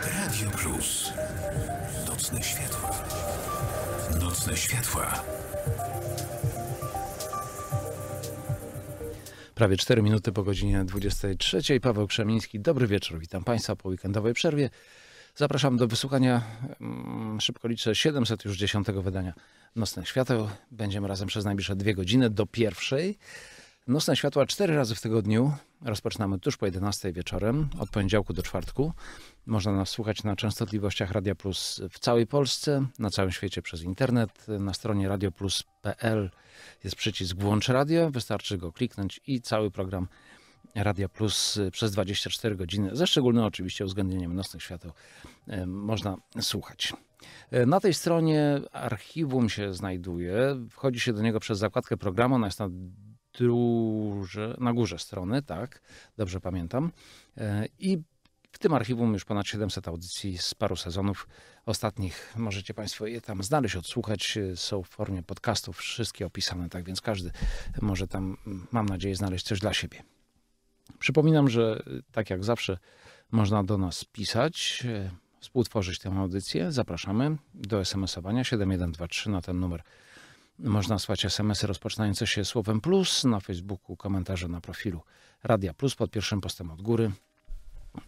Radio Plus. Nocne światła. Nocne światła. Prawie 4 minuty po godzinie 23. Paweł Krzemiński, dobry wieczór. Witam Państwa po weekendowej przerwie. Zapraszam do wysłuchania, mm, szybko liczę, 700 już dziesiątego wydania Nocnych Świateł. Będziemy razem przez najbliższe dwie godziny do pierwszej. Nocne światła cztery razy w tygodniu. Rozpoczynamy tuż po 11 wieczorem, od poniedziałku do czwartku. Można nas słuchać na częstotliwościach Radia Plus w całej Polsce, na całym świecie przez internet. Na stronie radioplus.pl jest przycisk Włącz radio. Wystarczy go kliknąć i cały program Radia Plus przez 24 godziny, ze szczególnym oczywiście uwzględnieniem nocnych świateł, e, można słuchać. E, na tej stronie archiwum się znajduje. Wchodzi się do niego przez zakładkę programu. Ona jest na górze, na górze strony, tak, dobrze pamiętam. E, I w tym archiwum już ponad 700 audycji z paru sezonów ostatnich. Możecie Państwo je tam znaleźć, odsłuchać. E, są w formie podcastów wszystkie opisane, tak więc każdy może tam, mam nadzieję, znaleźć coś dla siebie. Przypominam, że e, tak jak zawsze można do nas pisać, współtworzyć tę audycję. Zapraszamy do SMS-owania 7123 na ten numer można słać SMS-y rozpoczynające się słowem plus na Facebooku, komentarze na profilu Radia Plus pod pierwszym postem od góry.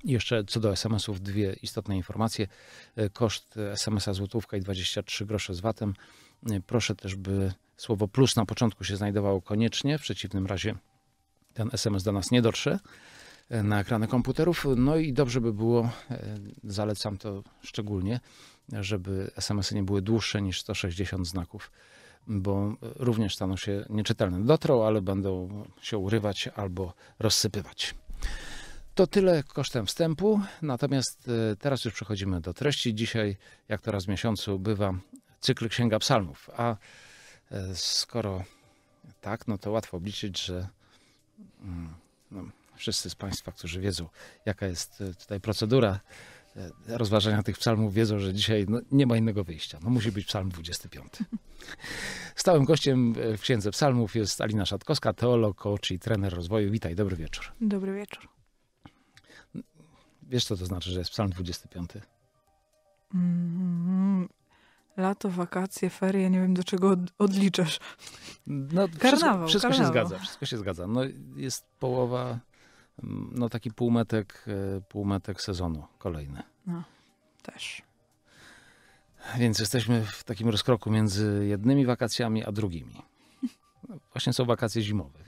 Jeszcze co do SMS-ów dwie istotne informacje. E, koszt SMS-a złotówka i 23 grosze z VAT-em. E, proszę też, by słowo plus na początku się znajdowało koniecznie, w przeciwnym razie ten SMS do nas nie dotrze e, na ekrany komputerów. No i dobrze by było, zalecam to szczególnie, żeby SMS-y nie były dłuższe niż 160 znaków bo również staną się nieczytelne. Dotrą, ale będą się urywać albo rozsypywać. To tyle kosztem wstępu, natomiast e, teraz już przechodzimy do treści. Dzisiaj, jak to raz w miesiącu bywa, cykl Księga Psalmów. A e, skoro tak, no to łatwo obliczyć, że mm, no, wszyscy z Państwa, którzy wiedzą, jaka jest e, tutaj procedura E, rozważania tych psalmów wiedzą, że dzisiaj no, nie ma innego wyjścia. No musi być psalm 25. Stałym gościem e, w Księdze Psalmów jest Alina Szatkowska, teolog, coach i trener rozwoju. Witaj, dobry wieczór. Dobry wieczór. Wiesz, co to znaczy, że jest psalm 25? Mm, mm-hmm. lato, wakacje, ferie, nie wiem do czego od, odliczasz. No, karnawał. Wszystko, wszystko karnawał. się zgadza, wszystko się zgadza. No, jest połowa no taki półmetek, e, półmetek sezonu kolejny. No, też. Więc jesteśmy w takim rozkroku między jednymi wakacjami a drugimi. No, właśnie są wakacje zimowe.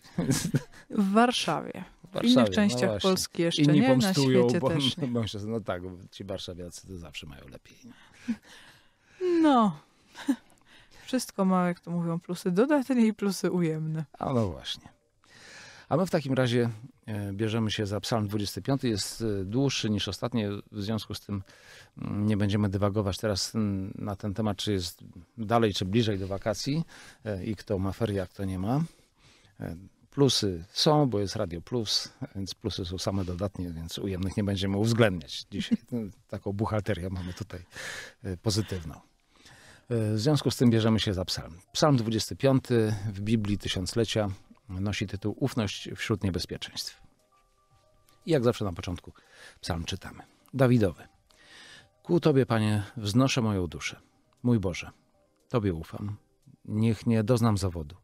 W Warszawie. W, Warszawie, innych no częściach no Polski jeszcze Inni nie, na świecie bo, też nie. Bo, no tak, ci warszawiacy to zawsze mają lepiej. No. Wszystko ma, jak to mówią, plusy dodatnie i plusy ujemne. A no właśnie. A my w takim razie e, bierzemy się za Psalm 25. Jest e, dłuższy niż ostatnie, w związku z tym mm, nie będziemy dywagować teraz na ten temat, czy jest dalej, czy bliżej do wakacji e, i kto ma ferie, a kto nie ma. Plusy są, bo jest Radio Plus, więc plusy są same dodatnie, więc ujemnych nie będziemy uwzględniać dzisiaj. No, taką buchalterię mamy tutaj pozytywną. W związku z tym bierzemy się za psalm. Psalm 25 w Biblii Tysiąclecia nosi tytuł Ufność wśród niebezpieczeństw. I jak zawsze na początku psalm czytamy. Dawidowy. Ku Tobie, Panie, wznoszę moją duszę. Mój Boże, Tobie ufam. Niech nie doznam zawodu.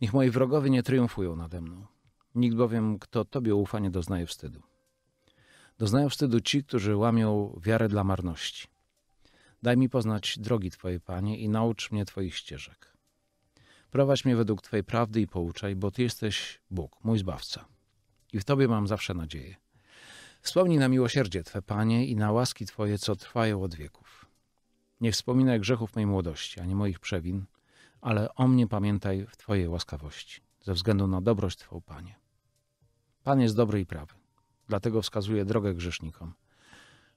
Niech moi wrogowie nie triumfują nade mną. Nikt bowiem, kto Tobie ufa, nie doznaje wstydu. Doznają wstydu ci, którzy łamią wiarę dla marności. Daj mi poznać drogi Twojej, Panie, i naucz mnie Twoich ścieżek. Prowadź mnie według Twojej prawdy i pouczaj, bo Ty jesteś Bóg, mój Zbawca. I w Tobie mam zawsze nadzieję. Wspomnij na miłosierdzie Twe, Panie, i na łaski Twoje, co trwają od wieków. Nie wspominaj grzechów mojej młodości, ani moich przewin, ale o mnie pamiętaj w Twojej łaskawości, ze względu na dobrość Twą, Panie. Pan jest dobry i prawy, dlatego wskazuje drogę grzesznikom.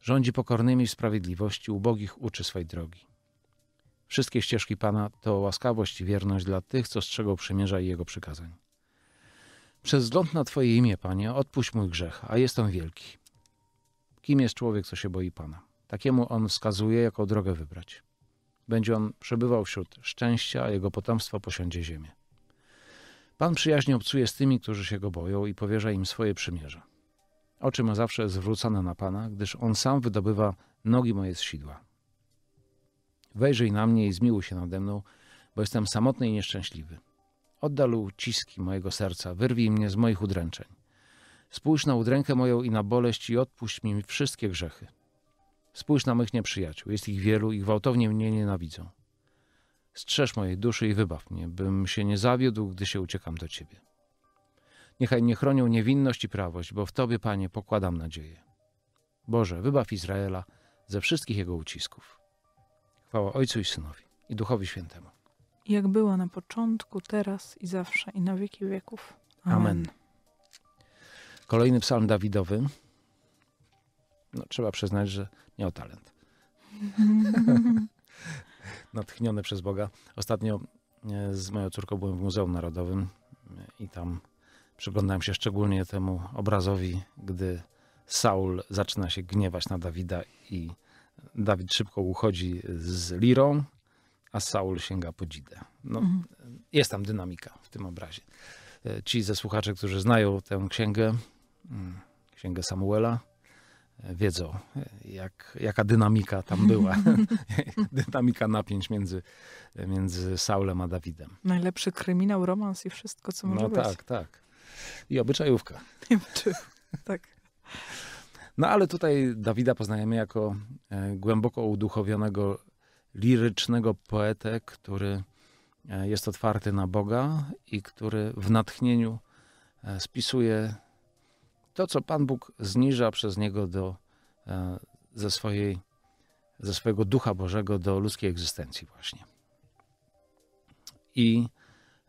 Rządzi pokornymi w sprawiedliwości, ubogich uczy swej drogi. Wszystkie ścieżki Pana to łaskawość i wierność dla tych, co strzegą przymierza i jego przykazań. Przez wzgląd na Twoje imię, Panie, odpuść mój grzech, a jest on wielki. Kim jest człowiek, co się boi Pana? Takiemu on wskazuje, jaką drogę wybrać. Będzie on przebywał wśród szczęścia, a jego potomstwo posiądzie ziemię. Pan przyjaźnie obcuje z tymi, którzy się go boją i powierza im swoje przymierze. Oczy ma zawsze zwrócone na Pana, gdyż on sam wydobywa nogi moje z sidła. Wejrzyj na mnie i zmiłuj się nade mną, bo jestem samotny i nieszczęśliwy. Oddal uciski mojego serca, wyrwij mnie z moich udręczeń. Spójrz na udrękę moją i na boleść i odpuść mi wszystkie grzechy. Spójrz na moich nieprzyjaciół, jest ich wielu i gwałtownie mnie nienawidzą. Strzeż mojej duszy i wybaw mnie, bym się nie zawiódł, gdy się uciekam do Ciebie. Niechaj mnie chronią niewinność i prawość, bo w Tobie, Panie, pokładam nadzieję. Boże, wybaw Izraela ze wszystkich jego ucisków. Chwała Ojcu i Synowi i Duchowi Świętemu. Jak była na początku, teraz i zawsze i na wieki wieków. Amen. Amen. Kolejny psalm Dawidowy. No, trzeba przyznać, że miał talent. Natchniony przez Boga. Ostatnio e, z moją córką byłem w Muzeum Narodowym e, i tam przyglądałem się szczególnie temu obrazowi, gdy Saul zaczyna się gniewać na Dawida i Dawid szybko uchodzi z lirą, a Saul sięga po dzidę. No, mhm. Jest tam dynamika w tym obrazie. E, ci ze słuchaczy, którzy znają tę księgę, mm, księgę Samuela, e, wiedzą, e, jak, jaka dynamika tam była. dynamika napięć między, między Saulem a Dawidem. Najlepszy kryminał, romans i wszystko, co no może no, być. No tak, tak. I obyczajówka. I obyczajówka, tak. No ale tutaj Dawida poznajemy jako e, głęboko uduchowionego, lirycznego poetę, który e, jest otwarty na Boga i który w natchnieniu e, spisuje to, co Pan Bóg zniża przez niego do, ze, swojej, ze swojego ducha Bożego do ludzkiej egzystencji, właśnie. I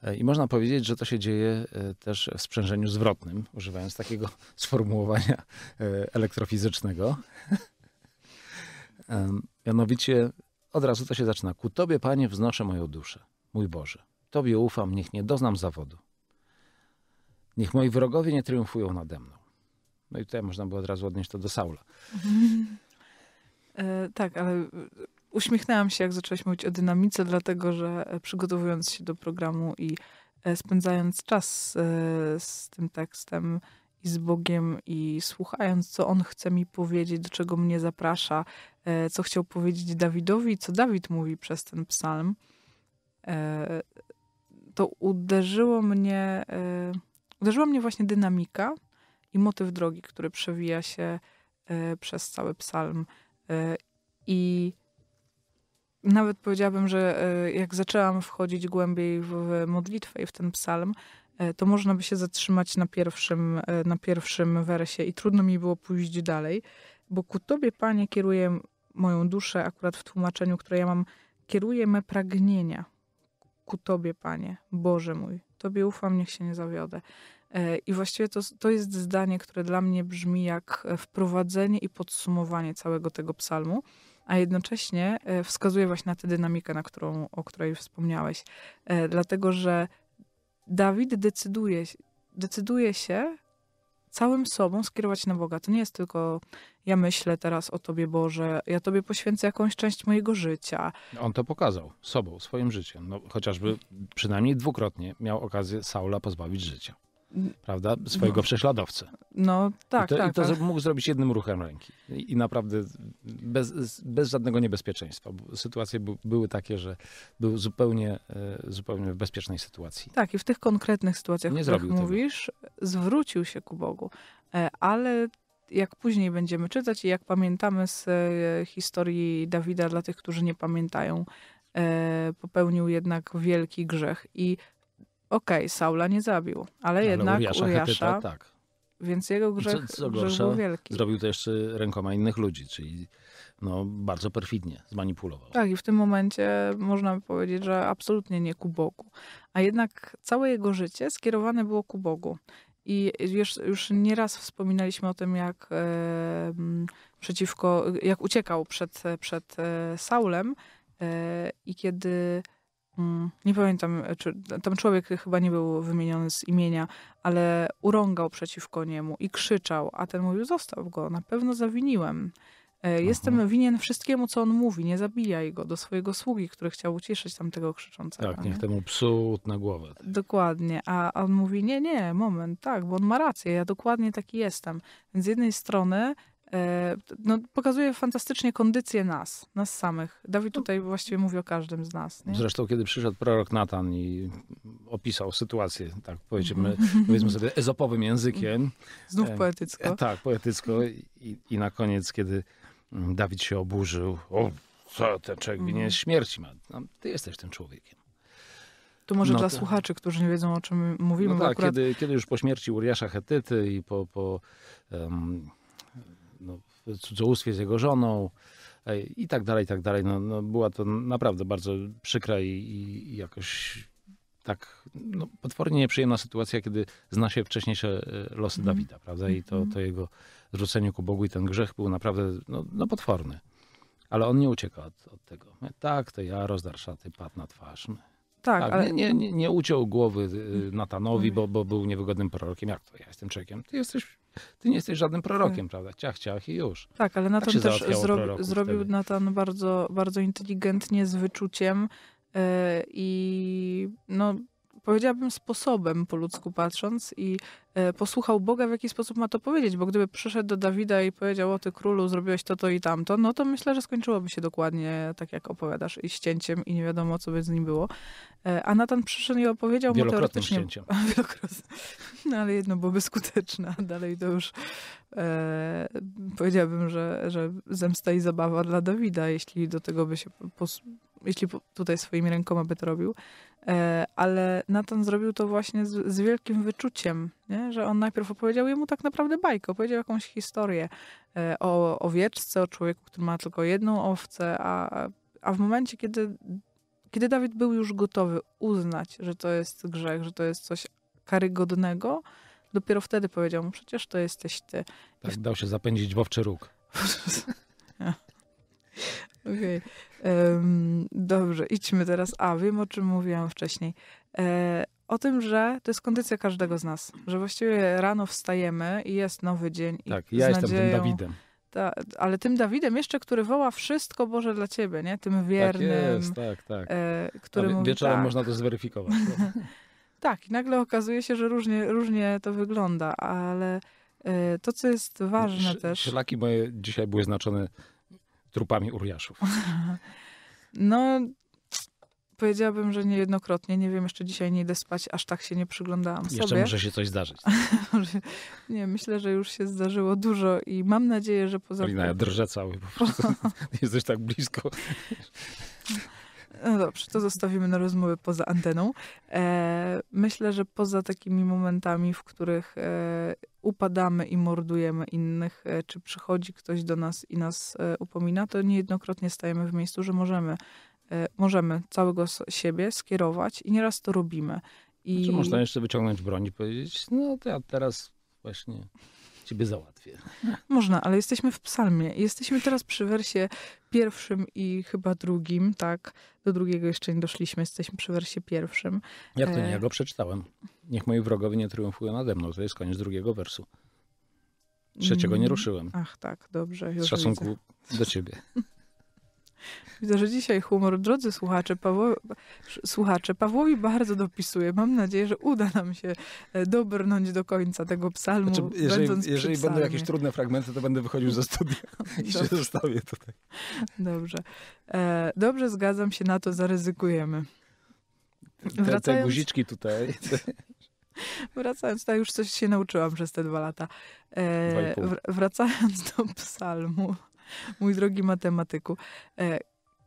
E, I można powiedzieć, że to się dzieje e, też w sprzężeniu zwrotnym, używając takiego sformułowania e, elektrofizycznego. Mianowicie od razu to się zaczyna. Ku Tobie, Panie, wznoszę moją duszę, mój Boże. Tobie ufam, niech nie doznam zawodu. Niech moi wrogowie nie triumfują nade mną. No i tutaj można by od razu odnieść to do Saula. E, tak, ale Uśmiechnęłam się, jak zaczęłaś mówić o dynamice, dlatego że e, przygotowując się do programu i e, spędzając czas e, z tym tekstem i z Bogiem i słuchając, co On chce mi powiedzieć, do czego mnie zaprasza, co chciał powiedzieć Dawidowi, co Dawid mówi przez ten psalm, to uderzyło mnie, uderzyła mnie właśnie dynamika i motyw drogi, który przewija się przez cały psalm. I nawet powiedziałabym, że e, jak zaczęłam wchodzić głębiej w modlitwę i w ten psalm, e, to można by się zatrzymać na pierwszym, e, na pierwszym wersie i trudno mi było pójść dalej, bo ku Tobie, Panie, kieruję moją duszę, akurat w tłumaczeniu, które ja mam, kieruję me pragnienia ku Tobie, Panie, Boże mój. Tobie ufam, niech się nie zawiodę. I właściwie to, to jest zdanie, które dla mnie brzmi jak wprowadzenie i podsumowanie całego tego psalmu a jednocześnie e, wskazuje właśnie na tę dynamikę, na którą, o której wspomniałeś. E, dlatego, że Dawid decyduje, decyduje się całym sobą skierować na Boga. To nie jest tylko ja myślę teraz o Tobie, Boże, ja Tobie poświęcę jakąś część mojego życia. On to pokazał sobą, swoim życiem. No, chociażby przynajmniej dwukrotnie miał okazję Saula pozbawić życia prawda, swojego no. prześladowcę. No tak, I to, tak. I to tak. mógł zrobić jednym ruchem ręki. I, i naprawdę bez, bez żadnego niebezpieczeństwa. Sytuacje by, były takie, że był zupełnie, e, zupełnie w bezpiecznej sytuacji. Tak, i w tych konkretnych sytuacjach, Nie o których mówisz, tego. zwrócił się ku Bogu. E, ale jak później będziemy czytać i jak pamiętamy z e, historii Dawida, dla tych, którzy nie pamiętają, popełnił jednak wielki grzech. I Okej, okay, Saula nie zabił, ale, ale jednak Uriasza, Uriasza Hetyta, tak. Więc jego grzech, co, co gorsza, był wielki. Zrobił to jeszcze rękoma innych ludzi, czyli no, bardzo perfidnie zmanipulował. Tak, i w tym momencie można powiedzieć, że absolutnie nie ku Bogu. A jednak całe jego życie skierowane było ku Bogu. I już już nieraz wspominaliśmy o tym, jak e, przeciwko, jak uciekał przed, przed e, Saulem e, i kiedy Mm, nie pamiętam, e, czy tam człowiek chyba nie był wymieniony z imienia, ale urągał przeciwko niemu i krzyczał, a ten mówił: Zostaw go, na pewno zawiniłem. E, jestem Aha. Mhm. winien wszystkiemu, co on mówi. Nie zabijaj go do swojego sługi, który chciał ucieszyć tamtego krzyczącego. Tak, niech nie? temu psu na głowę. Tak. Dokładnie. A on mówi, nie, nie, moment, tak, bo on ma rację, ja dokładnie taki jestem. Więc z jednej strony E, no, pokazuje fantastycznie kondycję nas, nas samych. Dawid no. tutaj właściwie mówi o każdym z nas. Nie? Zresztą, kiedy przyszedł prorok Natan i opisał sytuację, tak powiedzmy, mhm. powiedzmy sobie ezopowym językiem. Znów e, poetycko. E, tak, poetycko. I, I, na koniec, kiedy mm, Dawid się oburzył, o, co ten człowiek mhm. winien śmierci ma. No, ty jesteś tym człowiekiem. To może no dla to... słuchaczy, którzy nie wiedzą, o czym mówimy. No tak, akurat... kiedy, kiedy już po śmierci Uriasza Hetyty i po, po um, w cudzołóstwie z jego żoną e, i tak dalej, i tak dalej. No, no była to naprawdę bardzo przykra i, i jakoś tak no, potwornie nieprzyjemna sytuacja, kiedy zna się wcześniejsze e, losy mm. Dawida, prawda? I to, to mhm. jego rzucenie ku Bogu i ten grzech był naprawdę no, no potworny. Ale on nie ucieka od, od tego. Tak, to ja rozdarł szaty, padł na twarz. Tak, tak ale... nie, nie, nie uciął głowy y, mhm. Natanowi, bo, bo był niewygodnym prorokiem. Jak to ja jestem człowiekiem? Ty jesteś ty nie jesteś żadnym prorokiem, tak. prawda? Ciach, ciach i już. Tak, ale na tak też zro zrobił wtedy. Natan bardzo, bardzo inteligentnie, z wyczuciem e, i no powiedziałabym, sposobem po ludzku patrząc i e, posłuchał Boga, w jaki sposób ma to powiedzieć, bo gdyby przyszedł do Dawida i powiedział, o ty królu, zrobiłeś to, to i tamto, no to myślę, że skończyłoby się dokładnie tak, jak opowiadasz, i ścięciem, i nie wiadomo, co by z nim było. E, a Natan przyszedł i opowiedział mu teoretycznie... ścięciem. No ale jedno byłoby skuteczne, dalej to już e, powiedziałbym, że, że zemsta i zabawa dla Dawida, jeśli do tego by się pos jeśli tutaj swoimi rękoma by to robił. E, ale Nathan zrobił to właśnie z, z wielkim wyczuciem, nie? że on najpierw opowiedział jemu tak naprawdę bajkę, opowiedział jakąś historię e, o owieczce, o człowieku, który ma tylko jedną owcę, a, a w momencie, kiedy, kiedy Dawid był już gotowy uznać, że to jest grzech, że to jest coś karygodnego, dopiero wtedy powiedział mu, przecież to jesteś ty. Tak, dał się zapędzić w owczy róg. Okej. Okay dobrze, idźmy teraz. A, wiem o czym mówiłam wcześniej. E, o tym, że to jest kondycja każdego z nas, że właściwie rano wstajemy i jest nowy dzień. Tak, ja jestem nadzieją, tym Dawidem. Ta, ale tym Dawidem jeszcze, który woła wszystko Boże dla Ciebie, nie? Tym wiernym. Tak jest, tak, tak. E, który mówi, wieczorem tak. można to zweryfikować. No. tak, i nagle okazuje się, że różnie, różnie to wygląda, ale... E, to, co jest no, ważne Sz, też. Szlaki moje dzisiaj były znaczone trupami Uriaszów? No, powiedziałabym, że niejednokrotnie. Nie wiem, jeszcze dzisiaj nie idę spać, aż tak się nie przyglądałam jeszcze sobie. Jeszcze może się coś zdarzyć. nie, myślę, że już się zdarzyło dużo i mam nadzieję, że poza... Polina, ja drżę cały po prostu. Jesteś tak blisko. No dobrze, to zostawimy na rozmowę poza anteną. E, myślę, że poza takimi momentami, w których e, upadamy i mordujemy innych, e, czy przychodzi ktoś do nas i nas e, upomina, to niejednokrotnie stajemy w miejscu, że możemy, e, możemy całego siebie skierować i nieraz to robimy. I... Czy można jeszcze wyciągnąć broń i powiedzieć, no to ja teraz właśnie ciebie załatwię. Można, ale jesteśmy w psalmie. Jesteśmy teraz przy wersie pierwszym i chyba drugim, tak? Do drugiego jeszcze nie doszliśmy, jesteśmy przy wersie pierwszym. Jak to nie? E, ja go przeczytałem. Niech moi wrogowie nie triumfują nade mną. To jest koniec drugiego wersu. Trzeciego nie mm, ruszyłem. Ach tak, dobrze. Z szacunku widzę. do ciebie. Widzę, że dzisiaj humor, drodzy słuchacze, słuchacze, Pawłowi bardzo dopisuje. Mam nadzieję, że uda nam się e, dobrnąć do końca tego psalmu. Znaczy, jeżeli, jeżeli będą jakieś trudne fragmenty, to będę wychodził ze studia no i się zostawię tutaj. Dobrze. E, dobrze, zgadzam się na to, zaryzykujemy. Te, te guziczki tutaj. Wracając, tak już coś się nauczyłam przez te dwa lata. E, wracając do psalmu mój drogi matematyku. E,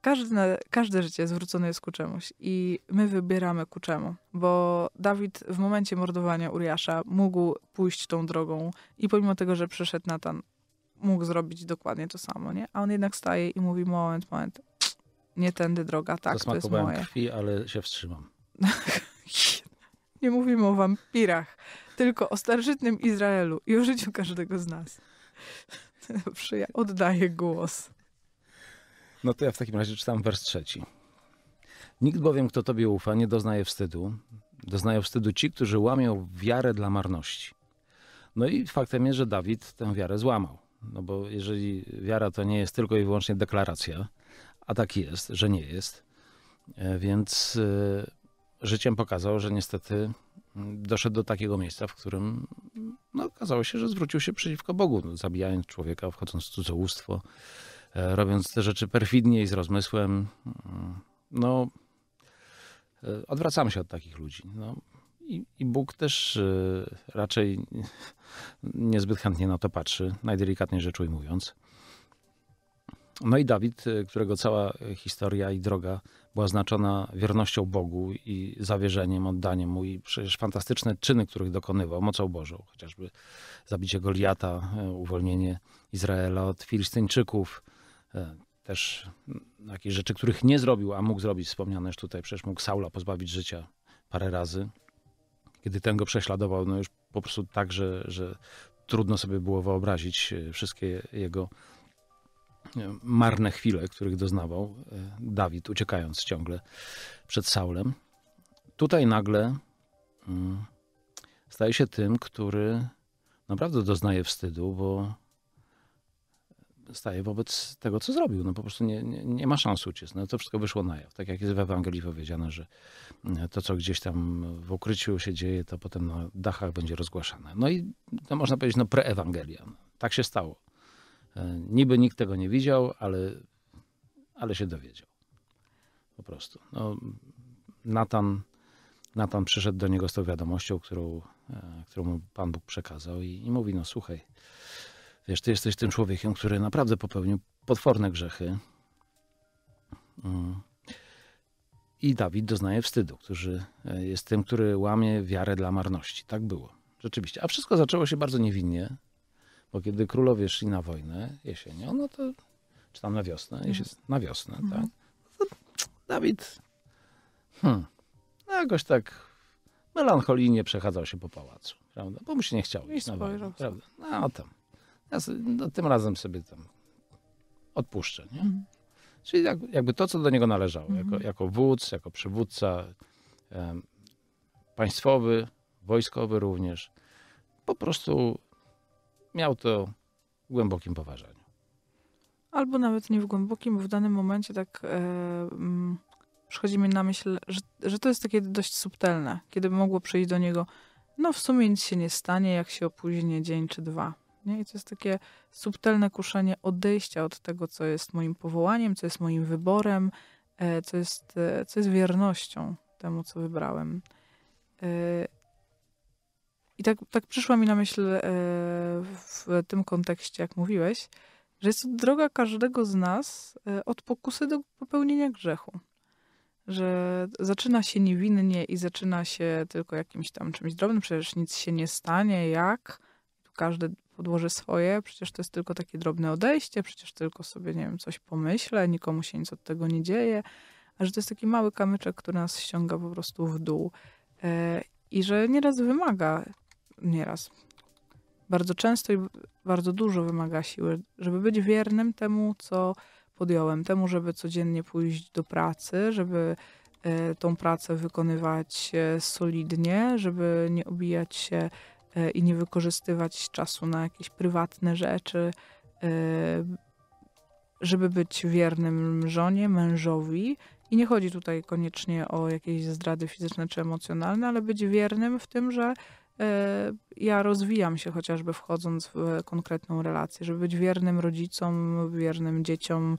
każde, każde życie zwrócone jest ku czemuś i my wybieramy ku czemu, bo Dawid w momencie mordowania Uriasza mógł pójść tą drogą i pomimo tego, że przyszedł Natan, mógł zrobić dokładnie to samo, nie? A on jednak staje i mówi moment, moment, nie tędy droga, tak, to jest moje. krwi, ale się wstrzymam. nie mówimy o wampirach, tylko o starożytnym Izraelu i o życiu każdego z nas. Dobrze, ja oddaję głos. No to ja w takim razie czytam wers trzeci. Nikt bowiem, kto Tobie ufa, nie doznaje wstydu. Doznają wstydu ci, którzy łamią wiarę dla marności. No i faktem jest, że Dawid tę wiarę złamał. No bo jeżeli wiara to nie jest tylko i wyłącznie deklaracja, a tak jest, że nie jest, e, więc e, życiem pokazał, że niestety mm, doszedł do takiego miejsca, w którym no, okazało się, że zwrócił się przeciwko Bogu, no, zabijając człowieka, wchodząc w cudzołóstwo, e, robiąc te rzeczy perfidnie i z rozmysłem. Mm, no, e, odwracamy się od takich ludzi. No. I, I Bóg też e, raczej niezbyt chętnie na to patrzy, najdelikatniej rzecz ujmując. No i Dawid, y, którego cała historia i droga była znaczona wiernością Bogu i zawierzeniem, oddaniem mu i przecież fantastyczne czyny, których dokonywał, mocą Bożą, chociażby zabicie Goliata, y, uwolnienie Izraela od Filistyńczyków, y, też mm, jakieś rzeczy, których nie zrobił, a mógł zrobić, wspomniane już tutaj, przecież mógł Saula pozbawić życia parę razy. Kiedy ten go prześladował, no już po prostu tak, że, że trudno sobie było wyobrazić wszystkie jego marne chwile, których doznawał e, Dawid, uciekając ciągle przed Saulem. Tutaj nagle mm, staje się tym, który naprawdę doznaje wstydu, bo staje wobec tego, co zrobił. No po prostu nie, nie, nie, ma szans uciec. No to wszystko wyszło na jaw. Tak jak jest w Ewangelii powiedziane, że e, to, co gdzieś tam w ukryciu się dzieje, to potem na dachach będzie rozgłaszane. No i to można powiedzieć, no pre pre-Ewangelia. Tak się stało. E, niby nikt tego nie widział, ale, ale się dowiedział. Po prostu. No, Natan, Natan przyszedł do niego z tą wiadomością, którą, e, którą mu Pan Bóg przekazał i, i mówi, no słuchaj, wiesz, ty jesteś tym człowiekiem, który naprawdę popełnił potworne grzechy. Mm. I Dawid doznaje wstydu, który e, jest tym, który łamie wiarę dla marności. Tak było. Rzeczywiście. A wszystko zaczęło się bardzo niewinnie. Bo kiedy królowie szli na wojnę jesienią, no to czy tam na wiosnę, jeśli mhm. na wiosnę, tak, mhm. tak? to Dawid hmm, no jakoś tak melancholijnie przechadzał się po pałacu, prawda? Bo mu się nie chciało iść na wojnę, prawda? No tam. Ja sobie, no, tym razem sobie tam odpuszczę, nie? Mhm. Czyli jakby to, co do niego należało, mhm. jako, jako wódz, jako przywódca państwowy, wojskowy również, po prostu miał to w głębokim poważaniu. Albo nawet nie w głębokim, bo w danym momencie tak e, m, mm, przychodzi mi na myśl, że, że to jest takie dość subtelne, kiedy mogło przyjść do niego, no w sumie nic się nie stanie, jak się opóźni dzień czy dwa. Nie? I to jest takie subtelne kuszenie odejścia od tego, co jest moim powołaniem, co jest moim wyborem, e, co, jest, e, co jest wiernością temu, co wybrałem. E, i tak, tak przyszła mi na myśl e, w tym kontekście, jak mówiłeś, że jest to droga każdego z nas e, od pokusy do popełnienia grzechu. Że zaczyna się niewinnie i zaczyna się tylko jakimś tam czymś drobnym, przecież nic się nie stanie, jak tu każdy podłoży swoje, przecież to jest tylko takie drobne odejście, przecież tylko sobie, nie wiem, coś pomyślę, nikomu się nic od tego nie dzieje, a że to jest taki mały kamyczek, który nas ściąga po prostu w dół e, i że nieraz wymaga nieraz. Bardzo często i bardzo dużo wymaga siły, żeby być wiernym temu, co podjąłem, temu, żeby codziennie pójść do pracy, żeby e, tą pracę wykonywać e, solidnie, żeby nie obijać się e, i nie wykorzystywać czasu na jakieś prywatne rzeczy, żeby być wiernym żonie, mężowi. I nie chodzi tutaj koniecznie o jakieś zdrady fizyczne czy emocjonalne, ale być wiernym w tym, że Y, ja rozwijam się chociażby wchodząc w konkretną relację, żeby być wiernym rodzicom, wiernym dzieciom,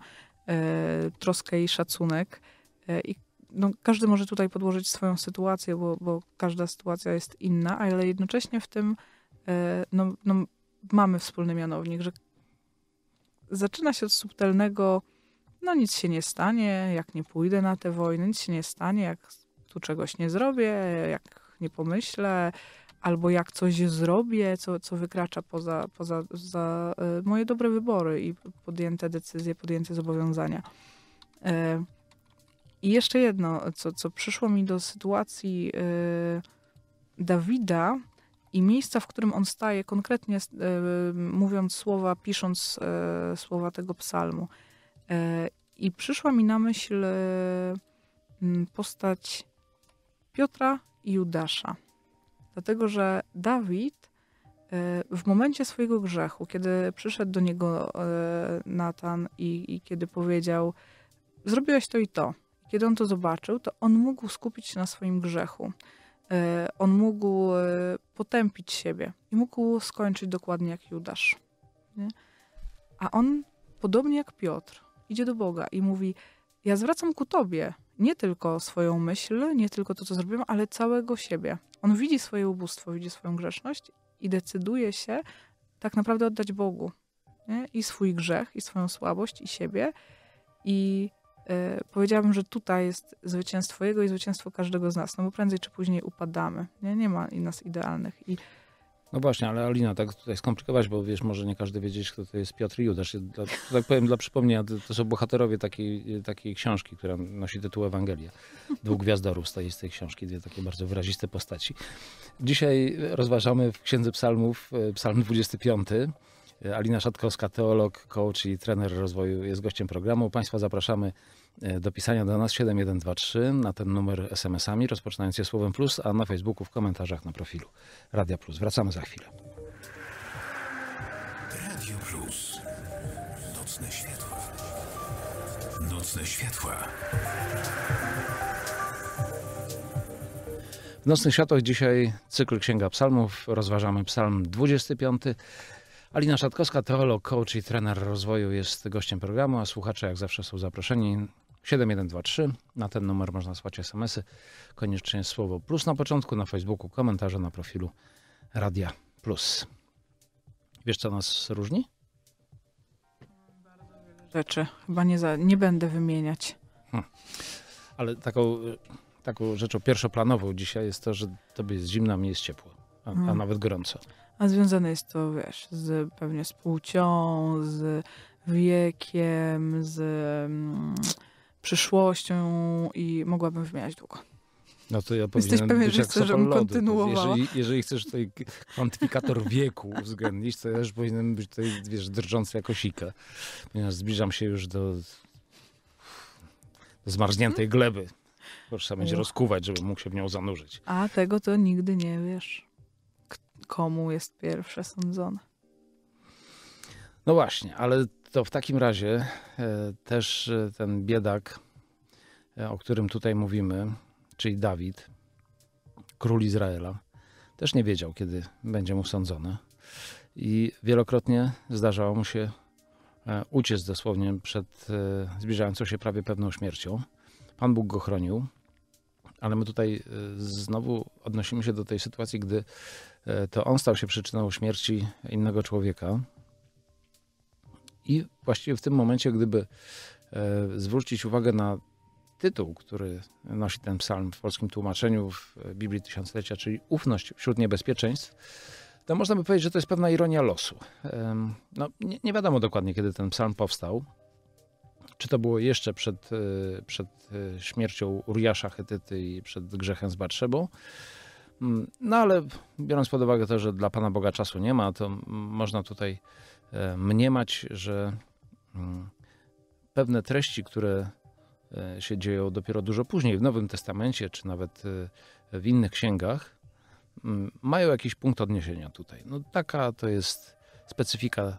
y, troskę i szacunek. Y, I no, każdy może tutaj podłożyć swoją sytuację, bo, bo każda sytuacja jest inna, ale jednocześnie w tym no, no, mamy wspólny mianownik, że zaczyna się od subtelnego, no nic się nie stanie, jak nie pójdę na te wojny, nic się nie stanie, jak tu czegoś nie zrobię, jak nie pomyślę, albo jak coś zrobię, co, co wykracza poza, poza za, e, moje dobre wybory i podjęte decyzje, podjęte zobowiązania. E, I jeszcze jedno, co, co przyszło mi do sytuacji e, Dawida i miejsca, w którym on staje, konkretnie mówiąc słowa, pisząc słowa tego psalmu. I przyszła mi na myśl mm, postać Piotra i Judasza. Dlatego, że Dawid e, w momencie swojego grzechu, kiedy przyszedł do niego e, Natan i, i kiedy powiedział: Zrobiłeś to i to, kiedy on to zobaczył, to on mógł skupić się na swoim grzechu. E, on mógł potępić siebie i mógł skończyć dokładnie jak Judasz. Nie? A on, podobnie jak Piotr, idzie do Boga i mówi: Ja zwracam ku Tobie nie tylko swoją myśl, nie tylko to, co zrobiłem, ale całego siebie. On widzi swoje ubóstwo, widzi swoją grzeszność i decyduje się tak naprawdę oddać Bogu nie? i swój grzech, i swoją słabość, i siebie. I y, powiedziałabym, że tutaj jest zwycięstwo Jego i zwycięstwo każdego z nas, no bo prędzej czy później upadamy. Nie, nie ma nas idealnych. I no właśnie, ale Alina, tak tutaj skomplikować, bo wiesz, może nie każdy wiedzieć, kto to jest Piotr Judasz. Dla, tak powiem dla przypomnienia, to są bohaterowie takiej, takiej książki, która nosi tytuł Ewangelia. Dwóch gwiazdorów staje z tej książki, dwie takie bardzo wyraziste postaci. Dzisiaj rozważamy w Księdze Psalmów, e, psalm 25. E, Alina Szatkowska, teolog, coach i trener rozwoju jest gościem programu. Państwa zapraszamy E, do pisania do nas 7123 na ten numer SMS-ami, rozpoczynając je słowem plus, a na Facebooku w komentarzach na profilu Radia Plus. Wracamy za chwilę. Radio Plus. Nocne światła. Nocne światła. W Nocnych Światłach dzisiaj cykl Księga Psalmów. Rozważamy psalm 25. Alina Szatkowska, teolog, coach i trener rozwoju jest gościem programu, a słuchacze jak zawsze są zaproszeni 7123. Na ten numer można słać SMS-y. Koniecznie słowo plus na początku, na Facebooku, komentarze na profilu Radia Plus. Wiesz, co nas różni? Rzeczy. Chyba nie, za, nie będę wymieniać. Hmm. Ale taką, e, taką rzeczą pierwszoplanową dzisiaj jest to, że tobie jest zimno, a mnie jest ciepło, a, hmm. a no. nawet gorąco. A związane jest to, wiesz, z, pewnie z płcią, z wiekiem, z mm, przyszłością i mogłabym wymieniać długo. No to ja Jesteś pewien, że chcesz, żebym kontynuował. kontynuowała. Jeżeli, jeżeli, chcesz tutaj kwantyfikator wieku uwzględnić, to ja już powinienem być tutaj, wiesz, drżący jako sika, ponieważ zbliżam się już do, do zmarzniętej mhm. gleby. Proszę będzie Uch. rozkuwać, żeby mógł się w nią zanurzyć. A tego to nigdy nie wiesz. komu jest pierwsze sądzone. No właśnie, ale to w takim razie e, też e, ten biedak, e, o którym tutaj mówimy, czyli Dawid, król Izraela, też nie wiedział, kiedy będzie mu sądzone. I wielokrotnie zdarzało mu się uciec dosłownie przed zbliżającą się prawie pewną śmiercią. Pan Bóg go chronił, ale my tutaj znowu odnosimy się do tej sytuacji, gdy to on stał się przyczyną śmierci innego człowieka. I właściwie w tym momencie, gdyby e, zwrócić uwagę na tytuł, który nosi ten psalm w polskim tłumaczeniu w e, Biblii Tysiąclecia, czyli Ufność wśród niebezpieczeństw, to można by powiedzieć, że to jest pewna ironia losu. No, nie, wiadomo dokładnie, kiedy ten psalm powstał. Czy to było jeszcze przed, e, przed śmiercią Uriasza Chetyty i przed grzechem z Batrzebą? Mm, no ale biorąc pod uwagę to, że dla Pana Boga czasu nie ma, to można tutaj E, mniemać, że mm, pewne treści, które e, się dzieją dopiero dużo później w Nowym Testamencie, czy nawet e, w innych księgach, mm, mają jakiś punkt odniesienia tutaj. No, taka to jest specyfika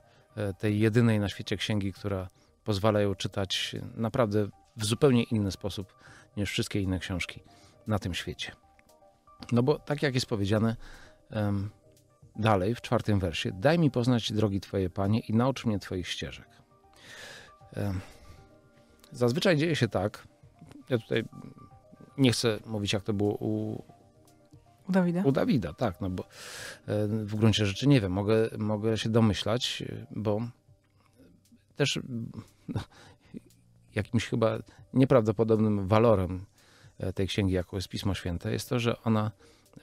tej jedynej na świecie księgi, która pozwala ją czytać naprawdę w zupełnie inny sposób niż wszystkie inne książki na tym świecie. No bo tak jak jest powiedziane, Dalej, w czwartym wersie, daj mi poznać drogi Twoje, Panie, i naucz mnie Twoich ścieżek. Zazwyczaj dzieje się tak, ja tutaj nie chcę mówić, jak to było u, u Dawida? U Dawida, tak, no bo e, w gruncie rzeczy nie wiem, mogę, mogę się domyślać, bo też no, jakimś chyba nieprawdopodobnym walorem e, tej księgi, jaką jest Pismo Święte, jest to, że ona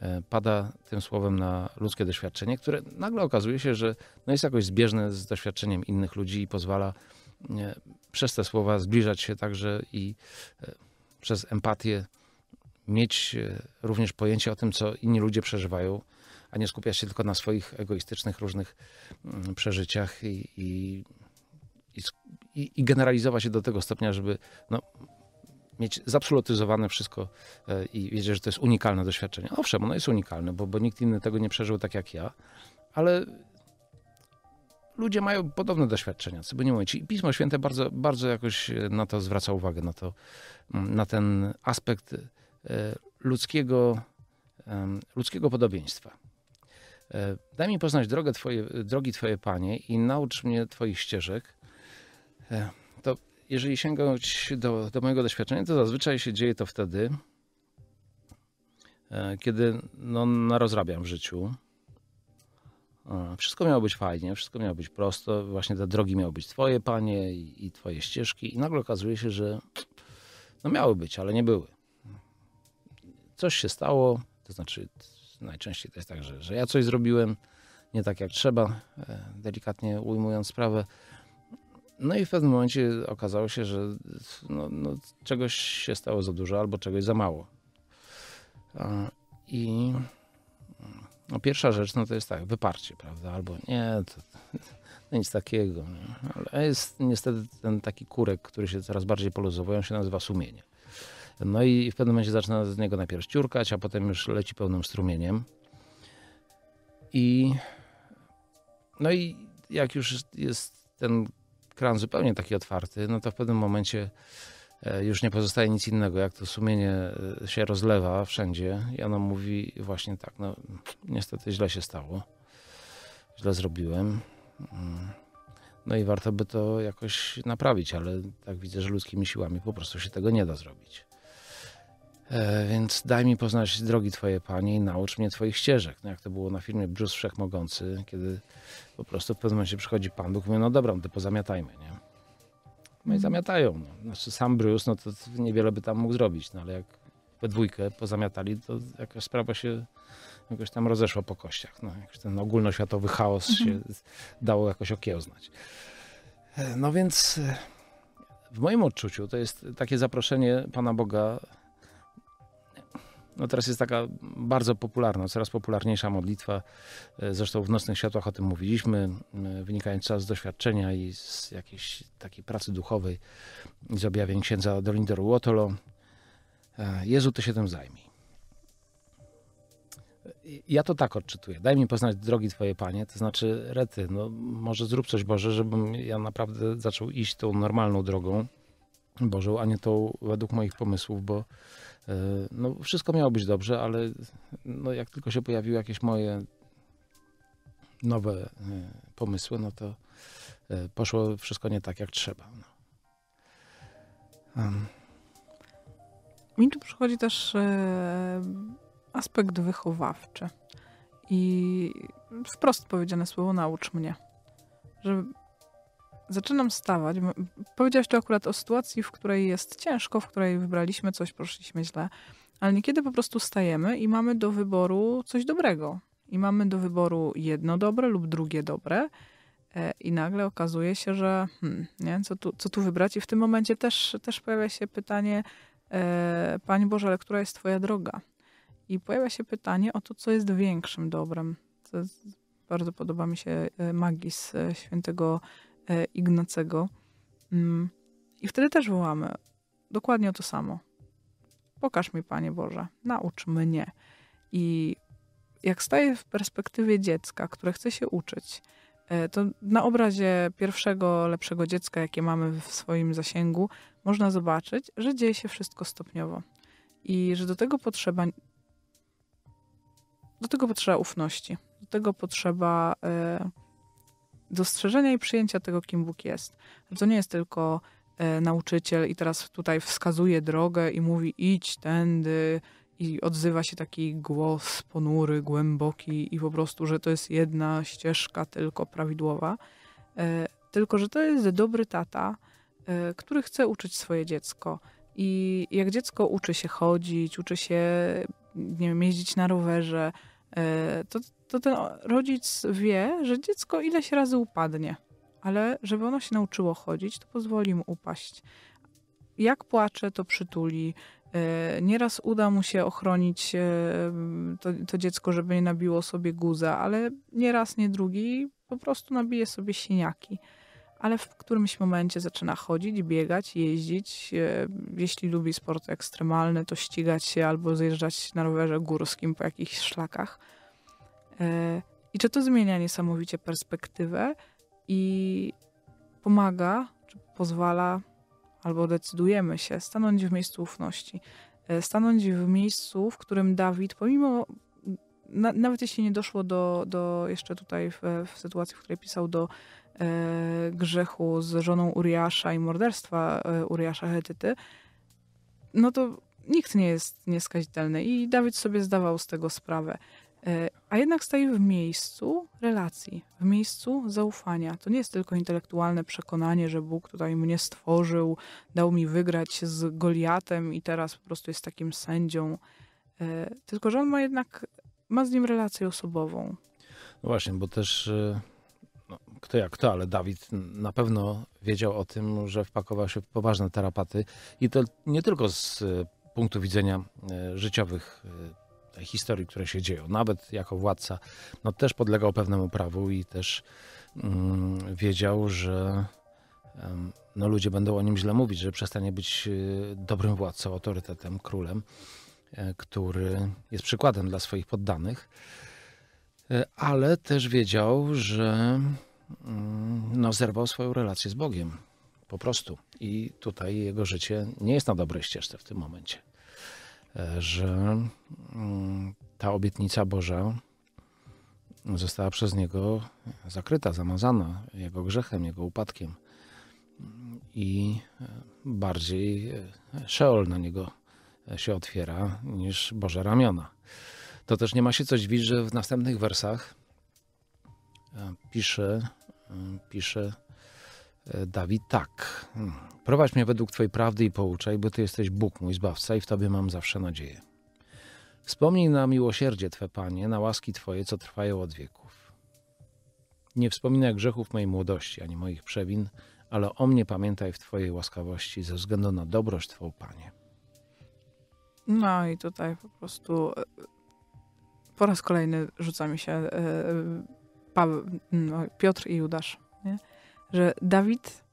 E, pada tym słowem na ludzkie doświadczenie, które nagle okazuje się, że no jest jakoś zbieżne z doświadczeniem innych ludzi i pozwala e, przez te słowa zbliżać się także i e, przez empatię mieć również pojęcie o tym, co inni ludzie przeżywają, a nie skupiać się tylko na swoich egoistycznych różnych mm, przeżyciach i, i, i, i generalizować się do tego stopnia, żeby no, mieć zabsolutyzowane wszystko e, i wiedzieć, że to jest unikalne doświadczenie. Owszem, ono jest unikalne, bo, bo nikt inny tego nie przeżył tak jak ja, ale ludzie mają podobne doświadczenia, co by nie mówić. I Pismo Święte bardzo, bardzo jakoś e, na to zwraca uwagę, na, to, na ten aspekt e, ludzkiego, ludzkiego podobieństwa. Daj mi poznać drogę twoje, drogi Twoje, Panie, i naucz mnie Twoich ścieżek jeżeli sięgnąć do, do mojego doświadczenia, to zazwyczaj się dzieje to wtedy, e, kiedy no, rozrabiam w życiu. E, wszystko miało być fajnie, wszystko miało być prosto, właśnie te drogi miały być twoje, panie, i, i twoje ścieżki i nagle okazuje się, że no miały być, ale nie były. Coś się stało, to znaczy najczęściej to jest tak, że, że ja coś zrobiłem nie tak jak trzeba, e, delikatnie ujmując sprawę, no i w pewnym momencie okazało się, że no, no, czegoś się stało za dużo albo czegoś za mało. I no, pierwsza rzecz no, to jest tak, wyparcie, prawda? Albo nie, to, to no, nic takiego. Nie? Ale jest niestety ten taki kurek, który się coraz bardziej poluzowuje, on się nazywa sumienie. No i w pewnym momencie zaczyna z niego najpierw ciurkać, a potem już leci pełnym strumieniem. I no i jak już jest ten kran zupełnie taki otwarty, no to w pewnym momencie e, już nie pozostaje nic innego, jak to sumienie e, się rozlewa wszędzie i ono mówi właśnie tak, no niestety źle się stało, źle zrobiłem. Mm. No i warto by to jakoś naprawić, ale tak widzę, że ludzkimi siłami po prostu się tego nie da zrobić. E, więc daj mi poznać drogi Twoje, Panie, i naucz mnie Twoich ścieżek. No jak to było na filmie Bruce Wszechmogący, kiedy po prostu w pewnym momencie przychodzi Pan Bóg i mówi, no dobra, no to pozamiatajmy, nie? No i mhm. zamiatają. No. Znaczy sam Bruce, no to niewiele by tam mógł zrobić, no ale jak we dwójkę pozamiatali, to jakaś sprawa się jakoś tam rozeszła po kościach. No, jakoś ten ogólnoświatowy chaos się mhm. dało jakoś okiełznać. E, no więc e, w moim odczuciu to jest takie zaproszenie Pana Boga no teraz jest taka bardzo popularna, coraz popularniejsza modlitwa. E, zresztą w Nocnych Światłach o tym mówiliśmy, wynikająca z doświadczenia i z jakiejś takiej pracy duchowej i z objawień księdza Dolindoru Łotolo. E, Jezu, ty się tym zajmij. E, ja to tak odczytuję. Daj mi poznać drogi Twoje, Panie, to znaczy rety, no może zrób coś Boże, żebym ja naprawdę zaczął iść tą normalną drogą Bożą, a nie tą według moich pomysłów, bo E, no, wszystko miało być dobrze, ale no, jak tylko się pojawiły jakieś moje nowe e, pomysły, no to e, poszło wszystko nie tak, jak trzeba. No. Um. Mi tu przychodzi też aspekt wychowawczy. I wprost powiedziane słowo naucz mnie. Że zaczynam stawać. Powiedziałaś tu akurat o sytuacji, w której jest ciężko, w której wybraliśmy coś, poszliśmy źle, ale niekiedy po prostu stajemy i mamy do wyboru coś dobrego. I mamy do wyboru jedno dobre lub drugie dobre. E, I nagle okazuje się, że hmm, nie, co, tu, co tu wybrać? I w tym momencie też, też pojawia się pytanie, e, Panie Boże, ale która jest Twoja droga? I pojawia się pytanie o to, co jest większym dobrem. Jest, bardzo podoba mi się e, magis e, świętego E, Ignacego. Mm. I wtedy też wołamy dokładnie o to samo. Pokaż mi, Panie Boże, naucz mnie. I jak staję w perspektywie dziecka, które chce się uczyć, e, to na obrazie pierwszego lepszego dziecka, jakie mamy w swoim zasięgu, można zobaczyć, że dzieje się wszystko stopniowo i że do tego potrzeba do tego potrzeba ufności, do tego potrzeba y, dostrzeżenia i przyjęcia tego, kim Bóg jest. To nie jest tylko e, nauczyciel i teraz tutaj wskazuje drogę i mówi idź tędy i odzywa się taki głos ponury, głęboki i po prostu, że to jest jedna ścieżka tylko prawidłowa. E, tylko, że to jest dobry tata, e, który chce uczyć swoje dziecko. I jak dziecko uczy się chodzić, uczy się nie wiem, jeździć na rowerze, E, to, to ten rodzic wie, że dziecko ileś razy upadnie, ale żeby ono się nauczyło chodzić, to pozwoli mu upaść. Jak płacze, to przytuli. E, nieraz uda mu się ochronić e, to, to dziecko, żeby nie nabiło sobie guza, ale nieraz, nie drugi po prostu nabije sobie siniaki ale w którymś momencie zaczyna chodzić, biegać, jeździć. E, jeśli lubi sport ekstremalny, to ścigać się albo zjeżdżać na rowerze górskim po jakichś szlakach. E, I czy to zmienia niesamowicie perspektywę i pomaga, czy pozwala, albo decydujemy się stanąć w miejscu ufności. E, stanąć w miejscu, w którym Dawid, pomimo nawet jeśli nie doszło do, do jeszcze tutaj w, w sytuacji, w której pisał do E, grzechu z żoną Uriasza i morderstwa e, Uriasza Hetyty, no to nikt nie jest nieskazitelny i Dawid sobie zdawał z tego sprawę. E, a jednak stoi w miejscu relacji, w miejscu zaufania. To nie jest tylko intelektualne przekonanie, że Bóg tutaj mnie stworzył, dał mi wygrać z Goliatem i teraz po prostu jest takim sędzią. Tylko, że on ma jednak ma z nim relację osobową. No właśnie, bo też kto jak kto, ale Dawid na pewno wiedział o tym, że wpakował się w poważne tarapaty i to nie tylko z e, punktu widzenia e, życiowych tej historii, które się dzieją. Nawet jako władca no, też podlegał pewnemu prawu i też mm, wiedział, że no, ludzie będą o nim źle mówić, że przestanie być e, dobrym władcą, autorytetem, królem, który jest przykładem dla swoich poddanych. ale też wiedział, że Mm, no, zerwał swoją relację z Bogiem. Po prostu. I tutaj jego życie nie jest na dobrej ścieżce w tym momencie. E, że mm, ta obietnica Boża została przez niego zakryta, zamazana jego grzechem, jego upadkiem. I e, bardziej e, Szeol na niego się otwiera niż Boże ramiona. To też nie ma się co dziwić, że w następnych wersach pisze, pisze e, Dawid tak. Hmm. Prowadź mnie według Twojej prawdy i pouczaj, bo Ty jesteś Bóg, mój Zbawca i w Tobie mam zawsze nadzieję. Wspomnij na miłosierdzie Twe, Panie, na łaski Twoje, co trwają od wieków. Nie wspominaj grzechów mojej młodości, ani moich przewin, ale o mnie pamiętaj w Twojej łaskawości ze względu na dobrość Twą, Panie. No i tutaj po prostu e, po raz kolejny rzuca mi się e, Paweł, mm, Piotr i Judasz. Nie? Że Dawid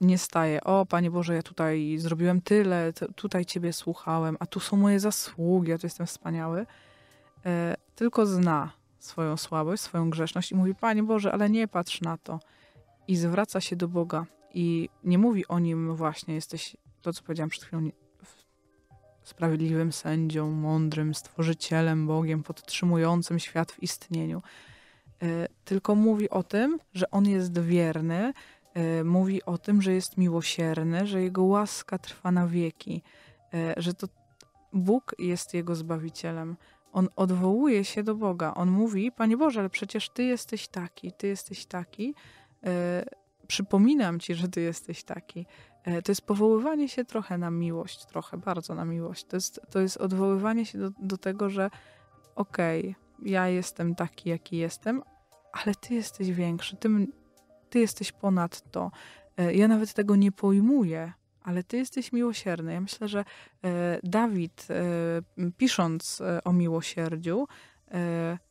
nie staje. O, Panie Boże, ja tutaj zrobiłem tyle, tutaj Ciebie słuchałem, a tu są moje zasługi, ja tu jestem wspaniały. E, tylko zna swoją słabość, swoją grzeszność i mówi, Panie Boże, ale nie patrz na to. I zwraca się do Boga i nie mówi o nim właśnie, jesteś, to co powiedziałam przed chwilą, sprawiedliwym sędzią, mądrym stworzycielem, Bogiem, podtrzymującym świat w istnieniu. E, tylko mówi o tym, że on jest wierny, e, mówi o tym, że jest miłosierny, że jego łaska trwa na wieki, e, że to Bóg jest jego zbawicielem. On odwołuje się do Boga. On mówi: Panie Boże, ale przecież Ty jesteś taki, Ty jesteś taki. Przypominam Ci, że Ty jesteś taki. To jest powoływanie się trochę na miłość, trochę bardzo na miłość. To jest, to jest odwoływanie się do, do tego, że okej, okay, ja jestem taki, jaki jestem, ale ty jesteś większy, ty, ty jesteś ponad to. E, ja nawet tego nie pojmuję, ale ty jesteś miłosierny. Ja myślę, że e, Dawid, e, pisząc o miłosierdziu,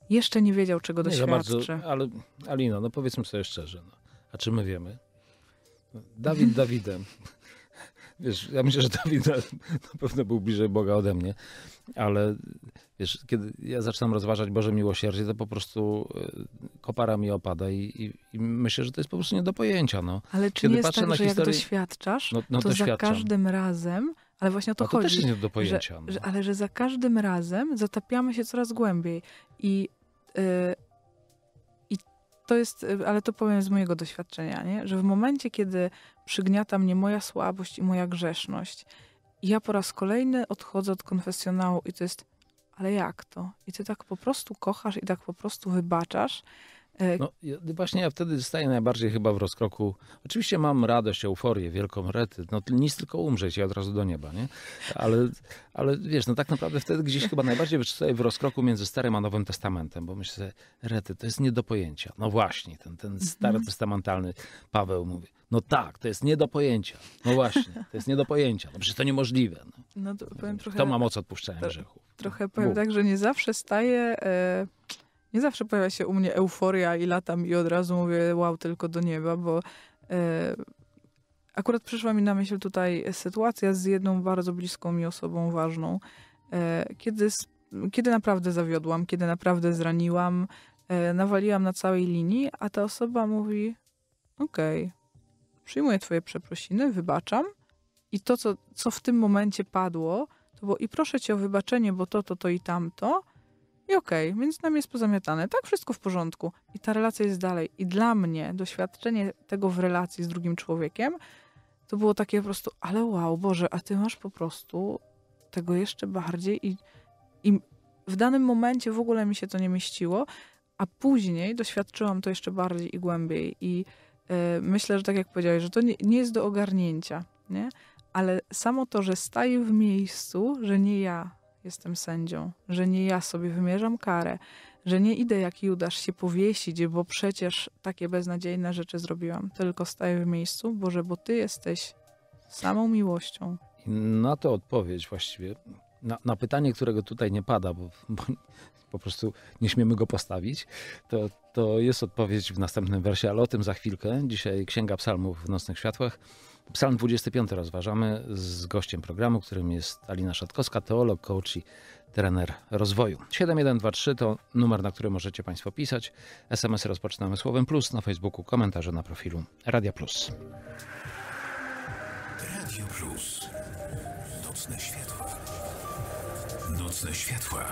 jeszcze nie wiedział, czego nie no doświadczy. Bardzo, ale Alina, no powiedzmy sobie szczerze, no. a czy my wiemy? Dawid Dawidem wiesz, ja myślę, że Dawid na, pewno był bliżej Boga ode mnie, ale wiesz, kiedy ja zaczynam rozważać Boże miłosierdzie, to po prostu e, kopara mi opada i, i, i myślę, że to jest po prostu nie do pojęcia. No. Ale czy kiedy nie jest tak, że historię, jak doświadczasz, no, no to za każdym razem ale właśnie o to, no, to chodzi. też jest nie do pojęcia. Że, no. że, ale że za każdym razem zatapiamy się coraz głębiej. I, yy, I to jest, e, ale to powiem z mojego doświadczenia, nie? że w momencie, kiedy przygniata mnie moja słabość i moja grzeszność. I ja po raz kolejny odchodzę od konfesjonału i to jest, ale jak to? I ty tak po prostu kochasz i tak po prostu wybaczasz. E, no, właśnie ja wtedy staję najbardziej chyba w rozkroku. Oczywiście mam radość, euforię, wielką rety. No nic tylko umrzeć i od razu do nieba, nie? Ale, ale wiesz, no tak naprawdę wtedy gdzieś chyba najbardziej staję w rozkroku między Starym a Nowym Testamentem, bo myślę sobie, rety, to jest nie do pojęcia. No właśnie, ten, ten mhm. stary testamentalny Paweł mówi, no tak, to jest nie do pojęcia. No właśnie, to jest nie do pojęcia. No przecież to niemożliwe. No, no to powiem trochę... ma moc odpuszczenia to, grzechów? Trochę no, powiem Bóg. tak, że nie zawsze staję... E, nie zawsze pojawia się u mnie euforia i latam i od razu mówię wow, tylko do nieba, bo e, akurat przyszła mi na myśl tutaj sytuacja z jedną bardzo bliską mi osobą ważną, e, kiedy, kiedy naprawdę zawiodłam, kiedy naprawdę zraniłam, e, nawaliłam na całej linii, a ta osoba mówi okej, okay, przyjmuję twoje przeprosiny, wybaczam i to, co, co w tym momencie padło, to było i proszę cię o wybaczenie, bo to, to, to i tamto, i okej, okay, więc nam jest pozamiatane. Tak, wszystko w porządku. I ta relacja jest dalej. I dla mnie doświadczenie tego w relacji z drugim człowiekiem to było takie po prostu, ale wow, Boże, a ty masz po prostu tego jeszcze bardziej i, i w danym momencie w ogóle mi się to nie mieściło, a później doświadczyłam to jeszcze bardziej i głębiej. I yy, myślę, że tak jak powiedziałeś, że to nie, nie jest do ogarnięcia, nie? Ale samo to, że staję w miejscu, że nie ja, jestem sędzią, że nie ja sobie wymierzam karę, że nie idę jak Judasz się powiesić, bo przecież takie beznadziejne rzeczy zrobiłam, tylko staję w miejscu, Boże, bo Ty jesteś samą miłością. na to odpowiedź właściwie, na, na, pytanie, którego tutaj nie pada, bo, bo po prostu nie śmiemy go postawić, to, to jest odpowiedź w następnym wersie, ale o tym za chwilkę. Dzisiaj Księga Psalmów w Nocnych Światłach. Psalm 25 rozważamy z gościem programu, którym jest Alina Szatkowska, teolog, coach i trener rozwoju. 7123 to numer, na który możecie Państwo pisać. SMS rozpoczynamy słowem plus, na Facebooku komentarze na profilu Radia Plus. Radio Plus. Nocne światła. Nocne światła.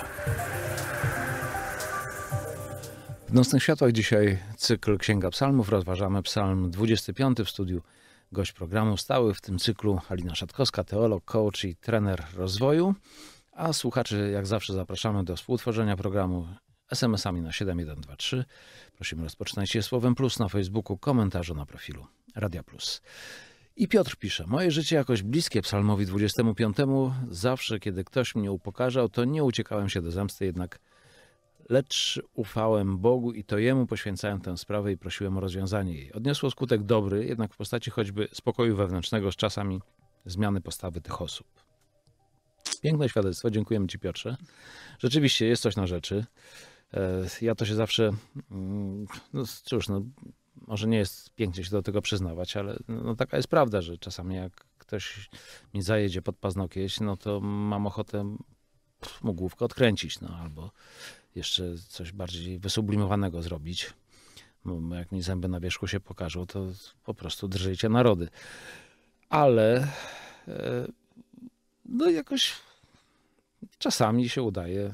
W Nocnych Światłach dzisiaj cykl Księga Psalmów. Rozważamy psalm 25 w studiu Gość programu stały w tym cyklu Halina Szatkowska, teolog, coach i trener rozwoju. A słuchaczy, jak zawsze, zapraszamy do współtworzenia programu SMS-ami na 7123. Prosimy, rozpoczynajcie słowem plus na Facebooku, komentarzu na profilu Radia Plus. I Piotr pisze, moje życie jakoś bliskie psalmowi 25. Zawsze, kiedy ktoś mnie upokarzał, to nie uciekałem się do zemsty, jednak lecz ufałem Bogu i to Jemu poświęcałem tę sprawę i prosiłem o rozwiązanie jej. Odniosło skutek dobry, jednak w postaci choćby spokoju wewnętrznego z czasami zmiany postawy tych osób. Piękne świadectwo, dziękujemy Ci Piotrze. Rzeczywiście jest coś na rzeczy. E, ja to się zawsze, mm, no cóż, no, może nie jest pięknie się do tego przyznawać, ale no, taka jest prawda, że czasami jak ktoś mi zajedzie pod paznokieś, no to mam ochotę mu główkę odkręcić, no albo jeszcze coś bardziej wysublimowanego zrobić. Bo jak mi zęby na wierzchu się pokażą, to po prostu drżyjcie narody. Ale e, no jakoś czasami się udaje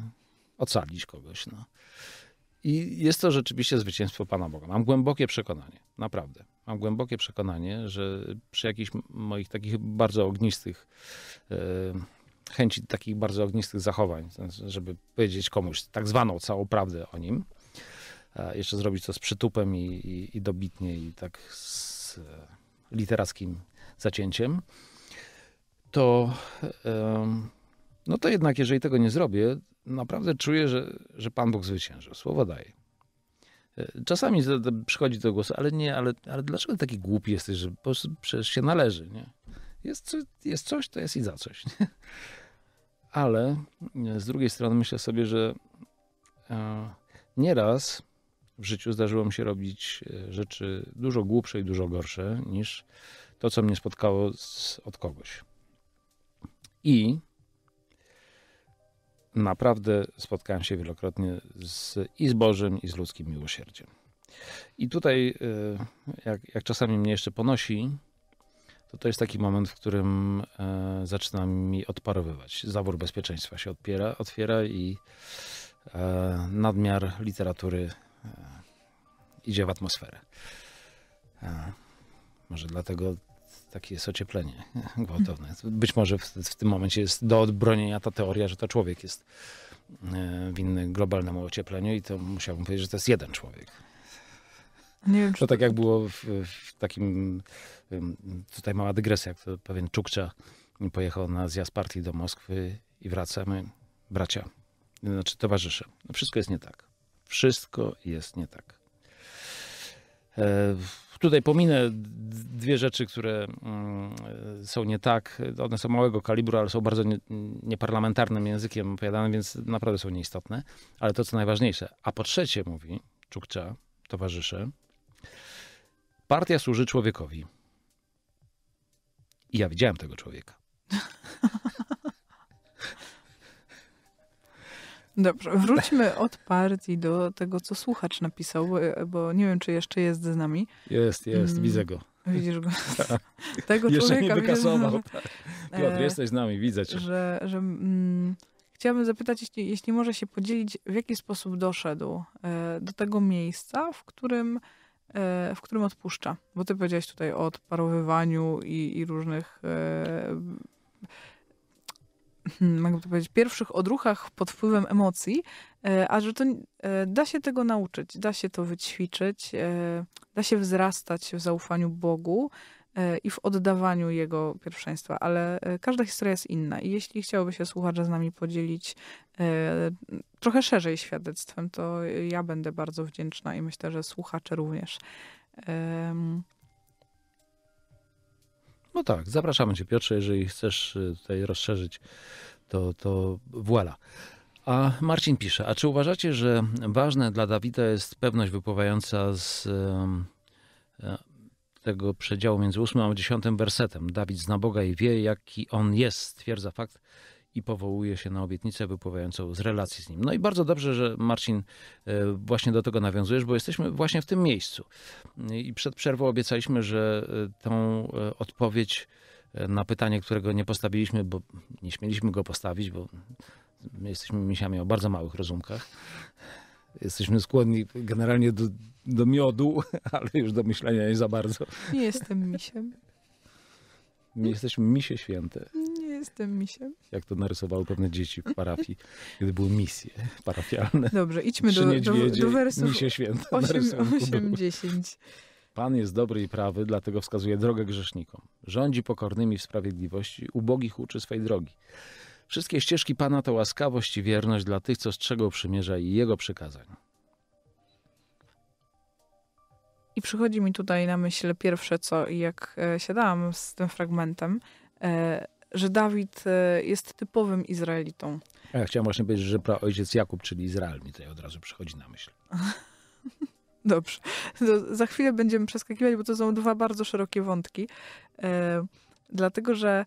ocalić kogoś. No. I jest to rzeczywiście zwycięstwo Pana Boga. Mam głębokie przekonanie, naprawdę. Mam głębokie przekonanie, że przy jakichś moich takich bardzo ognistych yy, chęci takich bardzo ognistych zachowań, żeby powiedzieć komuś tak zwaną całą prawdę o nim. Jeszcze zrobić to z przytupem i, i, i dobitnie, i tak z e, literackim zacięciem. To, no to jednak, jeżeli tego nie zrobię, naprawdę czuję, że, że Pan Bóg zwyciężył. Słowo daje. Czasami e, przychodzi do głosu, ale nie, ale, ale dlaczego taki głupi jesteś, że po przecież się należy, nie? Jest, jest coś, to jest i za coś. Nie? ale e, z drugiej strony myślę sobie, że e, nieraz w życiu zdarzyło mi się robić e, rzeczy dużo głupsze i dużo gorsze niż to, co mnie spotkało z, od kogoś. I naprawdę spotkałem się wielokrotnie z, i z Bożym, i z ludzkim miłosierdziem. I tutaj, jak, jak czasami mnie jeszcze ponosi, to to jest taki moment, w którym e, zaczyna mi odparowywać. Zawór bezpieczeństwa się odpiera, otwiera i e, nadmiar literatury e, idzie w atmosferę. E, może dlatego takie jest ocieplenie gwałtowne. Być może w, w, tym momencie jest do odbronienia ta teoria, że to człowiek jest e, winny globalnemu ociepleniu i to musiałbym powiedzieć, że to jest jeden człowiek. Nie wiem, czy... To tak jak było w, w takim, tutaj mała dygresja, to pewien Czukcza pojechał na zjazd partii do Moskwy i wracamy, bracia, znaczy towarzysze, no wszystko jest nie tak. Wszystko jest nie tak. E, tutaj pominę dwie rzeczy, które mm, są nie tak. One są małego kalibru, ale są bardzo nie, nieparlamentarnym językiem opowiadane, więc naprawdę są nieistotne. Ale to, co najważniejsze. A po trzecie mówi Czukcza, towarzysze, Partia służy człowiekowi. I ja widziałem tego człowieka. Dobrze, wróćmy od partii do tego, co słuchacz napisał, bo nie wiem, czy jeszcze jest z nami. Jest, jest, mm. widzę go. Widzisz go. Tak. tego Jeszcze człowieka. nie wykasował. Wiesz, że, tak. Piotr, jesteś z nami, widzę cię. Że, że mm, chciałabym zapytać, jeśli, jeśli może się podzielić, w jaki sposób doszedł e, do tego miejsca, w którym E, w którym odpuszcza. Bo ty powiedziałeś tutaj o odparowywaniu i, i różnych jakby e, hmm, to powiedzieć, pierwszych odruchach pod wpływem emocji, e, a że to da się tego nauczyć, da się to wyćwiczyć, da się wzrastać w zaufaniu Bogu, E, i w oddawaniu jego pierwszeństwa, ale e, każda historia jest inna i jeśli chciałoby się słuchacze z nami podzielić e, trochę szerzej świadectwem, to ja będę bardzo wdzięczna i myślę, że słuchacze również. No tak, zapraszamy cię Piotrze, jeżeli chcesz tutaj rozszerzyć, to, to voilà. A Marcin pisze, a czy uważacie, że ważne dla Dawida jest pewność wypływająca z tego przedziału między 8 a 10 wersetem. Dawid zna Boga i wie, jaki on jest, stwierdza fakt i powołuje się na obietnicę wypływającą z relacji z nim. No i bardzo dobrze, że Marcin e, właśnie do tego nawiązujesz, bo jesteśmy właśnie w tym miejscu. I przed przerwą obiecaliśmy, że e, tą e, odpowiedź na pytanie, którego nie postawiliśmy, bo nie śmieliśmy go postawić, bo my jesteśmy misiami o bardzo małych rozumkach jesteśmy skłonni generalnie do, do miodu, ale już do myślenia nie za bardzo. Nie jestem misiem. Nie jesteśmy misie święte. Nie jestem misiem. Jak to narysowały pewne dzieci w parafii, kiedy były misje parafialne. Dobrze, idźmy do, wersu do, do misie święte 8, 8 10. Pan jest dobry i prawy, dlatego wskazuje drogę grzesznikom. Rządzi pokornymi w sprawiedliwości, ubogich uczy swej drogi. Wszystkie ścieżki Pana to łaskawość i wierność dla tych, co strzegą przymierza i Jego przykazań. I przychodzi mi tutaj na myśl pierwsze co, jak e, siadałam z tym fragmentem, e, że Dawid e, jest typowym Izraelitą. Ja chciałam właśnie powiedzieć, że ojciec Jakub, czyli Izrael, mi tutaj od razu przychodzi na myśl. Dobrze. To za chwilę będziemy przeskakiwać, bo to są dwa bardzo szerokie wątki. Dlatego, że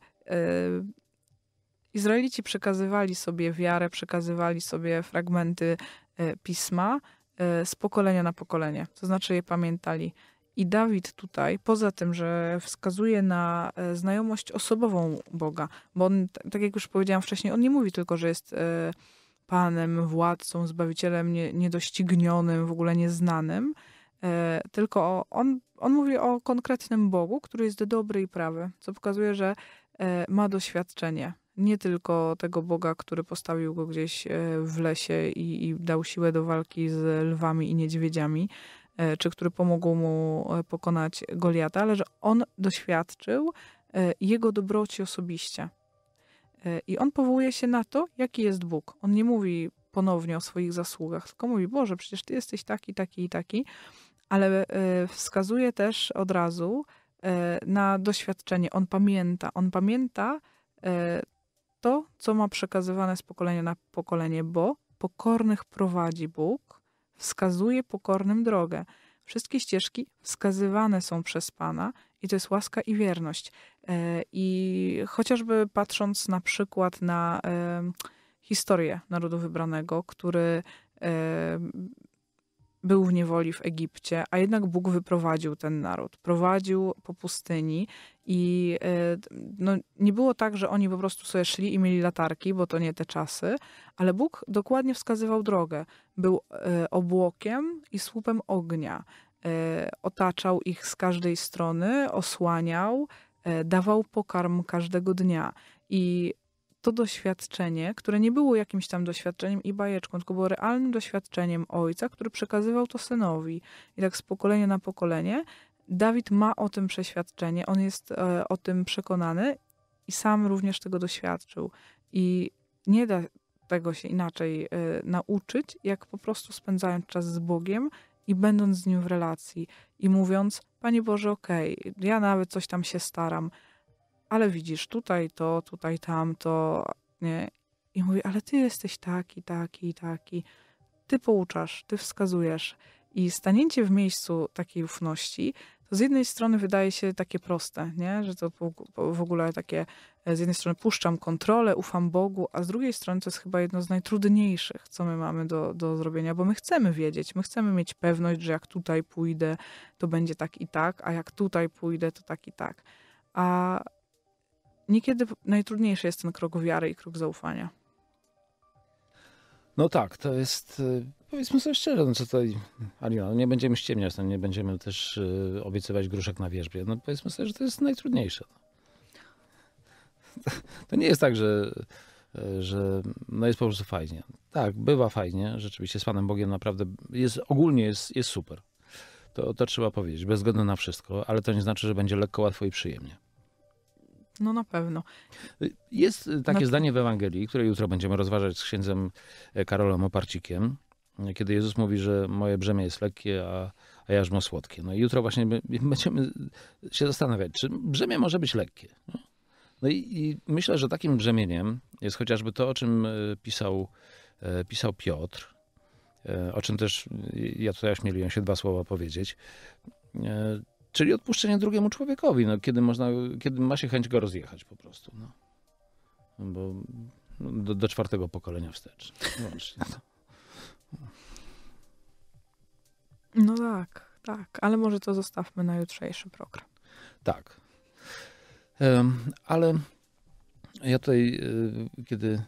Izraelici przekazywali sobie wiarę, przekazywali sobie fragmenty e, pisma e, z pokolenia na pokolenie, to znaczy je pamiętali. I Dawid tutaj, poza tym, że wskazuje na e, znajomość osobową Boga, bo on, tak jak już powiedziałam wcześniej, on nie mówi tylko, że jest panem, władcą, zbawicielem nie, niedoścignionym, w ogóle nieznanym, tylko on, on mówi o konkretnym Bogu, który jest dobry i prawy, co pokazuje, że ma doświadczenie, nie tylko tego Boga, który postawił go gdzieś e, w lesie i, i, dał siłę do walki z lwami i niedźwiedziami, e, czy który pomógł mu e, pokonać Goliata, ale że on doświadczył jego dobroci osobiście. I on powołuje się na to, jaki jest Bóg. On nie mówi ponownie o swoich zasługach, tylko mówi: Boże, przecież ty jesteś taki, taki i taki, ale wskazuje też od razu na doświadczenie. On pamięta, on pamięta, to, co ma przekazywane z pokolenia na pokolenie, bo pokornych prowadzi Bóg, wskazuje pokornym drogę. Wszystkie ścieżki wskazywane są przez Pana i to jest łaska i wierność. E, I chociażby patrząc na przykład na historię narodu wybranego, który był w niewoli w Egipcie, a jednak Bóg wyprowadził ten naród. Prowadził po pustyni i e, no, nie było tak, że oni po prostu sobie szli i mieli latarki, bo to nie te czasy, ale Bóg dokładnie wskazywał drogę. Był e, obłokiem i słupem ognia. E, otaczał ich z każdej strony, osłaniał, dawał pokarm każdego dnia. I to doświadczenie, które nie było jakimś tam doświadczeniem i bajeczką, tylko było realnym doświadczeniem ojca, który przekazywał to synowi. I tak z pokolenia na pokolenie Dawid ma o tym przeświadczenie, on jest e, o tym przekonany i sam również tego doświadczył. I nie da tego się inaczej e, nauczyć, jak po prostu spędzając czas z Bogiem i będąc z Nim w relacji i mówiąc, Panie Boże, okej, okay, ja nawet coś tam się staram, ale widzisz tutaj to, tutaj tamto, nie? I mówi, ale ty jesteś taki, taki, taki. Ty pouczasz, ty wskazujesz. I stanięcie w miejscu takiej ufności, to z jednej strony wydaje się takie proste, nie? że to w ogóle takie, e, z jednej strony puszczam kontrolę, ufam Bogu, a z drugiej strony to jest chyba jedno z najtrudniejszych, co my mamy do, do zrobienia, bo my chcemy wiedzieć, my chcemy mieć pewność, że jak tutaj pójdę, to będzie tak i tak, a jak tutaj pójdę, to tak i tak. A niekiedy najtrudniejszy jest ten krok wiary i krok zaufania. No tak, to jest. E, powiedzmy sobie szczerze, no tutaj, Alina, no nie będziemy ściemniać, no nie będziemy też y, obiecywać gruszek na wierzbie. No powiedzmy sobie, że to jest najtrudniejsze. To, to nie jest tak, że, e, że no jest po prostu fajnie. Tak, bywa fajnie, rzeczywiście z Panem Bogiem naprawdę jest, ogólnie jest, jest super. To, to trzeba powiedzieć, bez względu na wszystko, ale to nie znaczy, że będzie lekko, łatwo i przyjemnie. No na pewno. Jest y, takie na... zdanie w Ewangelii, które jutro będziemy rozważać z księdzem e, Karolem Oparcikiem, kiedy Jezus mówi, że moje brzemię jest lekkie, a, a jarzmo słodkie. No i jutro właśnie będziemy y, się zastanawiać, czy brzemię może być lekkie. No i, i myślę, że takim brzemieniem jest chociażby to, o czym y, pisał, e, pisał Piotr, e, o czym też ja tutaj ośmieliłem się dwa słowa powiedzieć Czyli odpuszczenie drugiemu człowiekowi, no, kiedy, można, kiedy ma się chęć go rozjechać po prostu. No. Bo no, do, do czwartego pokolenia wstecz. No, no. no tak, tak, ale może to zostawmy na jutrzejszy program. Tak. Ale ja tutaj, y, kiedy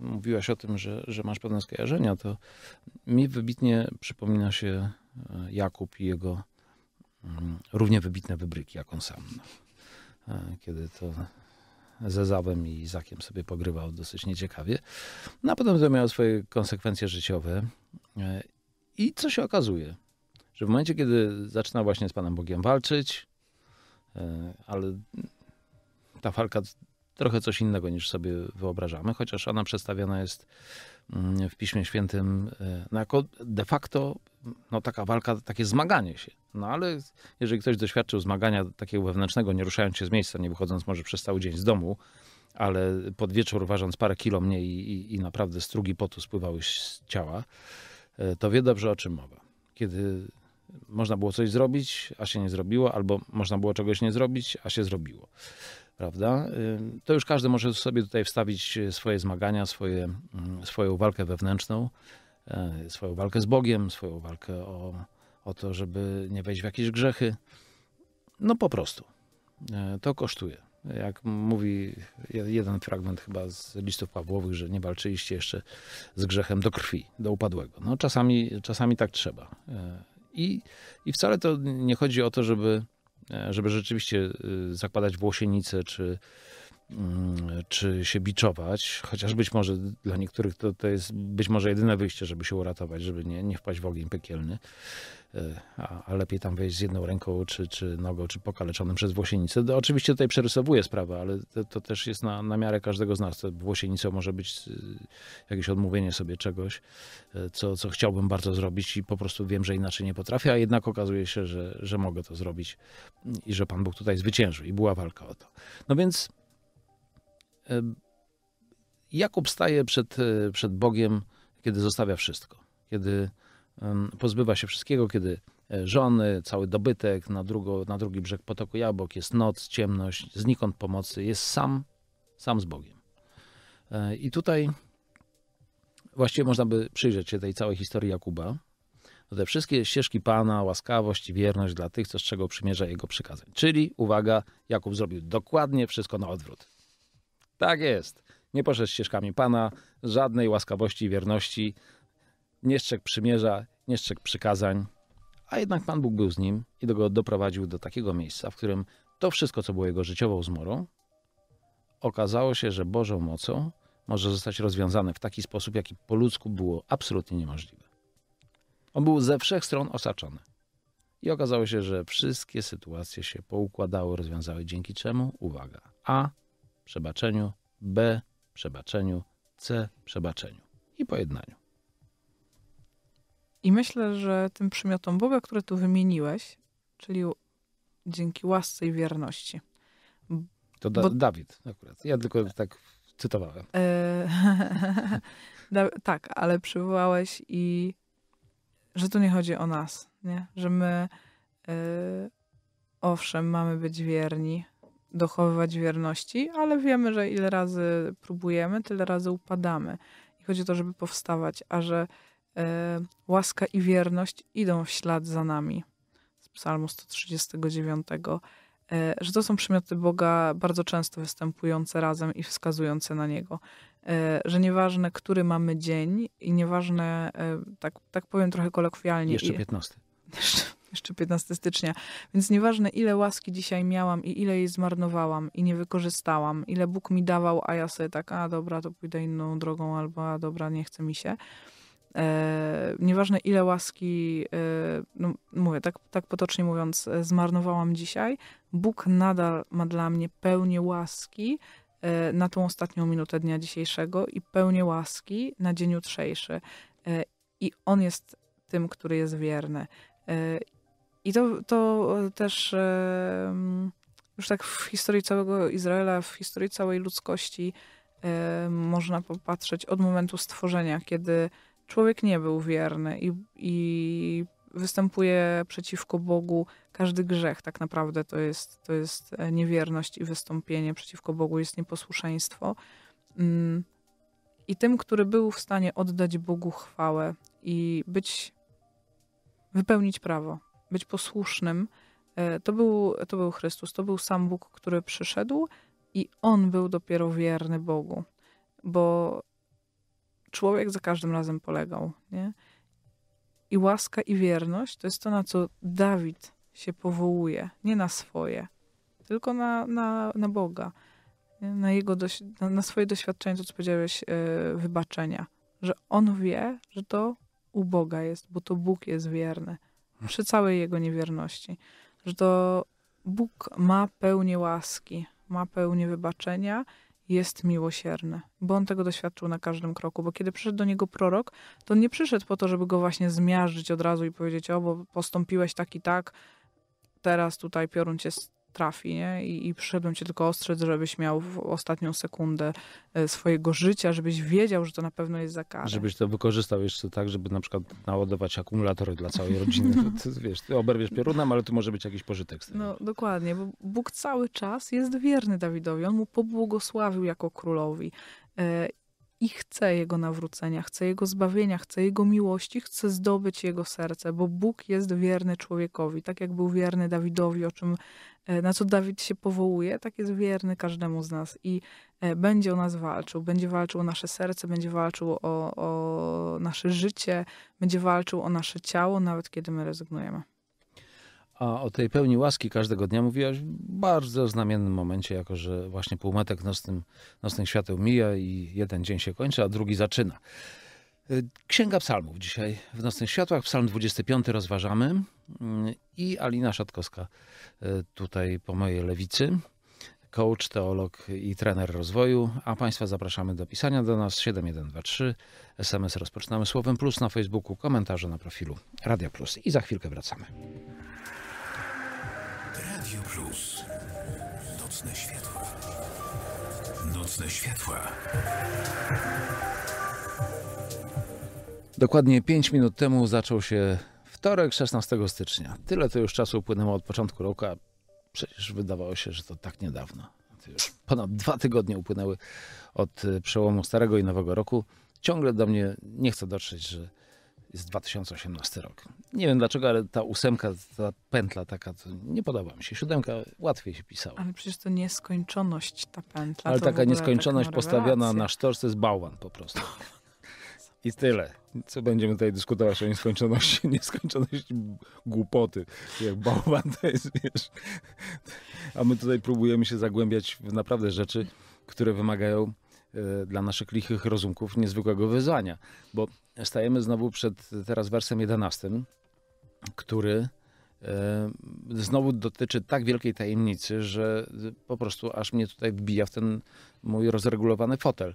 mówiłaś o tym, że, że masz pewne skojarzenia, to mi wybitnie przypomina się e, Jakub i jego Mhm. równie wybitne wybryki jak on sam. E, kiedy to ze Zawem i Zakiem sobie pogrywał dosyć nieciekawie. No a potem to miało swoje konsekwencje życiowe. E, I co się okazuje? Że w momencie, kiedy zaczyna właśnie z Panem Bogiem walczyć, e, ale ta walka trochę coś innego niż sobie wyobrażamy, chociaż ona przedstawiana jest mm, w Piśmie Świętym no, jako de facto no, taka walka, takie zmaganie się. No ale jeżeli ktoś doświadczył zmagania takiego wewnętrznego, nie ruszając się z miejsca, nie wychodząc może przez cały dzień z domu, ale pod wieczór ważąc parę kilo mniej i, i, i naprawdę strugi potu spływały z ciała, e, to wie dobrze o czym mowa. Kiedy można było coś zrobić, a się nie zrobiło, albo można było czegoś nie zrobić, a się zrobiło. Prawda? E, to już każdy może sobie tutaj wstawić swoje zmagania, swoje, mm, swoją walkę wewnętrzną. E, swoją walkę z Bogiem, swoją walkę o, o to, żeby nie wejść w jakieś grzechy. No po prostu. E, to kosztuje. Jak mówi jeden fragment chyba z listów Pawłowych, że nie walczyliście jeszcze z grzechem do krwi, do upadłego. No czasami, czasami tak trzeba. E, I, I wcale to nie chodzi o to, żeby, żeby rzeczywiście zakładać włosienicę czy, Mm, czy się biczować, chociaż być może dla niektórych to, to jest być może jedyne wyjście, żeby się uratować, żeby nie, nie wpaść w ogień piekielny, e, a, a lepiej tam wejść z jedną ręką, czy, czy nogą, czy pokaleczonym przez włosienicę. To oczywiście tutaj przerysowuję sprawę, ale to, to też jest na, na miarę każdego z nas. To włosienicą może być e, jakieś odmówienie sobie czegoś, e, co, co chciałbym bardzo zrobić i po prostu wiem, że inaczej nie potrafię, a jednak okazuje się, że, że mogę to zrobić i że Pan Bóg tutaj zwyciężył i była walka o to. No więc Jakub staje przed, e, przed Bogiem, kiedy zostawia wszystko, kiedy pozbywa się wszystkiego, kiedy e, żony, cały dobytek, na, drugo, na drugi brzeg potoku jabłok, jest noc, ciemność, znikąd pomocy, jest sam, sam z Bogiem. E, I tutaj właściwie można by przyjrzeć się tej całej historii Jakuba, te wszystkie ścieżki Pana, łaskawość i wierność dla tych, co z czego przymierza Jego przykazań. Czyli, uwaga, Jakub zrobił dokładnie wszystko na odwrót. Tak jest. Nie poszedł ścieżkami Pana, żadnej łaskawości i wierności, nie strzegł przymierza, nie strzegł przykazań, a jednak Pan Bóg był z nim i go doprowadził do takiego miejsca, w którym to wszystko, co było jego życiową zmorą, okazało się, że Bożą mocą może zostać rozwiązane w taki sposób, jaki po ludzku było absolutnie niemożliwe. On był ze wszech stron osaczony. I okazało się, że wszystkie sytuacje się poukładały, rozwiązały, dzięki czemu, uwaga, a przebaczeniu, B przebaczeniu, C przebaczeniu i pojednaniu. I myślę, że tym przymiotom Boga, które tu wymieniłeś, czyli dzięki łasce i wierności. To da Bo... Dawid akurat. Ja tylko tak cytowałem. E, da tak, ale przywołałeś i że tu nie chodzi o nas, nie? że my y owszem, mamy być wierni, dochowywać wierności, ale wiemy, że ile razy próbujemy, tyle razy upadamy. I chodzi o to, żeby powstawać, a że e, łaska i wierność idą w ślad za nami. Z Psalmu 139. E, że to są przymioty Boga bardzo często występujące razem i wskazujące na Niego. E, że nieważne, który mamy dzień i nieważne, tak, tak powiem trochę kolokwialnie... Jeszcze 15. I, jeszcze jeszcze 15 stycznia. Więc nieważne, ile łaski dzisiaj miałam i ile jej zmarnowałam i nie wykorzystałam, ile Bóg mi dawał, a ja sobie tak, a dobra, to pójdę inną drogą, albo a dobra, nie chce mi się. E, nieważne, ile łaski, e, no, mówię, tak, tak potocznie mówiąc, e, zmarnowałam dzisiaj, Bóg nadal ma dla mnie pełnię łaski e, na tą ostatnią minutę dnia dzisiejszego i pełnię łaski na dzień jutrzejszy. E, I On jest tym, który jest wierny i to, to też już tak w historii całego Izraela, w historii całej ludzkości można popatrzeć od momentu stworzenia, kiedy człowiek nie był wierny i, i występuje przeciwko Bogu każdy grzech. Tak naprawdę to jest, to jest e, niewierność i wystąpienie przeciwko Bogu, jest nieposłuszeństwo. Mm, I tym, który był w stanie oddać Bogu chwałę i być, wypełnić prawo, być posłusznym. E, to był, to był Chrystus, to był sam Bóg, który przyszedł i on był dopiero wierny Bogu, bo człowiek za każdym razem polegał. Nie? I łaska i wierność to jest to, na co Dawid się powołuje, nie na swoje, tylko na, na, na Boga, nie? na, jego na, na, swoje doświadczenie, to co powiedziałeś, yy, wybaczenia, że on wie, że to u Boga jest, bo to Bóg jest wierny przy całej jego niewierności. Że to Bóg ma pełnię łaski, ma pełnię wybaczenia, jest miłosierny, bo on tego doświadczył na każdym kroku. Bo kiedy przyszedł do niego prorok, to on nie przyszedł po to, żeby go właśnie zmiażdżyć od razu i powiedzieć: O, bo postąpiłeś tak i tak, teraz tutaj piorun cię trafi, nie? I, i przyszedłem cię tylko ostrzec, żebyś miał ostatnią sekundę e, swojego życia, żebyś wiedział, że to na pewno jest za karę. Żebyś to wykorzystał jeszcze tak, żeby na przykład naładować akumulatory dla całej rodziny. No. Ty, wiesz, ty oberwiesz piorunem, ale tu może być jakiś pożytek. No dokładnie, bo Bóg cały czas jest wierny Dawidowi. On mu pobłogosławił jako królowi e, i chce Jego nawrócenia, chce Jego zbawienia, chce Jego miłości, chce zdobyć Jego serce, bo Bóg jest wierny człowiekowi, tak jak był wierny Dawidowi, o czym E, na co Dawid się powołuje, tak jest wierny każdemu z nas i e, będzie o nas walczył. Będzie walczył o nasze serce, będzie walczył o, o nasze życie, będzie walczył o nasze ciało, nawet kiedy my rezygnujemy. A o tej pełni łaski każdego dnia mówiłaś w bardzo znamiennym momencie, jako że właśnie półmetek nocnym, nocnych świateł mija i jeden dzień się kończy, a drugi zaczyna. Księga Psalmów dzisiaj w Nocnych Światłach. Psalm 25 rozważamy i Alina Szatkowska e, tutaj po mojej lewicy. Coach, teolog i trener rozwoju, a Państwa zapraszamy do pisania do nas 7123. SMS rozpoczynamy słowem plus na Facebooku, komentarze na profilu Radia Plus i za chwilkę wracamy. Radio Plus. Nocne światła. Nocne światła. Dokładnie 5 minut temu zaczął się wtorek 16 stycznia. Tyle to już czasu upłynęło od początku roku, a przecież wydawało się, że to tak niedawno. To już ponad dwa tygodnie upłynęły od e, przełomu starego i nowego roku. Ciągle do mnie nie chce dotrzeć, że jest 2018 rok. Nie wiem dlaczego, ale ta ósemka, ta pętla taka, nie podoba mi się. Siódemka łatwiej się pisała. Ale przecież to nieskończoność ta pętla. Ale taka nieskończoność taka postawiona na sztorce z bałwan po prostu. I tyle. Co będziemy tutaj dyskutować o nieskończoności, nieskończoności głupoty, jak bałwan to jest, wiesz. A my tutaj próbujemy się zagłębiać w naprawdę rzeczy, które wymagają e, dla naszych lichych rozumków niezwykłego wyzwania. Bo stajemy znowu przed teraz wersem 11, który e, znowu dotyczy tak wielkiej tajemnicy, że po prostu aż mnie tutaj wbija w ten mój rozregulowany fotel.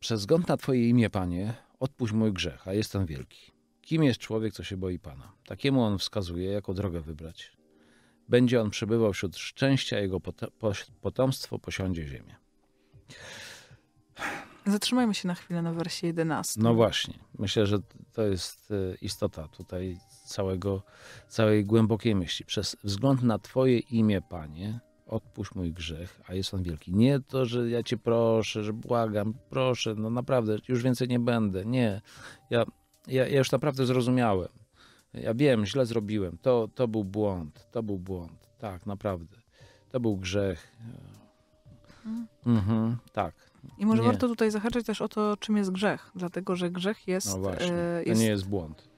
Przez zgon na Twoje imię, Panie, Odpuść mój grzech, a jest on wielki. Kim jest człowiek, co się boi Pana? Takiemu on wskazuje, jaką drogę wybrać. Będzie on przebywał wśród szczęścia, jego potomstwo posiądzie ziemię. Zatrzymajmy się na chwilę na wersie 11. No właśnie, myślę, że to jest e, istota tutaj całego, całej głębokiej myśli. Przez wzgląd na Twoje imię, Panie, odpuść mój grzech, a jest on wielki. Nie to, że ja cię proszę, że błagam, proszę, no naprawdę, już więcej nie będę. Nie, ja, ja, ja już naprawdę zrozumiałem. Ja wiem, źle zrobiłem. To, to był błąd, to był błąd. Tak, naprawdę. To był grzech. Mm. Mhm, tak. I może nie. warto tutaj zahaczyć też o to, czym jest grzech, dlatego że grzech jest. No właśnie. E, to jest, nie jest błąd.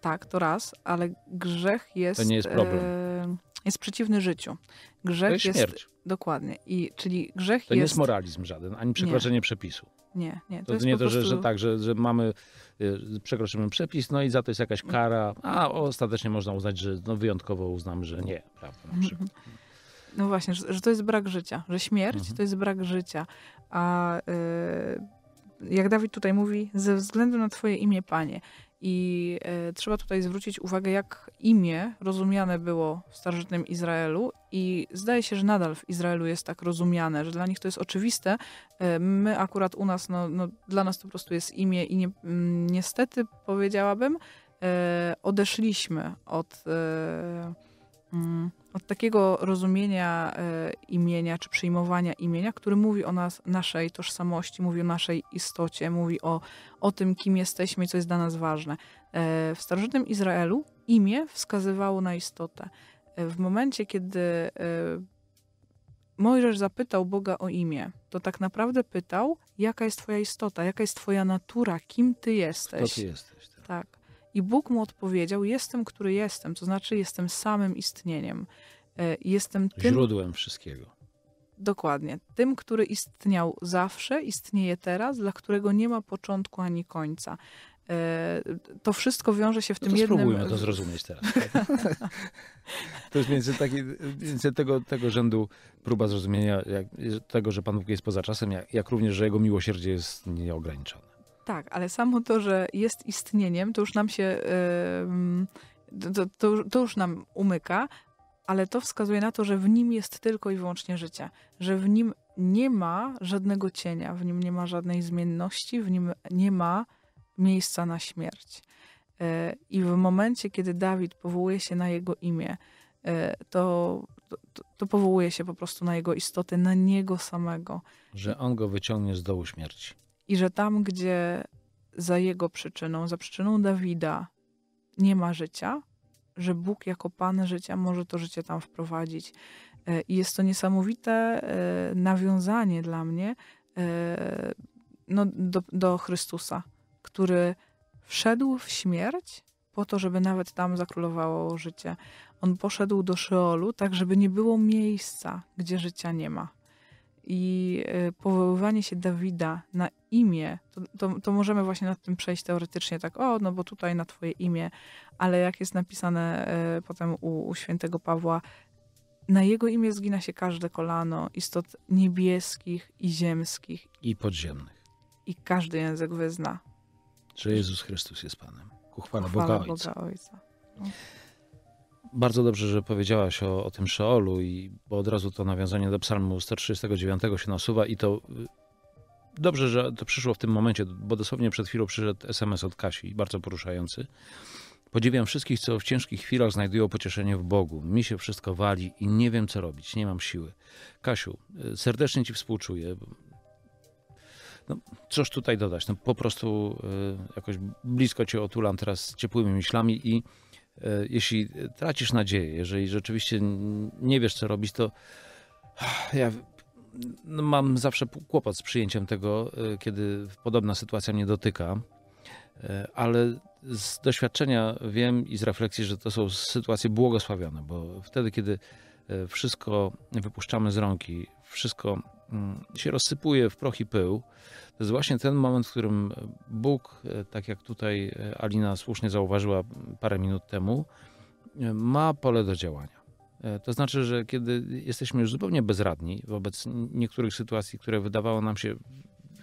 Tak, to raz, ale grzech jest. To nie jest problem. E, jest przeciwny życiu. Grzech to jest, jest śmierć. Dokładnie. I, czyli grzech to jest... nie jest moralizm żaden, ani przekroczenie nie. przepisu. Nie, nie. To, to jest nie to, prostu... że, że tak, że, że mamy, y, przekroczymy przepis, no i za to jest jakaś kara, a ostatecznie można uznać, że no wyjątkowo uznam, że nie, prawda, na No właśnie, że, że to jest brak życia, że śmierć mhm. to jest brak życia, a... Y, jak Dawid tutaj mówi, ze względu na Twoje imię, Panie. I e, trzeba tutaj zwrócić uwagę, jak imię rozumiane było w starożytnym Izraelu, i zdaje się, że nadal w Izraelu jest tak rozumiane, że dla nich to jest oczywiste. E, my akurat u nas, no, no, dla nas to po prostu jest imię, i nie, mm, niestety powiedziałabym, e, odeszliśmy od. E, Mm. od takiego rozumienia e, imienia czy przyjmowania imienia, który mówi o nas, naszej tożsamości, mówi o naszej istocie, mówi o, o tym, kim jesteśmy i co jest dla nas ważne. E, w starożytnym Izraelu imię wskazywało na istotę. E, w momencie, kiedy Mojżesz zapytał Boga o imię, to tak naprawdę pytał, jaka jest Twoja istota, jaka jest Twoja natura, kim Ty jesteś. Kto Ty jesteś. Tak. tak. I Bóg mu odpowiedział: Jestem, który jestem, to znaczy jestem samym istnieniem. E, jestem tym. Źródłem wszystkiego. Dokładnie. Tym, który istniał zawsze, istnieje teraz, dla którego nie ma początku ani końca. E, to wszystko wiąże się w no tym to jednym... Spróbujmy to zrozumieć teraz. Tak? to jest między, taki, między tego, tego rzędu próba zrozumienia jak, tego, że Pan Bóg jest poza czasem, jak, jak również, że Jego miłosierdzie jest nieograniczone. Tak, ale samo to, że jest istnieniem, to już nam się. to, to, to już nam umyka, ale to wskazuje na to, że w nim jest tylko i wyłącznie życie, że w nim nie ma żadnego cienia, w nim nie ma żadnej zmienności, w nim nie ma miejsca na śmierć. E, I w momencie, kiedy Dawid powołuje się na jego imię, e, to, to, to powołuje się po prostu na jego istotę, na niego samego. Że on go wyciągnie z dołu śmierci. I że tam, gdzie za jego przyczyną, za przyczyną Dawida nie ma życia, że Bóg jako Pan życia może to życie tam wprowadzić. E, I jest to niesamowite e, nawiązanie dla mnie e, no, do, do Chrystusa, który wszedł w śmierć po to, żeby nawet tam zakrólowało życie. On poszedł do Szeolu, tak żeby nie było miejsca, gdzie życia nie ma. I powoływanie się Dawida na imię, to, to, to, możemy właśnie nad tym przejść teoretycznie tak, o, no bo tutaj na twoje imię, ale jak jest napisane y, potem u, u świętego Pawła, na jego imię zgina się każde kolano istot niebieskich i ziemskich. I podziemnych. I każdy język wyzna. Że Jezus Chrystus jest Panem. Ku chwale Boga, Boga Ojca. Ojca. No. Bardzo dobrze, że powiedziałaś o, o tym Szeolu, i, bo od razu to nawiązanie do psalmu 139 się nasuwa i to y, Dobrze, że to przyszło w tym momencie, bo dosłownie przed chwilą przyszedł SMS od Kasi, bardzo poruszający. Podziwiam wszystkich, co w ciężkich chwilach znajdują pocieszenie w Bogu. Mi się wszystko wali i nie wiem, co robić, nie mam siły. Kasiu, y, serdecznie Ci współczuję. No, coś tutaj dodać. No, po prostu y, jakoś blisko Cię otulam teraz ciepłymi myślami i y, jeśli tracisz nadzieję, jeżeli rzeczywiście nie wiesz, co robić, to ja no, mam zawsze kłopot z przyjęciem tego, e, kiedy podobna sytuacja mnie dotyka, e, ale z doświadczenia wiem i z refleksji, że to są sytuacje błogosławione, bo wtedy, kiedy e, wszystko wypuszczamy z rąki, wszystko mm, się rozsypuje w proch i pył, to jest właśnie ten moment, w którym Bóg, tak jak tutaj Alina słusznie zauważyła parę minut temu, ma pole do działania. E, to znaczy, że kiedy jesteśmy już zupełnie bezradni wobec niektórych sytuacji, które wydawało nam się,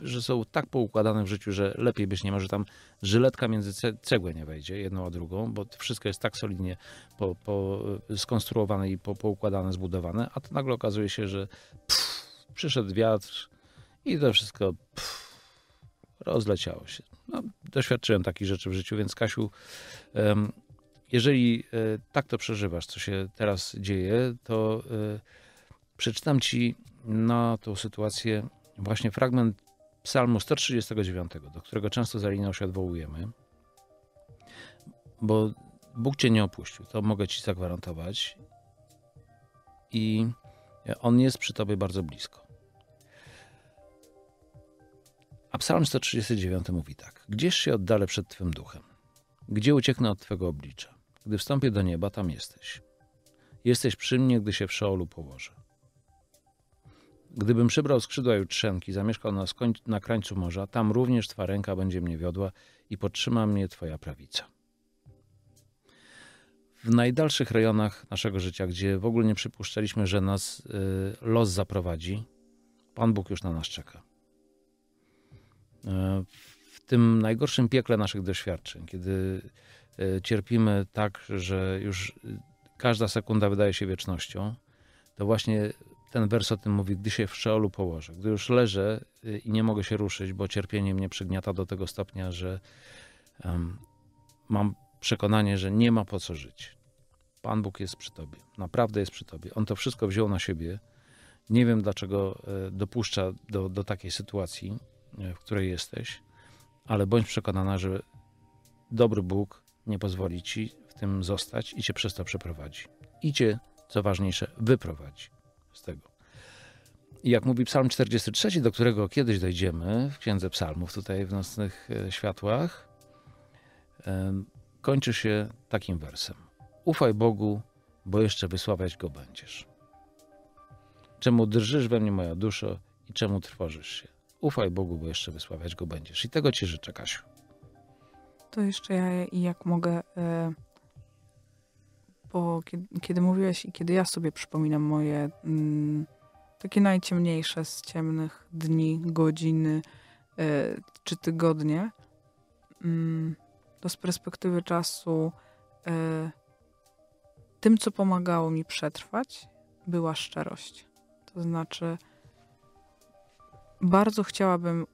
że są tak poukładane w życiu, że lepiej być nie może tam żyletka między cegłę nie wejdzie, jedną a drugą, bo wszystko jest tak solidnie po, po e, skonstruowane i po, poukładane, zbudowane, a to nagle okazuje się, że pff, przyszedł wiatr i to wszystko pff, rozleciało się. No, doświadczyłem takich rzeczy w życiu, więc Kasiu, jeżeli e, tak to przeżywasz, co się teraz dzieje, to e, przeczytam ci na tą sytuację właśnie fragment Psalmu 139, do którego często z się odwołujemy, bo Bóg cię nie opuścił, to mogę ci zagwarantować. I on jest przy tobie bardzo blisko. A Psalm 139 mówi tak: Gdzież się oddalę przed Twym duchem? Gdzie ucieknę od Twego oblicza? Gdy wstąpię do nieba, tam jesteś. Jesteś przy mnie, gdy się w Szeolu położę. Gdybym przybrał skrzydła jutrzenki, zamieszkał na, skoń- na krańcu morza, tam również Twa ręka będzie mnie wiodła i podtrzyma mnie Twoja prawica. W najdalszych rejonach naszego życia, gdzie w ogóle nie przypuszczaliśmy, że nas y, los zaprowadzi, Pan Bóg już na nas czeka. Y, w tym najgorszym piekle naszych doświadczeń, kiedy Y, cierpimy tak, że już y, każda sekunda wydaje się wiecznością, to właśnie ten wers o tym mówi, gdy się w szeolu położę, gdy już leżę y, i nie mogę się ruszyć, bo cierpienie mnie przygniata do tego stopnia, że um, mam przekonanie, że nie ma po co żyć. Pan Bóg jest przy tobie, naprawdę jest przy tobie. On to wszystko wziął na siebie. Nie wiem, dlaczego e, dopuszcza do, do takiej sytuacji, e, w której jesteś, ale bądź przekonana, że dobry Bóg nie pozwoli ci w tym zostać i cię przez to przeprowadzi. I cię, co ważniejsze, wyprowadzi z tego. I jak mówi Psalm 43, do którego kiedyś dojdziemy w Księdze Psalmów, tutaj w Nocnych e, Światłach, kończy się takim wersem. Ufaj Bogu, bo jeszcze wysławiać Go będziesz. Czemu drżysz we mnie moja duszo i czemu trwożysz się? Ufaj Bogu, bo jeszcze wysławiać Go będziesz. I tego Ci życzę, Kasiu to jeszcze ja i jak mogę. E, bo kiedy, kiedy, mówiłeś i kiedy ja sobie przypominam moje mm, takie najciemniejsze z ciemnych dni, godziny y, czy tygodnie, y, to z perspektywy czasu y, tym, co pomagało mi przetrwać, była szczerość. To znaczy, bardzo chciałabym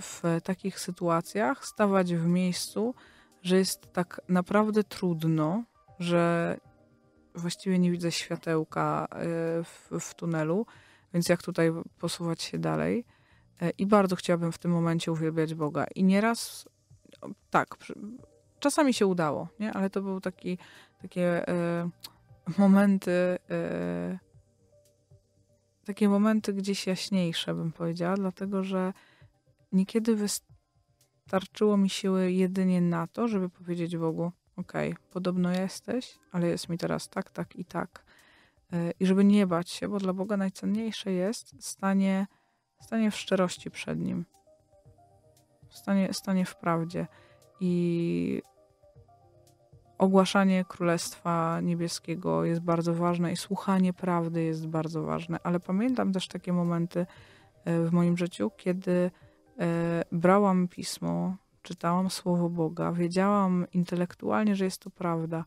w takich sytuacjach stawać w miejscu, że jest tak naprawdę trudno, że właściwie nie widzę światełka e, w, w tunelu, więc jak tutaj posuwać się dalej. E, I bardzo chciałabym w tym momencie uwielbiać Boga. I nieraz tak, czasami się udało, nie? ale to były taki, takie e, momenty, e, takie momenty gdzieś jaśniejsze, bym powiedziała, dlatego że niekiedy wystarczyło mi siły jedynie na to, żeby powiedzieć Bogu, okej, okay, podobno jesteś, ale jest mi teraz tak, tak i tak. E, I żeby nie bać się, bo dla Boga najcenniejsze jest stanie, stanie w szczerości przed Nim. Stanie, stanie w prawdzie. I ogłaszanie Królestwa Niebieskiego jest bardzo ważne i słuchanie prawdy jest bardzo ważne, ale pamiętam też takie momenty e, w moim życiu, kiedy E, brałam pismo, czytałam Słowo Boga, wiedziałam intelektualnie, że jest to prawda,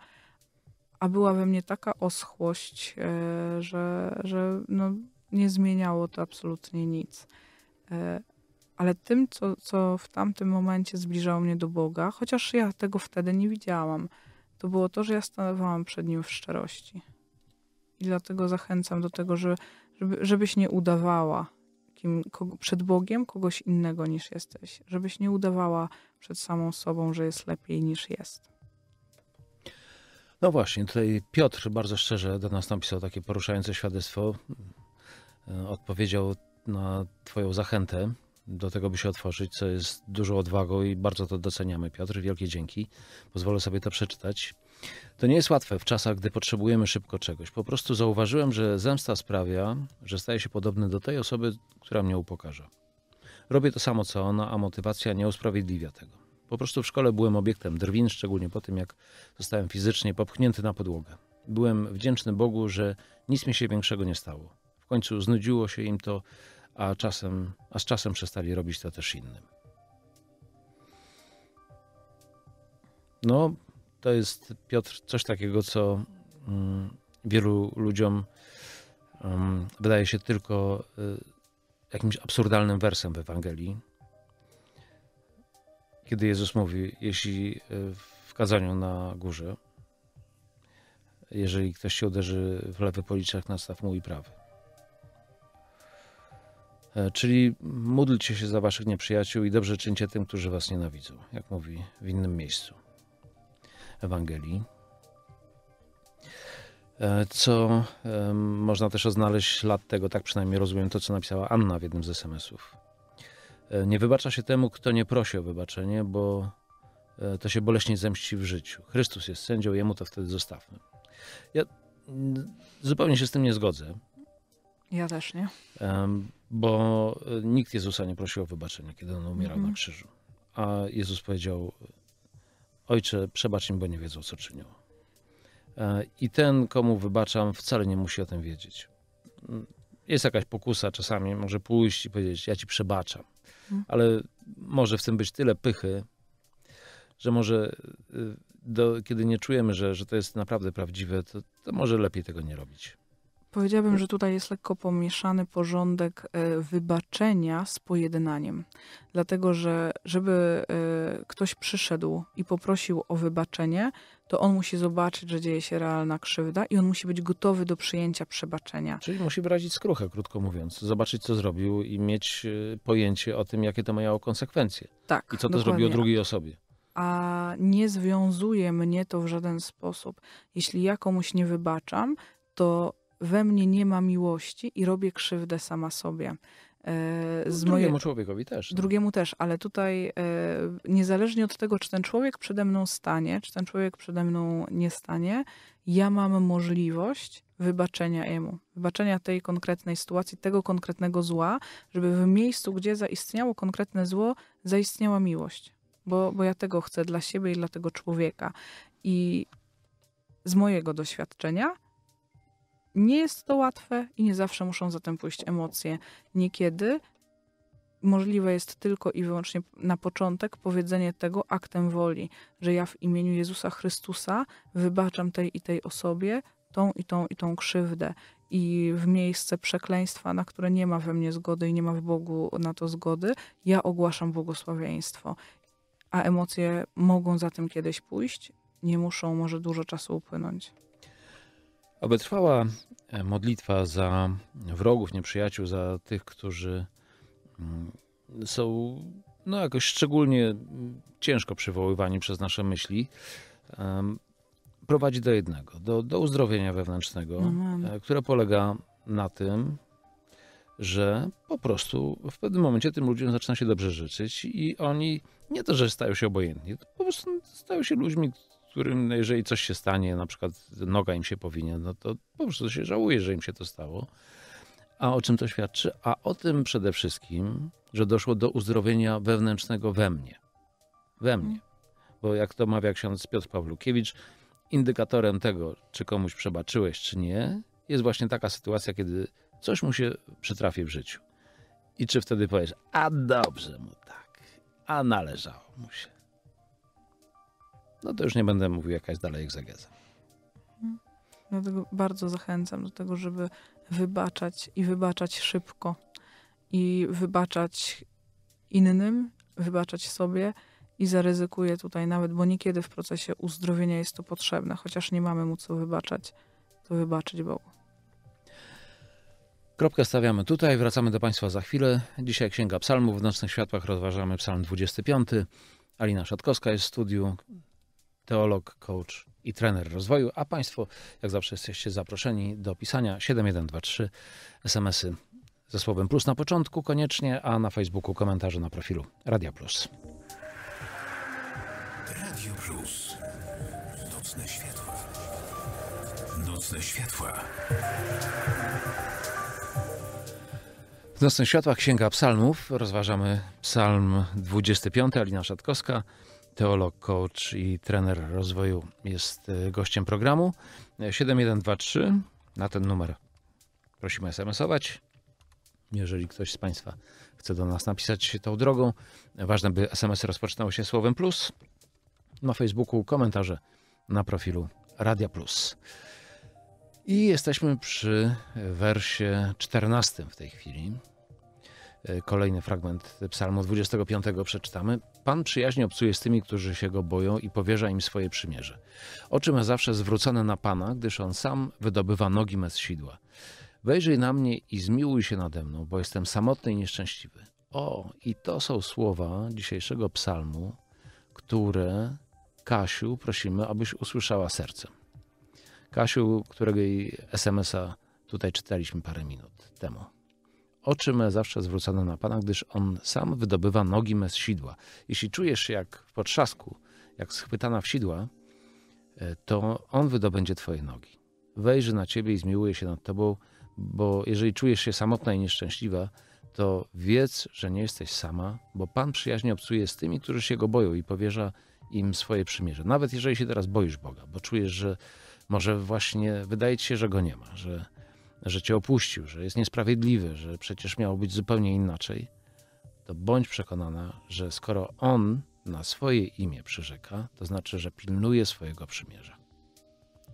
a była we mnie taka oschłość, e, że, że no, nie zmieniało to absolutnie nic. E, ale tym, co, co w tamtym momencie zbliżało mnie do Boga, chociaż ja tego wtedy nie widziałam, to było to, że ja stanowałam przed Nim w szczerości. I dlatego zachęcam do tego, że, żeby, żebyś nie udawała, przed Bogiem kogoś innego niż jesteś, żebyś nie udawała przed samą sobą, że jest lepiej niż jest. No właśnie, tutaj Piotr bardzo szczerze do nas napisał takie poruszające świadectwo. E, odpowiedział na Twoją zachętę do tego, by się otworzyć, co jest dużą odwagą i bardzo to doceniamy, Piotr. Wielkie dzięki. Pozwolę sobie to przeczytać. To nie jest łatwe w czasach, gdy potrzebujemy szybko czegoś. Po prostu zauważyłem, że zemsta sprawia, że staje się podobny do tej osoby, która mnie upokarza. Robię to samo co ona, a motywacja nie usprawiedliwia tego. Po prostu w szkole byłem obiektem drwin, szczególnie po tym, jak zostałem fizycznie popchnięty na podłogę. Byłem wdzięczny Bogu, że nic mi się większego nie stało. W końcu znudziło się im to, a, czasem, a z czasem przestali robić to też innym. No, to jest, Piotr, coś takiego, co mm, wielu ludziom mm, wydaje się tylko y, jakimś absurdalnym wersem w Ewangelii. Kiedy Jezus mówi, jeśli y, w kazaniu na górze, jeżeli ktoś się uderzy w lewy policzek, nastaw mu i prawy. E, czyli módlcie się za waszych nieprzyjaciół i dobrze czyńcie tym, którzy was nienawidzą, jak mówi w innym miejscu. Ewangelii. E, co można też odnaleźć lat tego, tak przynajmniej rozumiem to, co napisała Anna w jednym z SMS-ów. E, nie wybacza się temu, kto nie prosi o wybaczenie, bo e, to się boleśnie zemści w życiu. Chrystus jest sędzią, jemu to wtedy zostawmy. Ja zupełnie się z tym nie zgodzę. Ja też nie. Bo nikt Jezusa nie prosił o wybaczenie, kiedy on umierał mhm. na krzyżu. A Jezus powiedział: Ojcze, przebacz im, bo nie wiedzą, co czynią. E, I ten, komu wybaczam, wcale nie musi o tym wiedzieć. Mm, jest jakaś pokusa czasami, może pójść i powiedzieć, ja ci przebaczam. Mhm. Ale może w tym być tyle pychy, że może e, do, kiedy nie czujemy, że, że to jest naprawdę prawdziwe, to, to może lepiej tego nie robić. Powiedziałabym, że tutaj jest lekko pomieszany porządek e, wybaczenia z pojednaniem. Dlatego, że żeby e, ktoś przyszedł i poprosił o wybaczenie, to on musi zobaczyć, że dzieje się realna krzywda i on musi być gotowy do przyjęcia przebaczenia. Czyli musi wyrazić skruchę, krótko mówiąc, zobaczyć, co zrobił i mieć e, pojęcie o tym, jakie to miało konsekwencje. Tak. I co to zrobiło drugiej osobie a nie związuje mnie to w żaden sposób. Jeśli ja komuś nie wybaczam, to we mnie nie ma miłości i robię krzywdę sama sobie. E, no, z drugiemu moje... człowiekowi też. No. Drugiemu też, ale tutaj e, niezależnie od tego, czy ten człowiek przede mną stanie, czy ten człowiek przede mną nie stanie, ja mam możliwość wybaczenia jemu, wybaczenia tej konkretnej sytuacji, tego konkretnego zła, żeby w miejscu, gdzie zaistniało konkretne zło, zaistniała miłość. Bo, bo ja tego chcę dla siebie i dla tego człowieka. I z mojego doświadczenia nie jest to łatwe i nie zawsze muszą tym pójść emocje. Niekiedy możliwe jest tylko i wyłącznie na początek powiedzenie tego aktem woli, że ja w imieniu Jezusa Chrystusa wybaczam tej i tej osobie tą i tą i tą krzywdę. I w miejsce przekleństwa, na które nie ma we mnie zgody i nie ma w Bogu na to zgody, ja ogłaszam błogosławieństwo. A emocje mogą za tym kiedyś pójść, nie muszą, może dużo czasu upłynąć. Aby trwała e, modlitwa za wrogów, nieprzyjaciół, za tych, którzy mm, są no, jakoś szczególnie mm, ciężko przywoływani przez nasze myśli, prowadzi do jednego, do, do uzdrowienia wewnętrznego, no, no. E, które polega na tym, że po prostu w pewnym momencie tym ludziom zaczyna się dobrze życzyć i oni nie to, że stają się obojętni, po prostu stają się ludźmi, którym no, jeżeli coś się stanie, na przykład noga im się powinien, no to po prostu się żałuje, że im się to stało. A o czym to świadczy? A o tym przede wszystkim, że doszło do uzdrowienia wewnętrznego we mnie. We mhm. mnie. Bo jak to mawia ksiądz Piotr Pawlukiewicz, indykatorem tego, czy komuś przebaczyłeś, czy nie, jest właśnie taka sytuacja, kiedy coś mu się przytrafi w życiu. I czy wtedy powiesz, a dobrze mu tak, a należało mu się. No to już nie będę mówił jakaś dalej egzegeza. Dlatego no bardzo zachęcam do tego, żeby wybaczać i wybaczać szybko. I wybaczać innym, wybaczać sobie i zaryzykuję tutaj nawet, bo niekiedy w procesie uzdrowienia jest to potrzebne, chociaż nie mamy mu co wybaczać, to wybaczyć Bogu. Kropkę stawiamy tutaj, wracamy do Państwa za chwilę. Dzisiaj Księga Psalmów, w Nocnych Światłach rozważamy Psalm 25. Alina Szatkowska jest w studiu, teolog, coach i trener rozwoju, a Państwo, jak zawsze, jesteście zaproszeni do pisania 7123 SMSy ze słowem plus na początku koniecznie, a na Facebooku komentarze na profilu Radia Plus. Radio Plus. Nocne światła. Nocne światła. W Nocnych Światłach Księga Psalmów rozważamy psalm 25, Alina Szatkowska, teolog, coach i trener rozwoju jest e, gościem programu. 7123 na ten numer prosimy smsować. Jeżeli ktoś z Państwa chce do nas napisać tą drogą, ważne by SMS rozpoczynały się słowem plus. Na Facebooku komentarze na profilu Radia Plus. I jesteśmy przy wersie 14 w tej chwili. E, kolejny fragment Psalmu 25 przeczytamy. Pan przyjaźnie obcuje z tymi, którzy się go boją i powierza im swoje przymierze. Oczy ma zawsze zwrócone na Pana, gdyż on sam wydobywa nogi me z sidła. Wejrzyj na mnie i zmiłuj się nade mną, bo jestem samotny i nieszczęśliwy. O, i to są słowa dzisiejszego psalmu, które Kasiu prosimy, abyś usłyszała sercem. Kasiu, którego SMS-a tutaj czytaliśmy parę minut temu oczy me zawsze zwrócone na Pana, gdyż On sam wydobywa nogi me z sidła. Jeśli czujesz się jak w potrzasku, jak schwytana w sidła, e, to On wydobędzie Twoje nogi. Wejrzy na Ciebie i zmiłuje się nad Tobą, bo jeżeli czujesz się samotna i nieszczęśliwa, to wiedz, że nie jesteś sama, bo Pan przyjaźnie obcuje z tymi, którzy się Go boją i powierza im swoje przymierze. Nawet jeżeli się teraz boisz Boga, bo czujesz, że może właśnie wydaje ci się, że Go nie ma, że że cię opuścił, że jest niesprawiedliwy, że przecież miało być zupełnie inaczej, to bądź przekonana, że skoro on na swoje imię przyrzeka, to znaczy, że pilnuje swojego przymierza.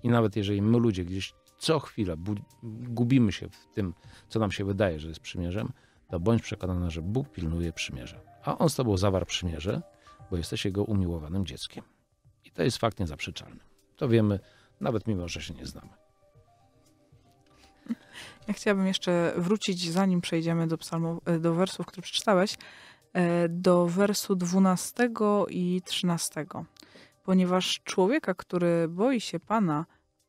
I nawet jeżeli my ludzie gdzieś co chwilę gubimy się w tym, co nam się wydaje, że jest przymierzem, to bądź przekonana, że Bóg pilnuje przymierza. A on z tobą zawarł przymierze, bo jesteś jego umiłowanym dzieckiem. I to jest fakt niezaprzeczalny. To wiemy, nawet mimo, że się nie znamy. Ja chciałabym jeszcze wrócić, zanim przejdziemy do, psalmów, e, do wersów, które przeczytałeś, e, do wersu 12 i 13. Ponieważ człowieka, który boi się Pana,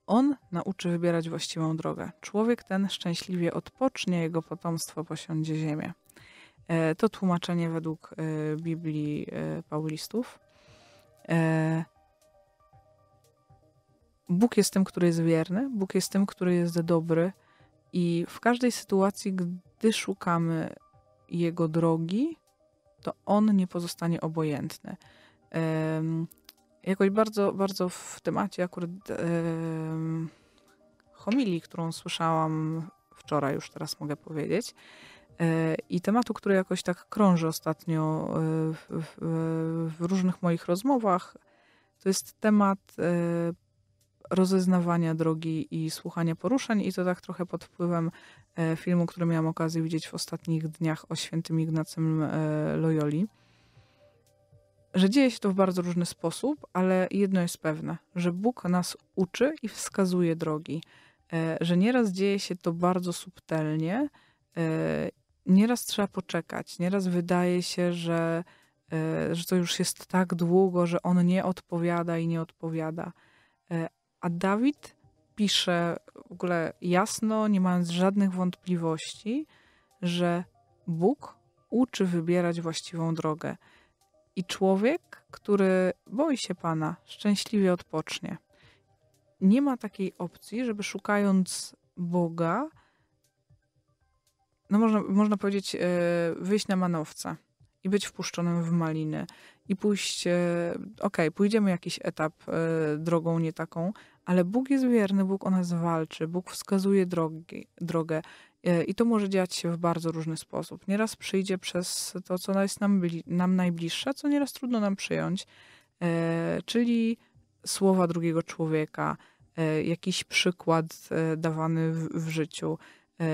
on nauczy wybierać właściwą drogę. Człowiek ten szczęśliwie odpocznie, jego potomstwo posiądzie ziemię. E, to tłumaczenie według Biblii Paulistów. Bóg jest tym, który jest wierny, Bóg jest tym, który jest dobry, i w każdej sytuacji, gdy szukamy jego drogi, to on nie pozostanie obojętny. Um, jakoś bardzo, bardzo w temacie akurat um, homilii, którą słyszałam wczoraj, już teraz mogę powiedzieć, e, i tematu, który jakoś tak krąży ostatnio e, w, w, w, różnych moich rozmowach, to jest temat e, rozeznawania drogi i słuchania poruszeń i to tak trochę pod wpływem e, filmu, który miałam okazję widzieć w ostatnich dniach o świętym Ignacym e, Loyoli. Że dzieje się to w bardzo różny sposób, ale jedno jest pewne, że Bóg nas uczy i wskazuje drogi, e, że nieraz dzieje się to bardzo subtelnie, nieraz trzeba poczekać, nieraz wydaje się, że że to już jest tak długo, że on nie odpowiada i nie odpowiada. A Dawid pisze w ogóle jasno, nie mając żadnych wątpliwości, że Bóg uczy wybierać właściwą drogę. I człowiek, który boi się Pana, szczęśliwie odpocznie. Nie ma takiej opcji, żeby szukając Boga, no można, można powiedzieć, e, wyjść na manowce i być wpuszczonym w maliny i pójść, e, okej, okay, pójdziemy jakiś etap e, drogą nie taką, ale Bóg jest wierny, Bóg o nas walczy, Bóg wskazuje drogi, drogę. E, I to może dziać się w bardzo różny sposób. Nieraz przyjdzie przez to, co jest nam, nam najbliższe, co nieraz trudno nam przyjąć, e, czyli słowa drugiego człowieka, e, jakiś przykład dawany w, w życiu.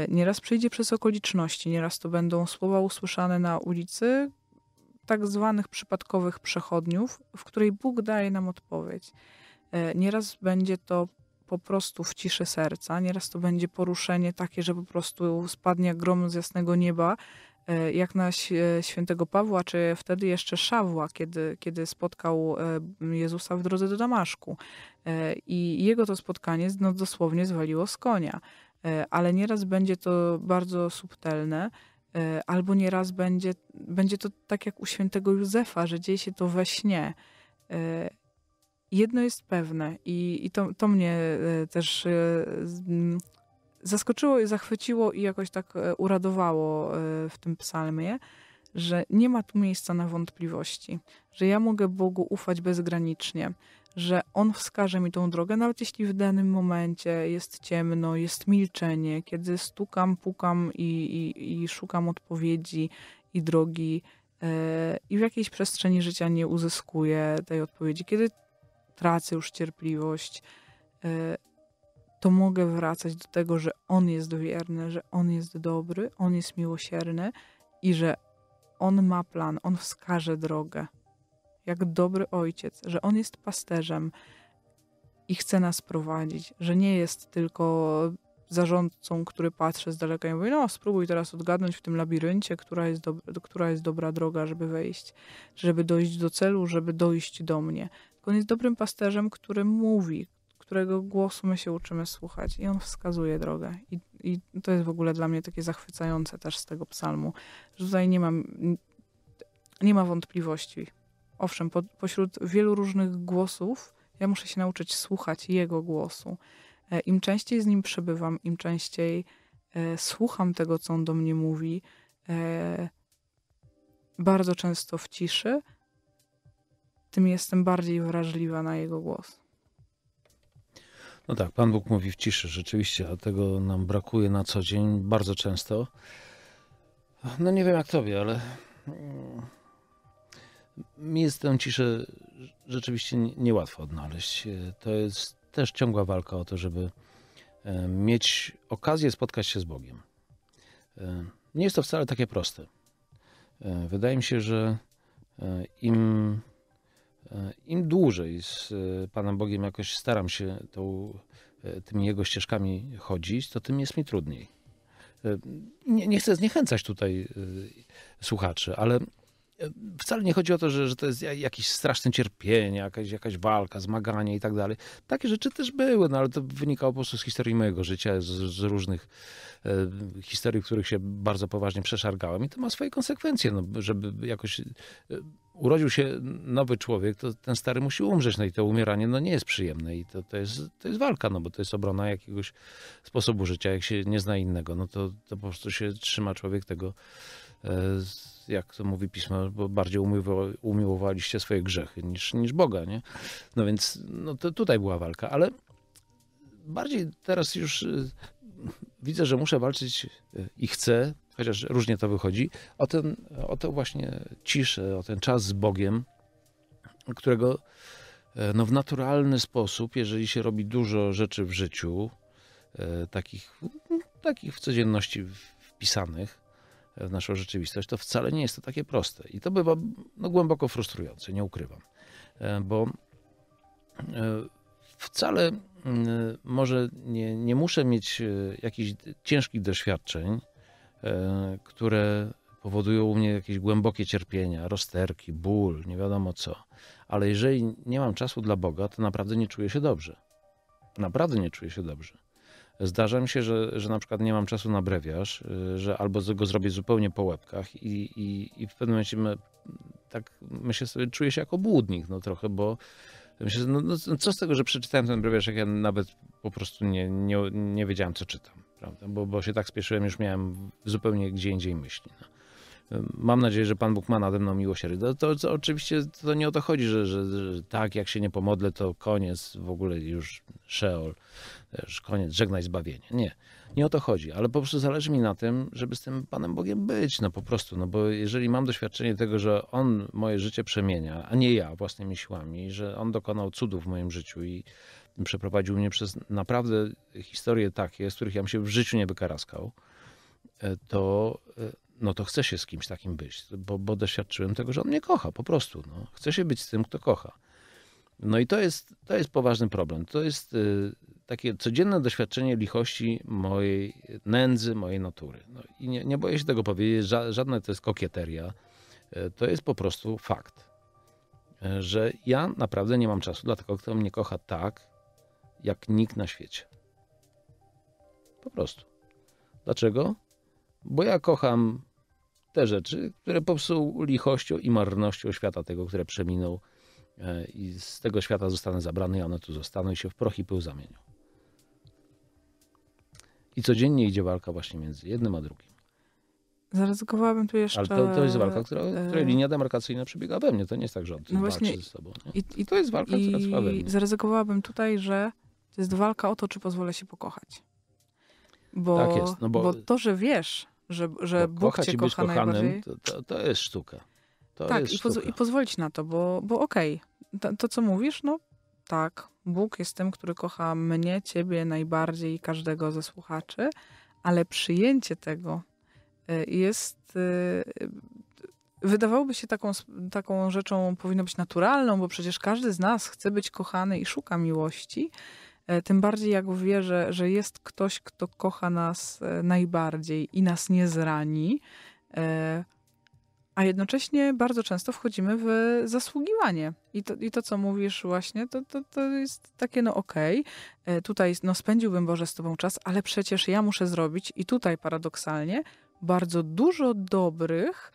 Nieraz przyjdzie przez okoliczności, nieraz to będą słowa usłyszane na ulicy, tak zwanych przypadkowych przechodniów, w której Bóg daje nam odpowiedź. E, nieraz będzie to po prostu w ciszy serca, nieraz to będzie poruszenie takie, że po prostu spadnie grom z jasnego nieba, e, jak na e, świętego Pawła, czy wtedy jeszcze Szawła, kiedy, kiedy spotkał Jezusa w drodze do Damaszku. I jego to spotkanie no, dosłownie zwaliło z konia. Ale nieraz będzie to bardzo subtelne, albo nieraz będzie, będzie to tak jak u świętego Józefa, że dzieje się to we śnie jedno jest pewne i, i to, to mnie e, też e, mm, zaskoczyło i zachwyciło i jakoś tak e, uradowało w tym psalmie, że nie ma tu miejsca na wątpliwości, że ja mogę Bogu ufać bezgranicznie, że On wskaże mi tą drogę, nawet jeśli w danym momencie jest ciemno, jest milczenie, kiedy stukam, pukam i, i, i szukam odpowiedzi i drogi, i w jakiejś przestrzeni życia nie uzyskuję tej odpowiedzi, kiedy tracę już cierpliwość, e, to mogę wracać do tego, że On jest wierny, że On jest dobry, On jest miłosierny i że On ma plan, On wskaże drogę. Jak dobry ojciec, że On jest pasterzem i chce nas prowadzić, że nie jest tylko zarządcą, który patrzy z daleka i mówi, no spróbuj teraz odgadnąć w tym labiryncie, która jest, dobra, która jest dobra droga, żeby wejść, żeby dojść do celu, żeby dojść do mnie. On jest dobrym pasterzem, który mówi, którego głosu my się uczymy słuchać i on wskazuje drogę. I, I, to jest w ogóle dla mnie takie zachwycające też z tego psalmu, że tutaj nie mam, nie ma wątpliwości. Owszem, po, pośród wielu różnych głosów ja muszę się nauczyć słuchać jego głosu. E, Im częściej z nim przebywam, im częściej e, słucham tego, co on do mnie mówi, e, bardzo często w ciszy, tym jestem bardziej wrażliwa na jego głos. No tak, Pan Bóg mówi w ciszy, rzeczywiście, a tego nam brakuje na co dzień bardzo często. No nie wiem jak tobie, ale mm, mi jest tę ciszę rzeczywiście niełatwo odnaleźć. To jest też ciągła walka o to, żeby e, mieć okazję spotkać się z Bogiem. E, nie jest to wcale takie proste. E, wydaje mi się, że im E, Im dłużej z e, Panem Bogiem jakoś staram się tą, e, tymi Jego ścieżkami chodzić, to tym jest mi trudniej. Nie, nie chcę zniechęcać tutaj słuchaczy, ale wcale nie chodzi o to, że, że to jest jakieś straszne cierpienie, jakaś, jakaś walka, zmaganie i tak dalej. Takie rzeczy też były, no ale to wynikało po prostu z historii mojego życia, z, z różnych e, historii, w których się bardzo poważnie przeszargałem i to ma swoje konsekwencje, no, żeby jakoś e, urodził się nowy człowiek, to ten stary musi umrzeć, no i to umieranie no nie jest przyjemne i to, to, jest, to jest walka, no bo to jest obrona jakiegoś sposobu życia, jak się nie zna innego, no to, to po prostu się trzyma człowiek tego, e, jak to mówi pismo, bo bardziej umiłowaliście swoje grzechy niż, niż Boga, nie? No więc no to tutaj była walka, ale bardziej teraz już e, widzę, że muszę walczyć e, i chcę chociaż różnie to wychodzi, o, ten, o to właśnie ciszę, o ten czas z Bogiem, którego e, no, w naturalny sposób, jeżeli się robi dużo rzeczy w życiu, e, takich, takich w codzienności wpisanych e, w naszą rzeczywistość, to wcale nie jest to takie proste. I to bywa no, głęboko frustrujące, nie ukrywam. Bo wcale może nie, nie muszę mieć jakichś ciężkich doświadczeń, E, które powodują u mnie jakieś głębokie cierpienia, rozterki, ból, nie wiadomo co. Ale jeżeli nie mam czasu dla Boga, to naprawdę nie czuję się dobrze. Naprawdę nie czuję się dobrze. Zdarza mi się, że, że na przykład nie mam czasu na brewiarz, e, że albo go zrobię zupełnie po łebkach i, i, i w pewnym momencie my, tak myślę sobie, czuję się jako błudnik no trochę, bo myślę, no, no co z tego, że przeczytałem ten brewiarz, jak ja nawet po prostu nie, nie, nie wiedziałem, co czytam prawda? Bo, bo się tak spieszyłem, już miałem zupełnie gdzie indziej myśli. No. Mam nadzieję, że Pan Bóg ma nade mną miłosierdzie. To, to, to oczywiście to nie o to chodzi, że, że, że, tak, jak się nie pomodlę, to koniec, w ogóle już Szeol, już koniec, żegnaj zbawienie. Nie, nie o to chodzi, ale po prostu zależy mi na tym, żeby z tym Panem Bogiem być, no po prostu, no bo jeżeli mam doświadczenie tego, że On moje życie przemienia, a nie ja własnymi siłami, że On dokonał cudów w moim życiu i przeprowadził mnie przez naprawdę historie takie, z których ja bym się w życiu nie wykaraskał, e, to, e, no to chcę się z kimś takim być, bo, bo doświadczyłem tego, że on mnie kocha po prostu. No. Chcę się być z tym, kto kocha. No i to jest, to jest poważny problem. To jest e, takie codzienne doświadczenie lichości mojej nędzy, mojej natury. No I nie, nie boję się tego powiedzieć, żadna to jest kokieteria. To jest po prostu fakt, że ja naprawdę nie mam czasu dla tego, kto mnie kocha tak, jak nikt na świecie. Po prostu. Dlaczego? Bo ja kocham te rzeczy, które popsuł lichością i marnością świata tego, które przeminął e, i z tego świata zostanę zabrany, i one tu zostaną i się w proch i pył zamienią. I codziennie idzie walka właśnie między jednym a drugim. Zaryzykowałabym tu jeszcze... Ale to, to jest walka, która, e, której linia demarkacyjna przebiega we mnie. To nie jest tak, że on no właśnie... ze sobą. I, I, to jest walka, która trwa we mnie. Zaryzykowałabym tutaj, że to jest walka o to, czy pozwolę się pokochać. Bo, tak jest, no bo, bo to, że wiesz, że, że Bóg kochać cię kocha kochanym, najbardziej... To, to, to, jest sztuka. To tak, jest i, sztuka. i pozwolić na to, bo, bo okej, okay, to co mówisz, no tak, Bóg jest tym, który kocha mnie, ciebie najbardziej i każdego ze słuchaczy, ale przyjęcie tego e, jest. E, wydawałoby się taką, taką rzeczą, powinno być naturalną, bo przecież każdy z nas chce być kochany i szuka miłości, E, tym bardziej jak wierzę, że jest ktoś, kto kocha nas e, najbardziej i nas nie zrani, e, a jednocześnie bardzo często wchodzimy w zasługiwanie. I to, i to co mówisz właśnie, to, to, to jest takie, no okej, okay, tutaj no, spędziłbym Boże z Tobą czas, ale przecież ja muszę zrobić, i tutaj paradoksalnie, bardzo dużo dobrych,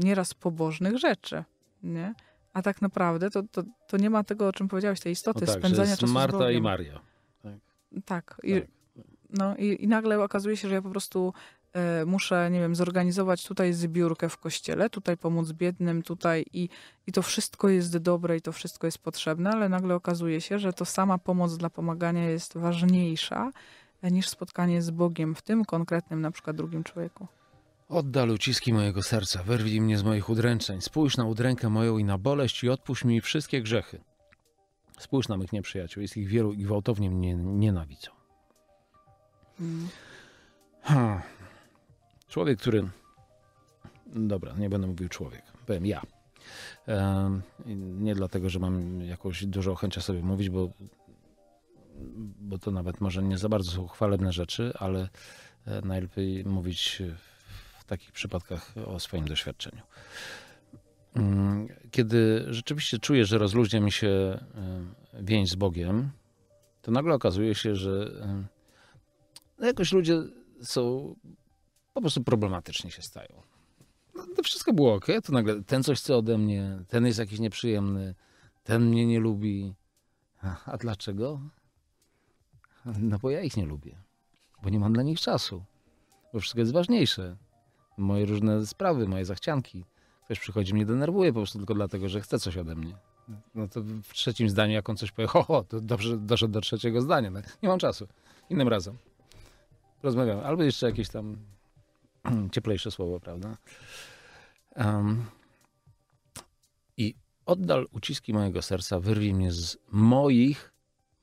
nieraz pobożnych rzeczy. Nie? A tak naprawdę to, to, to nie ma tego, o czym powiedziałeś, tej istoty, no tak, spędzania czasu Marta z Bogiem. i Maria. Tak. Tak. I, tak. No, i, i nagle okazuje się, że ja po prostu e, muszę, nie wiem, zorganizować tutaj zbiórkę w kościele, tutaj pomóc biednym, tutaj i, i to wszystko jest dobre i to wszystko jest potrzebne, ale nagle okazuje się, że to sama pomoc dla pomagania jest ważniejsza e, niż spotkanie z Bogiem w tym konkretnym na przykład drugim człowieku. Oddal uciski mojego serca, wyrwij mnie z moich udręczeń, spójrz na udrękę moją i na boleść i odpuść mi wszystkie grzechy. Spójrz na mych nieprzyjaciół, jest ich wielu i gwałtownie mnie nienawidzą. Hmm. Hmm. Człowiek, który... Dobra, nie będę mówił człowiek, powiem ja. Ehm, nie dlatego, że mam jakąś dużą chęć sobie mówić, bo, bo to nawet może nie za bardzo są chwalebne rzeczy, ale e, najlepiej mówić w takich przypadkach o swoim doświadczeniu. Mm, kiedy rzeczywiście czuję, że rozluźnia mi się e, więź z Bogiem, to nagle okazuje się, że e, no jakoś ludzie są po prostu problematyczni się stają. No, to wszystko było ok, to nagle ten coś chce ode mnie, ten jest jakiś nieprzyjemny, ten mnie nie lubi. A dlaczego? No bo ja ich nie lubię, bo nie mam dla nich czasu, bo wszystko jest ważniejsze moje różne sprawy, moje zachcianki. Ktoś przychodzi mnie denerwuje po prostu tylko dlatego, że chce coś ode mnie. No to w trzecim zdaniu, jak on coś powie, ho, ho to dobrze doszedł do trzeciego zdania. No, nie mam czasu. Innym razem. Rozmawiamy. Albo jeszcze jakieś tam cieplejsze słowo, prawda? Um, I oddal uciski mojego serca, wyrwij mnie z moich,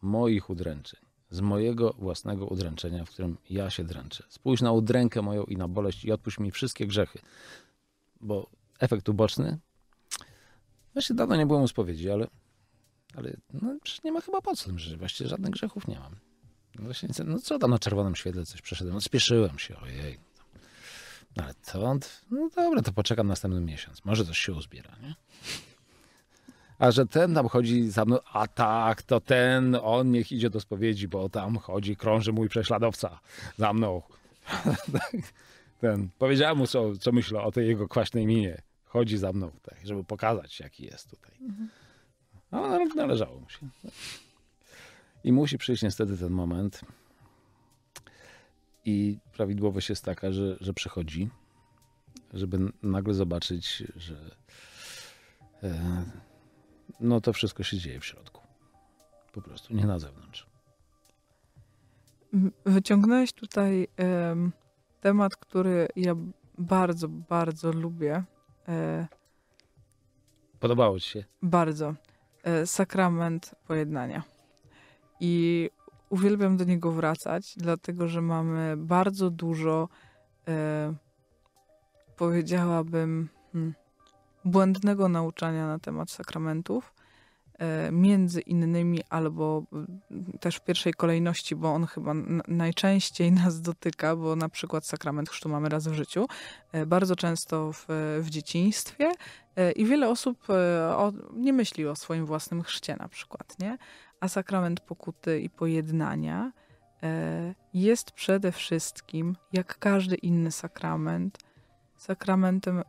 moich udręczeń z mojego własnego udręczenia, w którym ja się dręczę. Spójrz na udrękę moją i na boleść i odpuść mi wszystkie grzechy. Bo efekt uboczny, właśnie dawno nie byłem u spowiedzi, ale, ale no, nie ma chyba po co, no, że właściwie żadnych grzechów nie mam. No właśnie, no co tam na czerwonym świetle coś przeszedłem, no, spieszyłem się, ojej. No, ale to, no dobra, to poczekam następny miesiąc, może coś się uzbiera, nie? a że ten tam chodzi za mną, a tak, to ten, on niech idzie do spowiedzi, bo tam chodzi, krąży mój prześladowca za mną. ten, powiedziałem mu, co, co myślę o tej jego kwaśnej minie. Chodzi za mną, tak, żeby pokazać, jaki jest tutaj. No, no, należało mu się. I musi przyjść niestety ten moment. I prawidłowość jest taka, że, że przychodzi, żeby nagle zobaczyć, że e, no to wszystko się dzieje w środku. Po prostu, nie na zewnątrz. Wyciągnąłeś tutaj temat, który ja bardzo, bardzo lubię. E, Podobało ci się? Bardzo. E, sakrament pojednania. I uwielbiam do niego wracać, dlatego że mamy bardzo dużo, e, powiedziałabym, hmm, błędnego nauczania na temat sakramentów. E, między innymi, albo mm, też w pierwszej kolejności, bo on chyba najczęściej nas dotyka, bo na przykład sakrament chrztu mamy raz w życiu, e, bardzo często w, w dzieciństwie e, i wiele osób o, nie myśli o swoim własnym chrzcie na przykład, nie? A sakrament pokuty i pojednania jest przede wszystkim, jak każdy inny sakrament, sakramentem, e,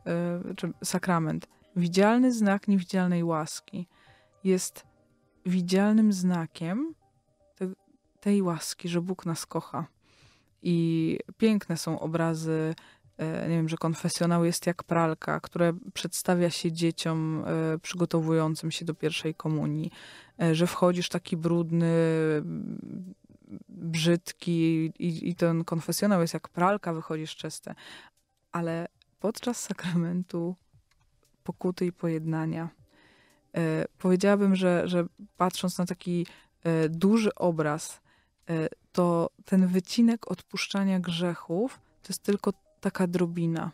czy sakrament, widzialny znak niewidzialnej łaski jest widzialnym znakiem tej łaski, że Bóg nas kocha. I piękne są obrazy, e, nie wiem, że konfesjonał jest jak pralka, które przedstawia się dzieciom e, przygotowującym się do pierwszej komunii, że wchodzisz taki brudny, brzydki i, i ten konfesjonał jest jak pralka, wychodzisz czyste. Ale podczas sakramentu pokuty i pojednania. E, powiedziałabym, że, że patrząc na taki e, duży obraz, e, to ten wycinek odpuszczania grzechów to jest tylko taka drobina,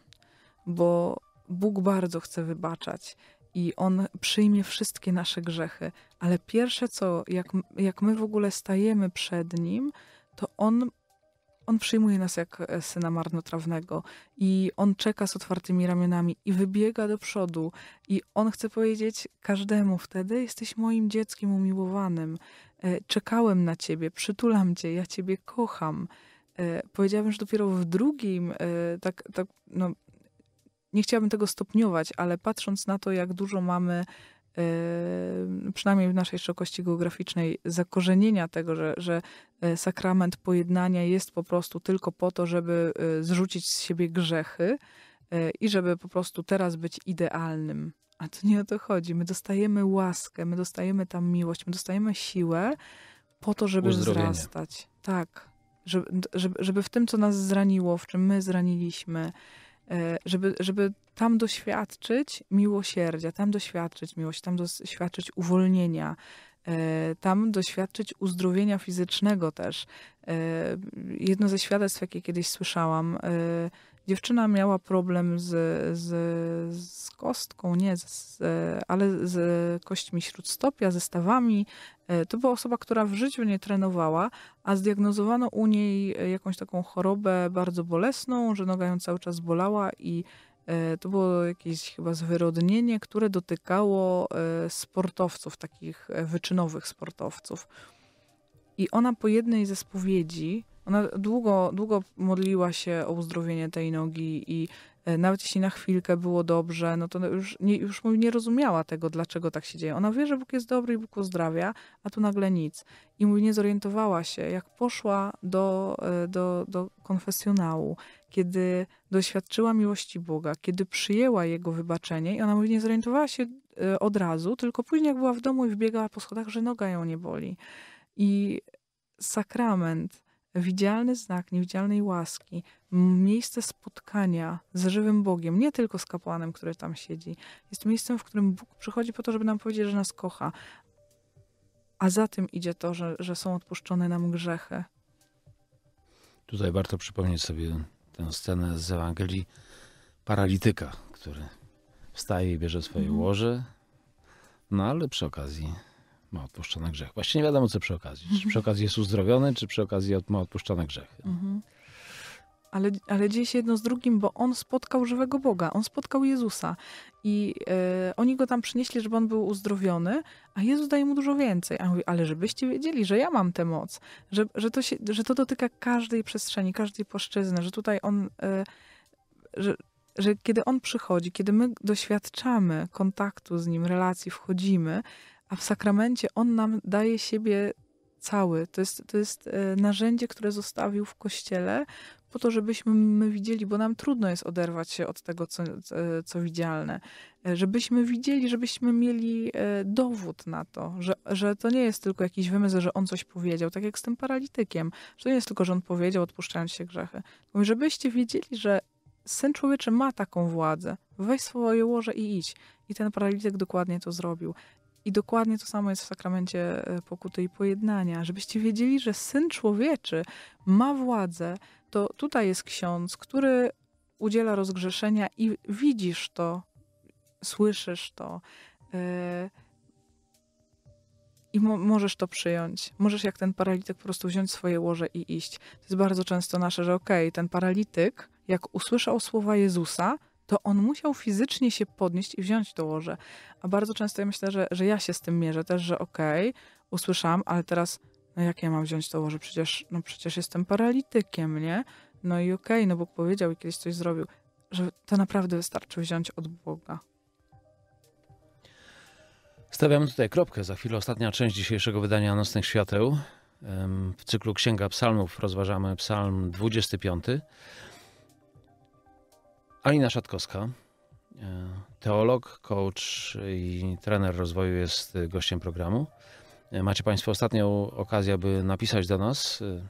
bo Bóg bardzo chce wybaczać i On przyjmie wszystkie nasze grzechy, ale pierwsze co, jak, jak my w ogóle stajemy przed Nim, to On on przyjmuje nas jak e, syna marnotrawnego i on czeka z otwartymi ramionami i wybiega do przodu i on chce powiedzieć każdemu wtedy jesteś moim dzieckiem umiłowanym, e, czekałem na ciebie, przytulam cię, ja ciebie kocham. E, Powiedziałabym, że dopiero w drugim, tak, tak no, nie chciałabym tego stopniować, ale patrząc na to, jak dużo mamy przynajmniej w naszej szerokości geograficznej, zakorzenienia tego, że, że e, sakrament pojednania jest po prostu tylko po to, żeby e, zrzucić z siebie grzechy e, i żeby po prostu teraz być idealnym. A to nie o to chodzi. My dostajemy łaskę, my dostajemy tam miłość, my dostajemy siłę po to, żeby wzrastać. Tak. Żeby, żeby, żeby w tym, co nas zraniło, w czym my zraniliśmy, E, żeby, żeby tam doświadczyć miłosierdzia, tam doświadczyć miłości, tam doświadczyć uwolnienia, e, tam doświadczyć uzdrowienia fizycznego też. E, jedno ze świadectw, jakie kiedyś słyszałam, Dziewczyna miała problem z, z, z kostką, nie, z, ale z kośćmi śródstopia, ze stawami. E, to była osoba, która w życiu nie trenowała, a zdiagnozowano u niej e, jakąś taką chorobę bardzo bolesną, że noga ją cały czas bolała i e, to było jakieś chyba zwyrodnienie, które dotykało sportowców, takich wyczynowych sportowców. I ona po jednej ze spowiedzi, ona długo, długo modliła się o uzdrowienie tej nogi i e, nawet jeśli na chwilkę było dobrze, no to już nie, już nie rozumiała tego, dlaczego tak się dzieje. Ona wie, że Bóg jest dobry i Bóg uzdrawia, a tu nagle nic. I mówi, nie zorientowała się, jak poszła do, e, do, do konfesjonału, kiedy doświadczyła miłości Boga, kiedy przyjęła Jego wybaczenie i ona mówi, nie zorientowała się e, od razu, tylko później jak była w domu i wbiegała po schodach, że noga ją nie boli. I sakrament widzialny znak niewidzialnej łaski, miejsce spotkania z żywym Bogiem, nie tylko z kapłanem, który tam siedzi. Jest miejscem, w którym Bóg przychodzi po to, żeby nam powiedzieć, że nas kocha. A za tym idzie to, że, że są odpuszczone nam grzechy. Tutaj warto przypomnieć sobie tę scenę z Ewangelii paralityka, który wstaje i bierze swoje mhm. łoże, no ale przy okazji ma odpuszczone grzech. właśnie nie wiadomo, co przy okazji. Czy przy okazji jest uzdrowiony, czy przy okazji ma odpuszczone grzechy. Mhm. Ale, ale dzieje się jedno z drugim, bo on spotkał żywego Boga, on spotkał Jezusa i y, oni go tam przynieśli, żeby on był uzdrowiony, a Jezus daje mu dużo więcej. A mówi, ale żebyście wiedzieli, że ja mam tę moc, że, że, to, się, że to dotyka każdej przestrzeni, każdej płaszczyzny, że tutaj on, y, że, że kiedy on przychodzi, kiedy my doświadczamy kontaktu z nim, relacji, wchodzimy, a w sakramencie on nam daje siebie cały. To jest, to jest e, narzędzie, które zostawił w kościele po to, żebyśmy my widzieli, bo nam trudno jest oderwać się od tego, co, e, co widzialne. E, żebyśmy widzieli, żebyśmy mieli dowód na to, że, że to nie jest tylko jakiś wymysł, że on coś powiedział, tak jak z tym paralitykiem, że to nie jest tylko, że on powiedział, odpuszczając się grzechy. Mówi, żebyście wiedzieli, że Syn Człowieczy ma taką władzę. Weź swoje łoże i idź. I ten paralityk dokładnie to zrobił. I dokładnie to samo jest w sakramencie e, pokuty i pojednania. Żebyście wiedzieli, że syn człowieczy ma władzę, to tutaj jest ksiądz, który udziela rozgrzeszenia i widzisz to, słyszysz to. E, i mo możesz to przyjąć. Możesz jak ten paralityk po prostu wziąć swoje łoże i iść. To jest bardzo często nasze, że okej, okay, ten paralityk, jak usłyszał słowa Jezusa, to on musiał fizycznie się podnieść i wziąć to łoże. A bardzo często ja myślę, że, że ja się z tym mierzę też, że okej, okay, usłyszałam, ale teraz no jak ja mam wziąć to łoże? Przecież, no przecież jestem paralitykiem, nie? No i okej, okay, no Bóg powiedział i kiedyś coś zrobił, że to naprawdę wystarczy wziąć od Boga. Stawiamy tutaj kropkę. Za chwilę ostatnia część dzisiejszego wydania Nocnych Świateł. W cyklu Księga Psalmów rozważamy psalm 25. Alina Szatkowska, e, teolog, coach i trener rozwoju jest gościem programu. E, macie Państwo ostatnią okazję, by napisać do nas e,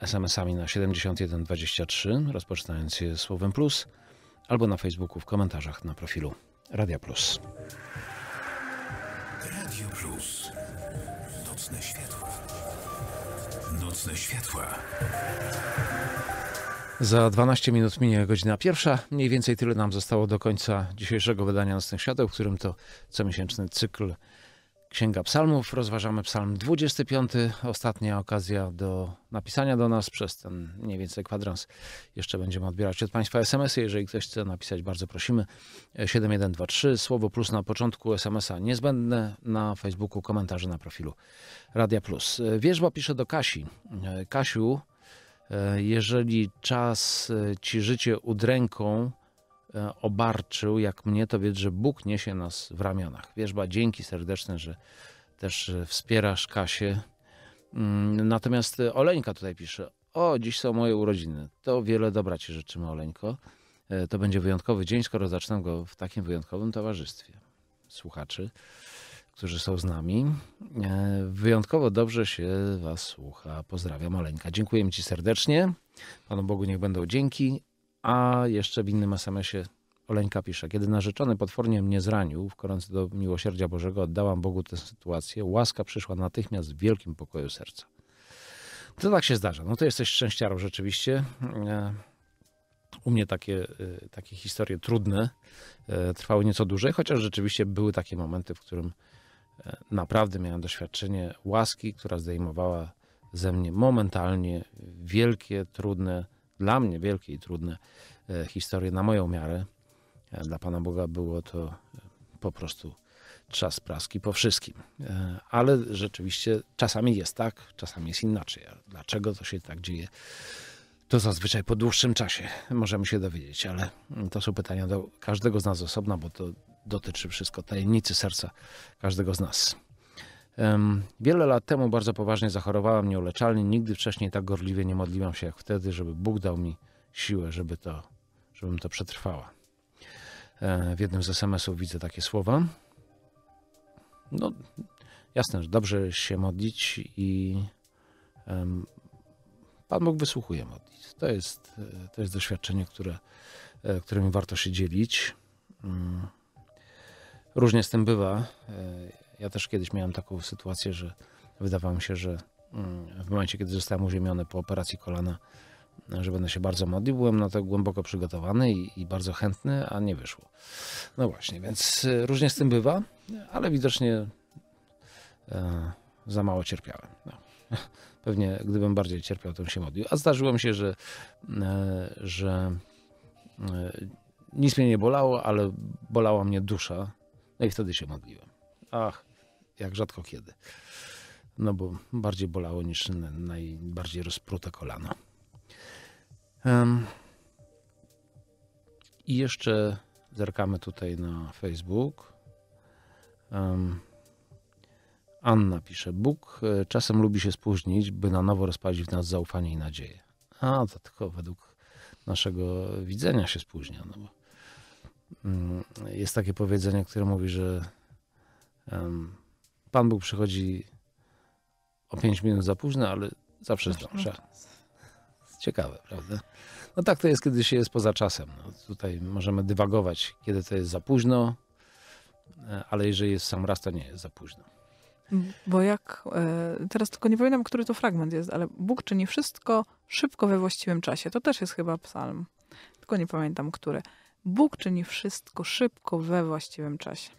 SMS-ami na 7123, rozpoczynając je słowem plus, albo na Facebooku w komentarzach na profilu Radia Plus. Radio Plus. Nocne światła. Nocne światła. Za 12 minut minie godzina pierwsza. Mniej więcej tyle nam zostało do końca dzisiejszego wydania Nocnych Świateł, w którym to comiesięczny cykl Księga Psalmów. Rozważamy Psalm 25. Ostatnia okazja do napisania do nas przez ten mniej więcej kwadrans. Jeszcze będziemy odbierać od Państwa SMS-y. Jeżeli ktoś chce napisać, bardzo prosimy. 7123, słowo plus na początku SMS-a niezbędne. Na Facebooku komentarze na profilu Radia Plus. Wierzba pisze do Kasi. Kasiu, E, jeżeli czas e, ci życie udręką e, obarczył, jak mnie, to wiedz, że Bóg niesie nas w ramionach. Wierzba, dzięki serdeczne, że też wspierasz Kasię. Mm, natomiast Oleńka tutaj pisze, o, dziś są moje urodziny. To wiele dobra ci życzymy, Oleńko. To będzie wyjątkowy dzień, skoro zacznę go w takim wyjątkowym towarzystwie słuchaczy którzy są z nami. E, wyjątkowo dobrze się Was słucha. Pozdrawiam, Oleńka. Dziękuję Ci serdecznie. Panu Bogu niech będą dzięki. A jeszcze w innym SMS-ie Oleńka pisze, kiedy narzeczony potwornie mnie zranił, wkorący do miłosierdzia Bożego, oddałam Bogu tę sytuację. Łaska przyszła natychmiast w wielkim pokoju serca. To tak się zdarza. No to jesteś szczęściarą rzeczywiście. E, u mnie takie, e, takie historie trudne trwały nieco dłużej, chociaż rzeczywiście były takie momenty, w którym E, naprawdę miałem doświadczenie łaski, która zdejmowała ze mnie momentalnie wielkie, trudne, dla mnie wielkie i trudne e, historie na moją miarę. E, dla Pana Boga było to po prostu czas praski po wszystkim. Ale rzeczywiście czasami jest tak, czasami jest inaczej. Dlaczego to się tak dzieje? To zazwyczaj po dłuższym czasie możemy się dowiedzieć, ale to są pytania do każdego z nas osobna, bo to dotyczy wszystko tajemnicy serca każdego z nas. Wiele lat temu bardzo poważnie zachorowałem nieuleczalnie. Nigdy wcześniej tak gorliwie nie modliłam się jak wtedy, żeby Bóg dał mi siłę, żeby to, żebym to przetrwała. E, w jednym z SMS-ów widzę takie słowa. No, jasne, że dobrze się modlić i Pan Bóg wysłuchuje modlić. To jest, e, to jest doświadczenie, które, e, którym warto się dzielić. Mm. Różnie z tym bywa. E, ja też kiedyś miałem taką sytuację, że wydawało mi się, że mm, w momencie, kiedy zostałem uziemiony po operacji kolana, że będę się bardzo modlił. Byłem na to głęboko przygotowany i, i, bardzo chętny, a nie wyszło. No właśnie, więc e, różnie z tym bywa, ale widocznie e, za mało cierpiałem. No. Pewnie gdybym bardziej cierpiał, to bym się modlił. A zdarzyło mi się, że, e, że e, nic mnie nie bolało, ale bolała mnie dusza no i wtedy się modliłem. Ach, jak rzadko kiedy. No bo bardziej bolało niż najbardziej rozprute kolano. Um. I jeszcze zerkamy tutaj na Facebook. Um. Anna pisze, Bóg e, czasem lubi się spóźnić, by na nowo rozpalić w nas zaufanie i nadzieję. A, to tylko według naszego widzenia się spóźnia, no bo Mm, jest takie powiedzenie, które mówi, że Pan Bóg przychodzi o 5 minut za późno, ale zawsze zdąża. Ciekawe, prawda? No tak to jest, kiedy się jest poza czasem. No, tutaj możemy dywagować, kiedy to jest za późno, e, ale jeżeli jest sam raz, to nie jest za późno. Bo jak, e, teraz tylko nie pamiętam, który to fragment jest, ale Bóg czyni wszystko szybko we właściwym czasie. To też jest chyba psalm. Tylko nie pamiętam, który. Bóg czyni wszystko szybko, we właściwym czasie.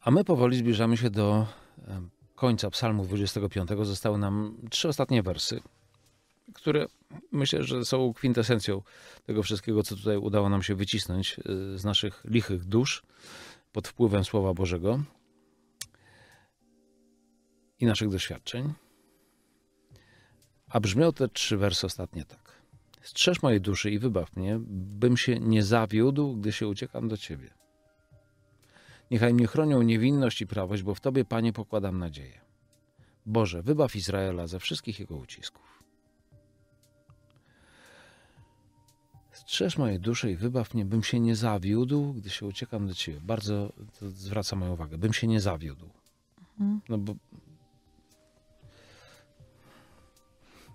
A my powoli zbliżamy się do e, końca psalmu 25. Zostały nam trzy ostatnie wersy, które myślę, że są kwintesencją tego wszystkiego, co tutaj udało nam się wycisnąć e, z naszych lichych dusz pod wpływem Słowa Bożego i naszych doświadczeń. A brzmią te trzy wersy ostatnie tak. Strzeż mojej duszy i wybaw mnie, bym się nie zawiódł, gdy się uciekam do Ciebie. Niechaj mnie chronią niewinność i prawość, bo w Tobie, Panie, pokładam nadzieję. Boże, wybaw Izraela ze wszystkich jego ucisków. Strzeż mojej duszy i wybaw mnie, bym się nie zawiódł, gdy się uciekam do Ciebie. Bardzo zwraca moją uwagę, bym się nie zawiódł. Mhm. No bo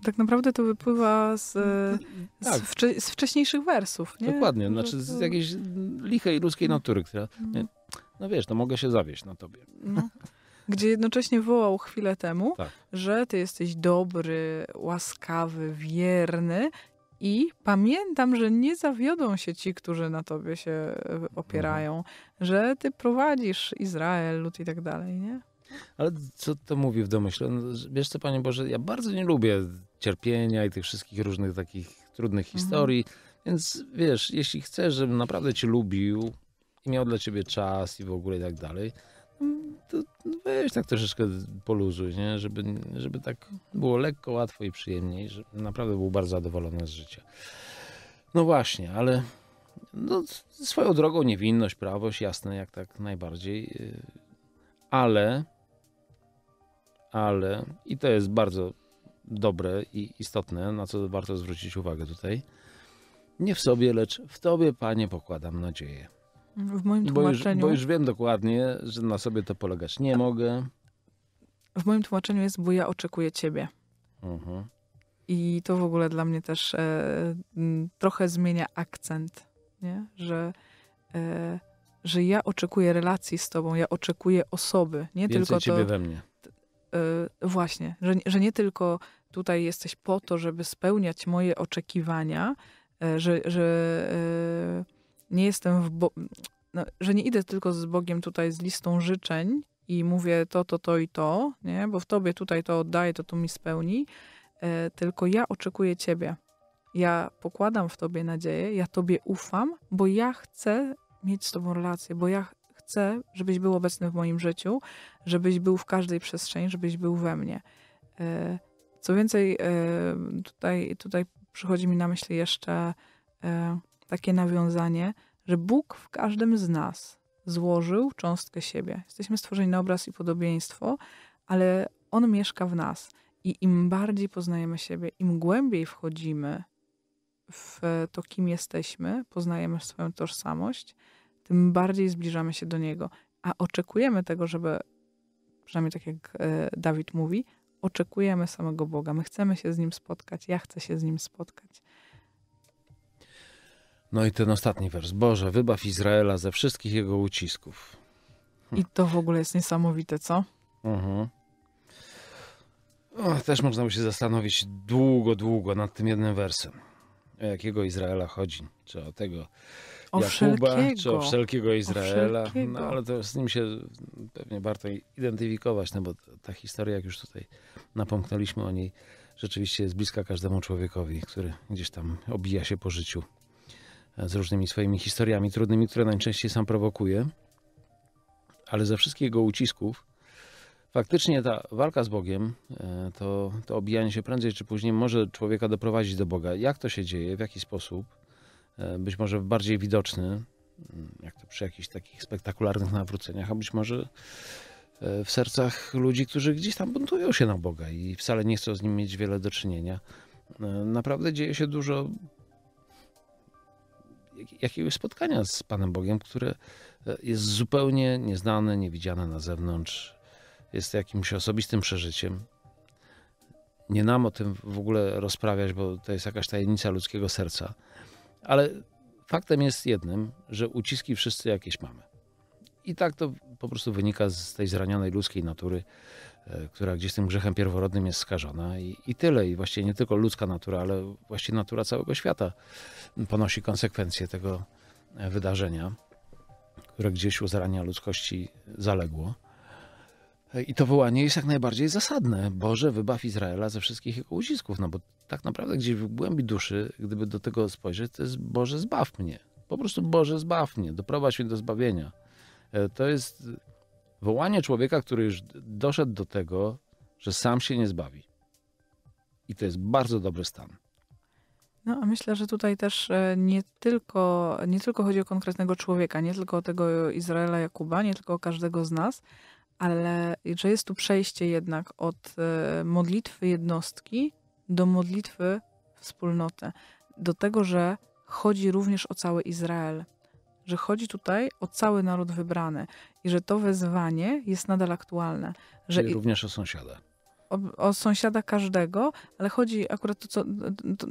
Tak naprawdę to wypływa z, no, e, tak. z, z, wcześniejszych wersów. Nie? Dokładnie, no znaczy z jakiejś lichej ludzkiej mm. natury, która. Mm. Nie, no wiesz, to no mogę się zawieść na tobie. No. Gdzie jednocześnie wołał chwilę temu, tak. że ty jesteś dobry, łaskawy, wierny i pamiętam, że nie zawiodą się ci, którzy na tobie się e, opierają, mhm. że ty prowadzisz Izrael, lud i tak dalej, nie? Ale co to mówi w domyśle? Wiesz co, Panie Boże, ja bardzo nie lubię cierpienia i tych wszystkich różnych takich trudnych mhm. historii. Mhm. Więc wiesz, jeśli chcesz, żebym naprawdę cię lubił i miał dla ciebie czas i w ogóle i tak dalej, no, to weź tak troszeczkę poluzuj, nie? Żeby, żeby tak było lekko, łatwo i przyjemniej, żeby naprawdę był bardzo zadowolony z życia. No właśnie, ale no, swoją drogą niewinność, prawość, jasne, jak tak najbardziej, y, ale ale, i to jest bardzo dobre i istotne, na co warto zwrócić uwagę tutaj. Nie w sobie, lecz w Tobie, Panie, pokładam nadzieję. W moim tłumaczeniu... Bo już, bo już wiem dokładnie, że na sobie to polegać nie tak. mogę. W moim tłumaczeniu jest, bo ja oczekuję Ciebie. Mhm. I to w ogóle dla mnie też e, trochę zmienia akcent, nie? Że, e, że ja oczekuję relacji z Tobą, ja oczekuję osoby, nie Więcej tylko to... we mnie. E, właśnie, że, że nie tylko tutaj jesteś po to, żeby spełniać moje oczekiwania, e, że, że e, nie jestem w. Bo- no, że nie idę tylko z Bogiem tutaj z listą życzeń i mówię to, to, to i to, nie? bo w tobie tutaj to oddaję, to tu mi spełni, e, tylko ja oczekuję ciebie. Ja pokładam w tobie nadzieję, ja tobie ufam, bo ja chcę mieć z tobą relację, bo ja chcę, żebyś był obecny w moim życiu, żebyś był w każdej przestrzeni, żebyś był we mnie. Co więcej, e, tutaj, tutaj przychodzi mi na myśl jeszcze e, takie nawiązanie, że Bóg w każdym z nas złożył cząstkę siebie. Jesteśmy stworzeni na obraz i podobieństwo, ale On mieszka w nas. I im bardziej poznajemy siebie, im głębiej wchodzimy w to, kim jesteśmy, poznajemy swoją tożsamość, tym bardziej zbliżamy się do Niego. A oczekujemy tego, żeby, przynajmniej tak jak e, Dawid mówi, oczekujemy samego Boga. My chcemy się z Nim spotkać. Ja chcę się z Nim spotkać. No i ten ostatni wers. Boże, wybaw Izraela ze wszystkich jego ucisków. Hm. I to w ogóle jest niesamowite, co? Mhm. O, też można by się zastanowić długo, długo nad tym jednym wersem. O jakiego Izraela chodzi? Czy o tego o Jakuba, wszelkiego. czy o wszelkiego Izraela. O no, wszelkiego. No, ale to z nim się pewnie warto identyfikować, no bo ta historia, jak już tutaj napomknęliśmy o niej, rzeczywiście jest bliska każdemu człowiekowi, który gdzieś tam obija się po życiu e, z różnymi swoimi historiami trudnymi, które najczęściej sam prowokuje. Ale ze wszystkich jego ucisków, faktycznie ta walka z Bogiem, e, to, to obijanie się prędzej czy później może człowieka doprowadzić do Boga. Jak to się dzieje, w jaki sposób? E, być może bardziej widoczny, mm, jak to przy jakichś takich spektakularnych nawróceniach, a być może e, w sercach ludzi, którzy gdzieś tam buntują się na Boga i wcale nie chcą z nim mieć wiele do czynienia. E, naprawdę dzieje się dużo jakiegoś spotkania z Panem Bogiem, które jest zupełnie nieznane, niewidziane na zewnątrz, jest jakimś osobistym przeżyciem. Nie nam o tym w ogóle rozprawiać, bo to jest jakaś tajemnica ludzkiego serca ale faktem jest jednym, że uciski wszyscy jakieś mamy. I tak to po prostu wynika z tej zranionej ludzkiej natury, e, która gdzieś tym grzechem pierworodnym jest skażona i, i tyle. I właściwie nie tylko ludzka natura, ale właściwie natura całego świata ponosi konsekwencje tego e, wydarzenia, które gdzieś u zarania ludzkości zaległo. I to wołanie jest jak najbardziej zasadne. Boże, wybaw Izraela ze wszystkich jego ucisków. No bo tak naprawdę gdzieś w głębi duszy, gdyby do tego spojrzeć, to jest Boże, zbaw mnie. Po prostu Boże, zbaw mnie. Doprowadź mnie do zbawienia. E, to jest wołanie człowieka, który już doszedł do tego, że sam się nie zbawi. I to jest bardzo dobry stan. No, a myślę, że tutaj też e, nie tylko, nie tylko chodzi o konkretnego człowieka, nie tylko o tego Izraela Jakuba, nie tylko o każdego z nas, ale że jest tu przejście jednak od e, modlitwy jednostki do modlitwy wspólnoty, do tego, że chodzi również o cały Izrael, że chodzi tutaj o cały naród wybrany i że to wezwanie jest nadal aktualne. Że Czyli i... również o sąsiada. O, o, sąsiada każdego, ale chodzi akurat to, co, to,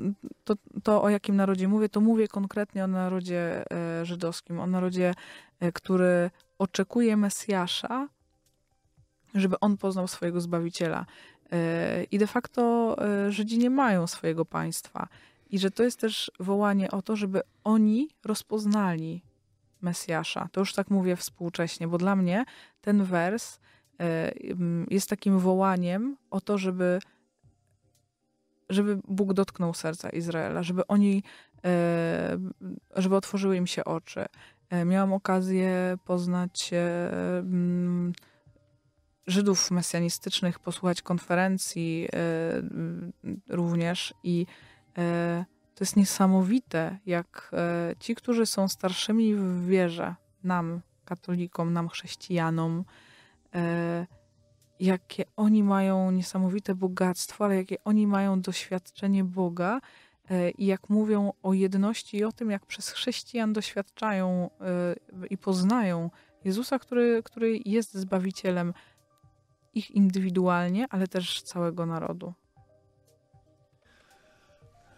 to, to, o jakim narodzie mówię, to mówię konkretnie o narodzie e, żydowskim, o narodzie, e, który oczekuje Mesjasza, żeby on poznał swojego Zbawiciela. E, I de facto e, Żydzi nie mają swojego państwa. I że to jest też wołanie o to, żeby oni rozpoznali Mesjasza. To już tak mówię współcześnie, bo dla mnie ten wers e, jest takim wołaniem o to, żeby, żeby Bóg dotknął serca Izraela, żeby oni, żeby otworzyły im się oczy. Miałam okazję poznać Żydów mesjanistycznych, posłuchać konferencji y, y, również i y, to jest niesamowite, jak ci, którzy są starszymi w wierze, nam, katolikom, nam, chrześcijanom, jakie oni mają niesamowite bogactwo, ale jakie oni mają doświadczenie Boga i jak mówią o jedności i o tym, jak przez chrześcijan doświadczają i poznają Jezusa, który, który jest Zbawicielem ich indywidualnie, ale też całego narodu.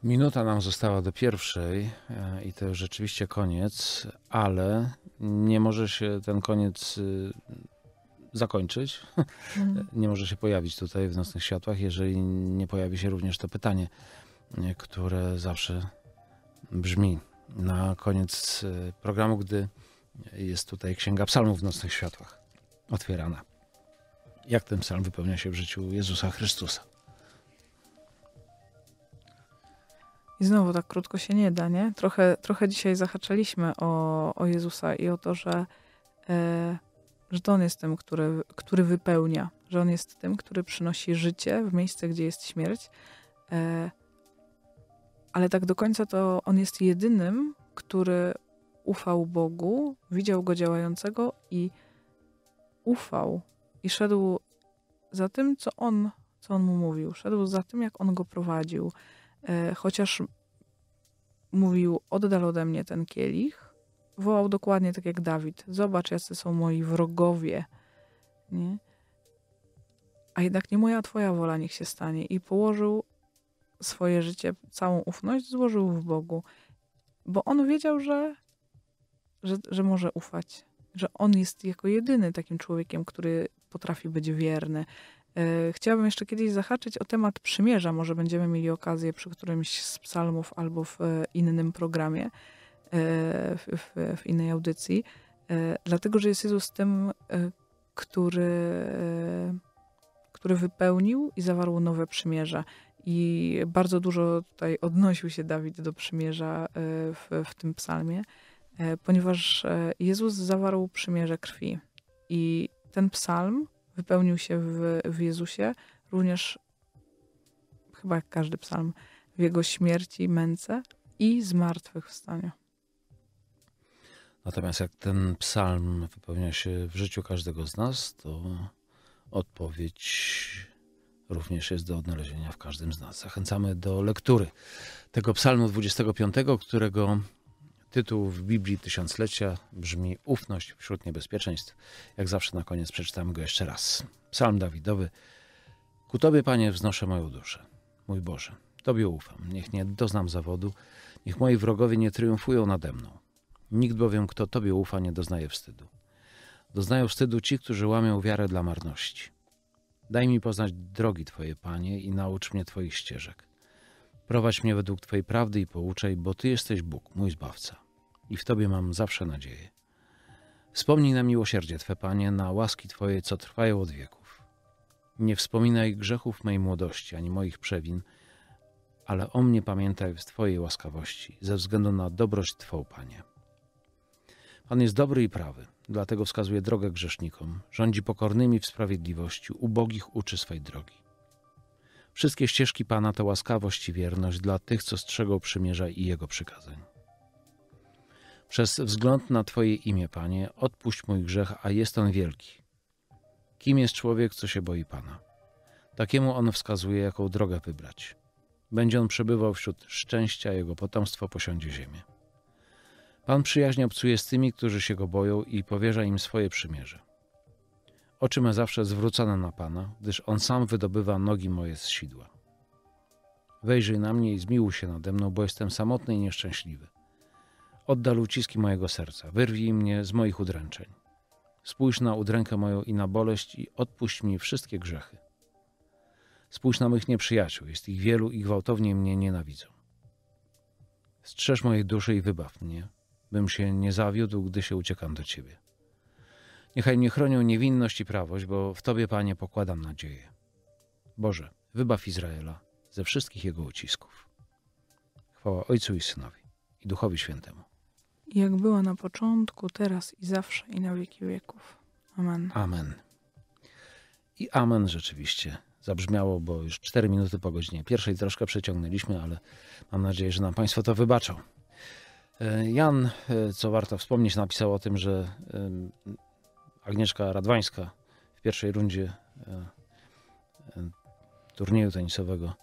Minuta nam została do pierwszej e, i to już rzeczywiście koniec, ale nie może się ten koniec y, zakończyć, mhm. nie może się pojawić tutaj w nocnych światłach, jeżeli nie pojawi się również to pytanie, y, które zawsze brzmi na koniec y, programu, gdy jest tutaj Księga Psalmów w nocnych światłach otwierana jak ten psalm wypełnia się w życiu Jezusa Chrystusa. I znowu tak krótko się nie da, nie? Trochę, trochę dzisiaj zahaczaliśmy o, o Jezusa i o to, że, e, że to On jest tym, który, który wypełnia, że On jest tym, który przynosi życie w miejsce, gdzie jest śmierć. E, ale tak do końca to On jest jedynym, który ufał Bogu, widział Go działającego i ufał i szedł za tym, co on, co on mu mówił. Szedł za tym, jak on go prowadził. E, chociaż mówił, oddal ode mnie ten kielich, wołał dokładnie tak jak Dawid. Zobacz, jacy są moi wrogowie. Nie? A jednak nie moja, twoja wola niech się stanie. I położył swoje życie, całą ufność złożył w Bogu. Bo on wiedział, że, że, że może ufać. Że on jest jako jedyny takim człowiekiem, który potrafi być wierny. E, chciałabym jeszcze kiedyś zahaczyć o temat przymierza. Może będziemy mieli okazję przy którymś z psalmów albo w e, innym programie, e, w, w, w innej audycji, dlatego że jest Jezus tym, który, który wypełnił i zawarł nowe przymierze. I bardzo dużo tutaj odnosił się Dawid do przymierza w, w tym psalmie, ponieważ Jezus zawarł przymierze krwi. I ten psalm wypełnił się w, w Jezusie, również chyba jak każdy psalm, w Jego śmierci, męce i zmartwychwstaniu. Natomiast jak ten psalm wypełnia się w życiu każdego z nas, to odpowiedź również jest do odnalezienia w każdym z nas. Zachęcamy do lektury tego psalmu 25, którego Tytuł w Biblii Tysiąclecia brzmi Ufność wśród niebezpieczeństw. Jak zawsze na koniec przeczytamy go jeszcze raz. Psalm Dawidowy. Ku Tobie, Panie, wznoszę moją duszę. Mój Boże, Tobie ufam. Niech nie doznam zawodu. Niech moi wrogowie nie triumfują nade mną. Nikt bowiem, kto Tobie ufa, nie doznaje wstydu. Doznają wstydu ci, którzy łamią wiarę dla marności. Daj mi poznać drogi Twoje, Panie, i naucz mnie Twoich ścieżek. Prowadź mnie według Twojej prawdy i pouczaj, bo Ty jesteś Bóg, mój Zbawca i w Tobie mam zawsze nadzieję. Wspomnij na miłosierdzie Twe, Panie, na łaski Twoje, co trwają od wieków. Nie wspominaj grzechów mej młodości, ani moich przewin, ale o mnie pamiętaj w Twojej łaskawości, ze względu na dobrość Twą, Panie. Pan jest dobry i prawy, dlatego wskazuje drogę grzesznikom, rządzi pokornymi w sprawiedliwości, ubogich uczy swej drogi. Wszystkie ścieżki Pana to łaskawość i wierność dla tych, co strzegą przymierza i jego przykazań. Przez wzgląd na Twoje imię, Panie, odpuść mój grzech, a jest on wielki. Kim jest człowiek, co się boi Pana? Takiemu on wskazuje, jaką drogę wybrać. Będzie on przebywał wśród szczęścia, jego potomstwo posiądzie ziemię. Pan przyjaźnie obcuje z tymi, którzy się go boją i powierza im swoje przymierze. Oczy me zawsze zwrócone na Pana, gdyż on sam wydobywa nogi moje z sidła. Wejrzyj na mnie i zmiłuj się nade mną, bo jestem samotny i nieszczęśliwy. Oddal uciski mojego serca, wyrwij mnie z moich udręczeń. Spójrz na udrękę moją i na boleść i odpuść mi wszystkie grzechy. Spójrz na moich nieprzyjaciół, jest ich wielu i gwałtownie mnie nienawidzą. Strzeż mojej duszy i wybaw mnie, bym się nie zawiódł, gdy się uciekam do Ciebie. Niechaj mnie chronią niewinność i prawość, bo w Tobie, Panie, pokładam nadzieję. Boże, wybaw Izraela ze wszystkich jego ucisków. Chwała Ojcu i Synowi i Duchowi Świętemu jak była na początku, teraz i zawsze i na wieki wieków. Amen. Amen. I amen rzeczywiście zabrzmiało, bo już 4 minuty po godzinie pierwszej troszkę przeciągnęliśmy, ale mam nadzieję, że nam Państwo to wybaczą. E, Jan, e, co warto wspomnieć, napisał o tym, że e, Agnieszka Radwańska w pierwszej rundzie turnieju tenisowego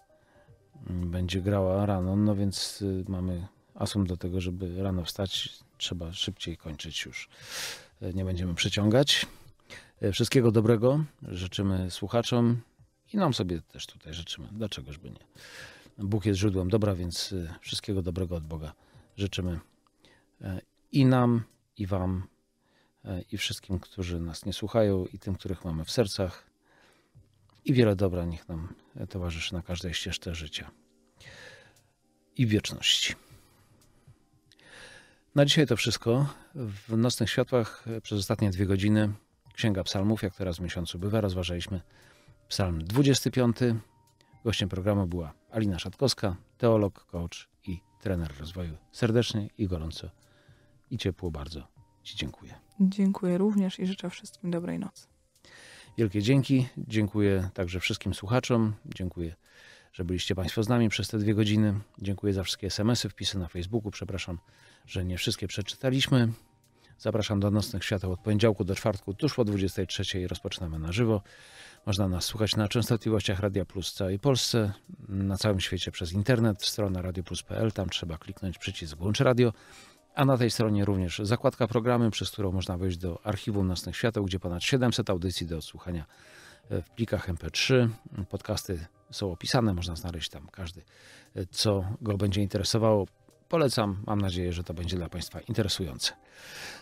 będzie grała rano, no więc y, mamy a są do tego, żeby rano wstać, trzeba szybciej kończyć już. E, nie będziemy przeciągać. E, wszystkiego dobrego życzymy słuchaczom i nam sobie też tutaj życzymy. Dlaczegoż by nie? Bóg jest źródłem dobra, więc e, wszystkiego dobrego od Boga życzymy i nam, i Wam, i wszystkim, którzy nas nie słuchają, i tym, których mamy w sercach. I wiele dobra niech nam towarzyszy na każdej ścieżce życia i wieczności. Na dzisiaj to wszystko. W Nocnych Światłach e, przez ostatnie dwie godziny Księga Psalmów, jak teraz w miesiącu bywa, rozważaliśmy Psalm 25. Gościem programu była Alina Szatkowska, teolog, coach i trener rozwoju. Serdecznie i gorąco i ciepło bardzo Ci dziękuję. Dziękuję również i życzę wszystkim dobrej nocy. Wielkie dzięki. Dziękuję także wszystkim słuchaczom. Dziękuję, że byliście Państwo z nami przez te dwie godziny. Dziękuję za wszystkie SMS-y, wpisy na Facebooku. Przepraszam że nie wszystkie przeczytaliśmy. Zapraszam do Nocnych Świateł od poniedziałku do czwartku, tuż po 23. Rozpoczynamy na żywo. Można nas słuchać na częstotliwościach Radia Plus w całej Polsce, na całym świecie przez internet, strona radioplus.pl. Tam trzeba kliknąć przycisk Włącz Radio. A na tej stronie również zakładka programy, przez którą można wejść do archiwum Nocnych Świateł, gdzie ponad 700 audycji do odsłuchania e, w plikach MP3. Podcasty są opisane, można znaleźć tam każdy, e, co go będzie interesowało. Polecam, mam nadzieję, że to będzie dla Państwa interesujące.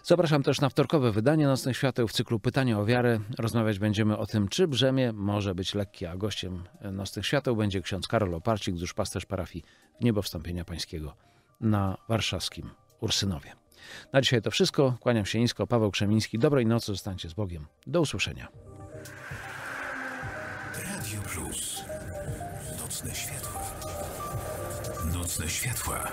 Zapraszam też na wtorkowe wydanie Nocnych Świateł w cyklu Pytania o wiarę. Rozmawiać będziemy o tym, czy brzemię może być lekkie, a gościem Nocnych Świateł będzie ksiądz Karol Oparcik, duszpasterz parafii w Niebo Wstąpienia Pańskiego na warszawskim Ursynowie. Na dzisiaj to wszystko. Kłaniam się nisko. Paweł Krzemiński. Dobrej nocy. Zostańcie z Bogiem. Do usłyszenia. Nocne światła.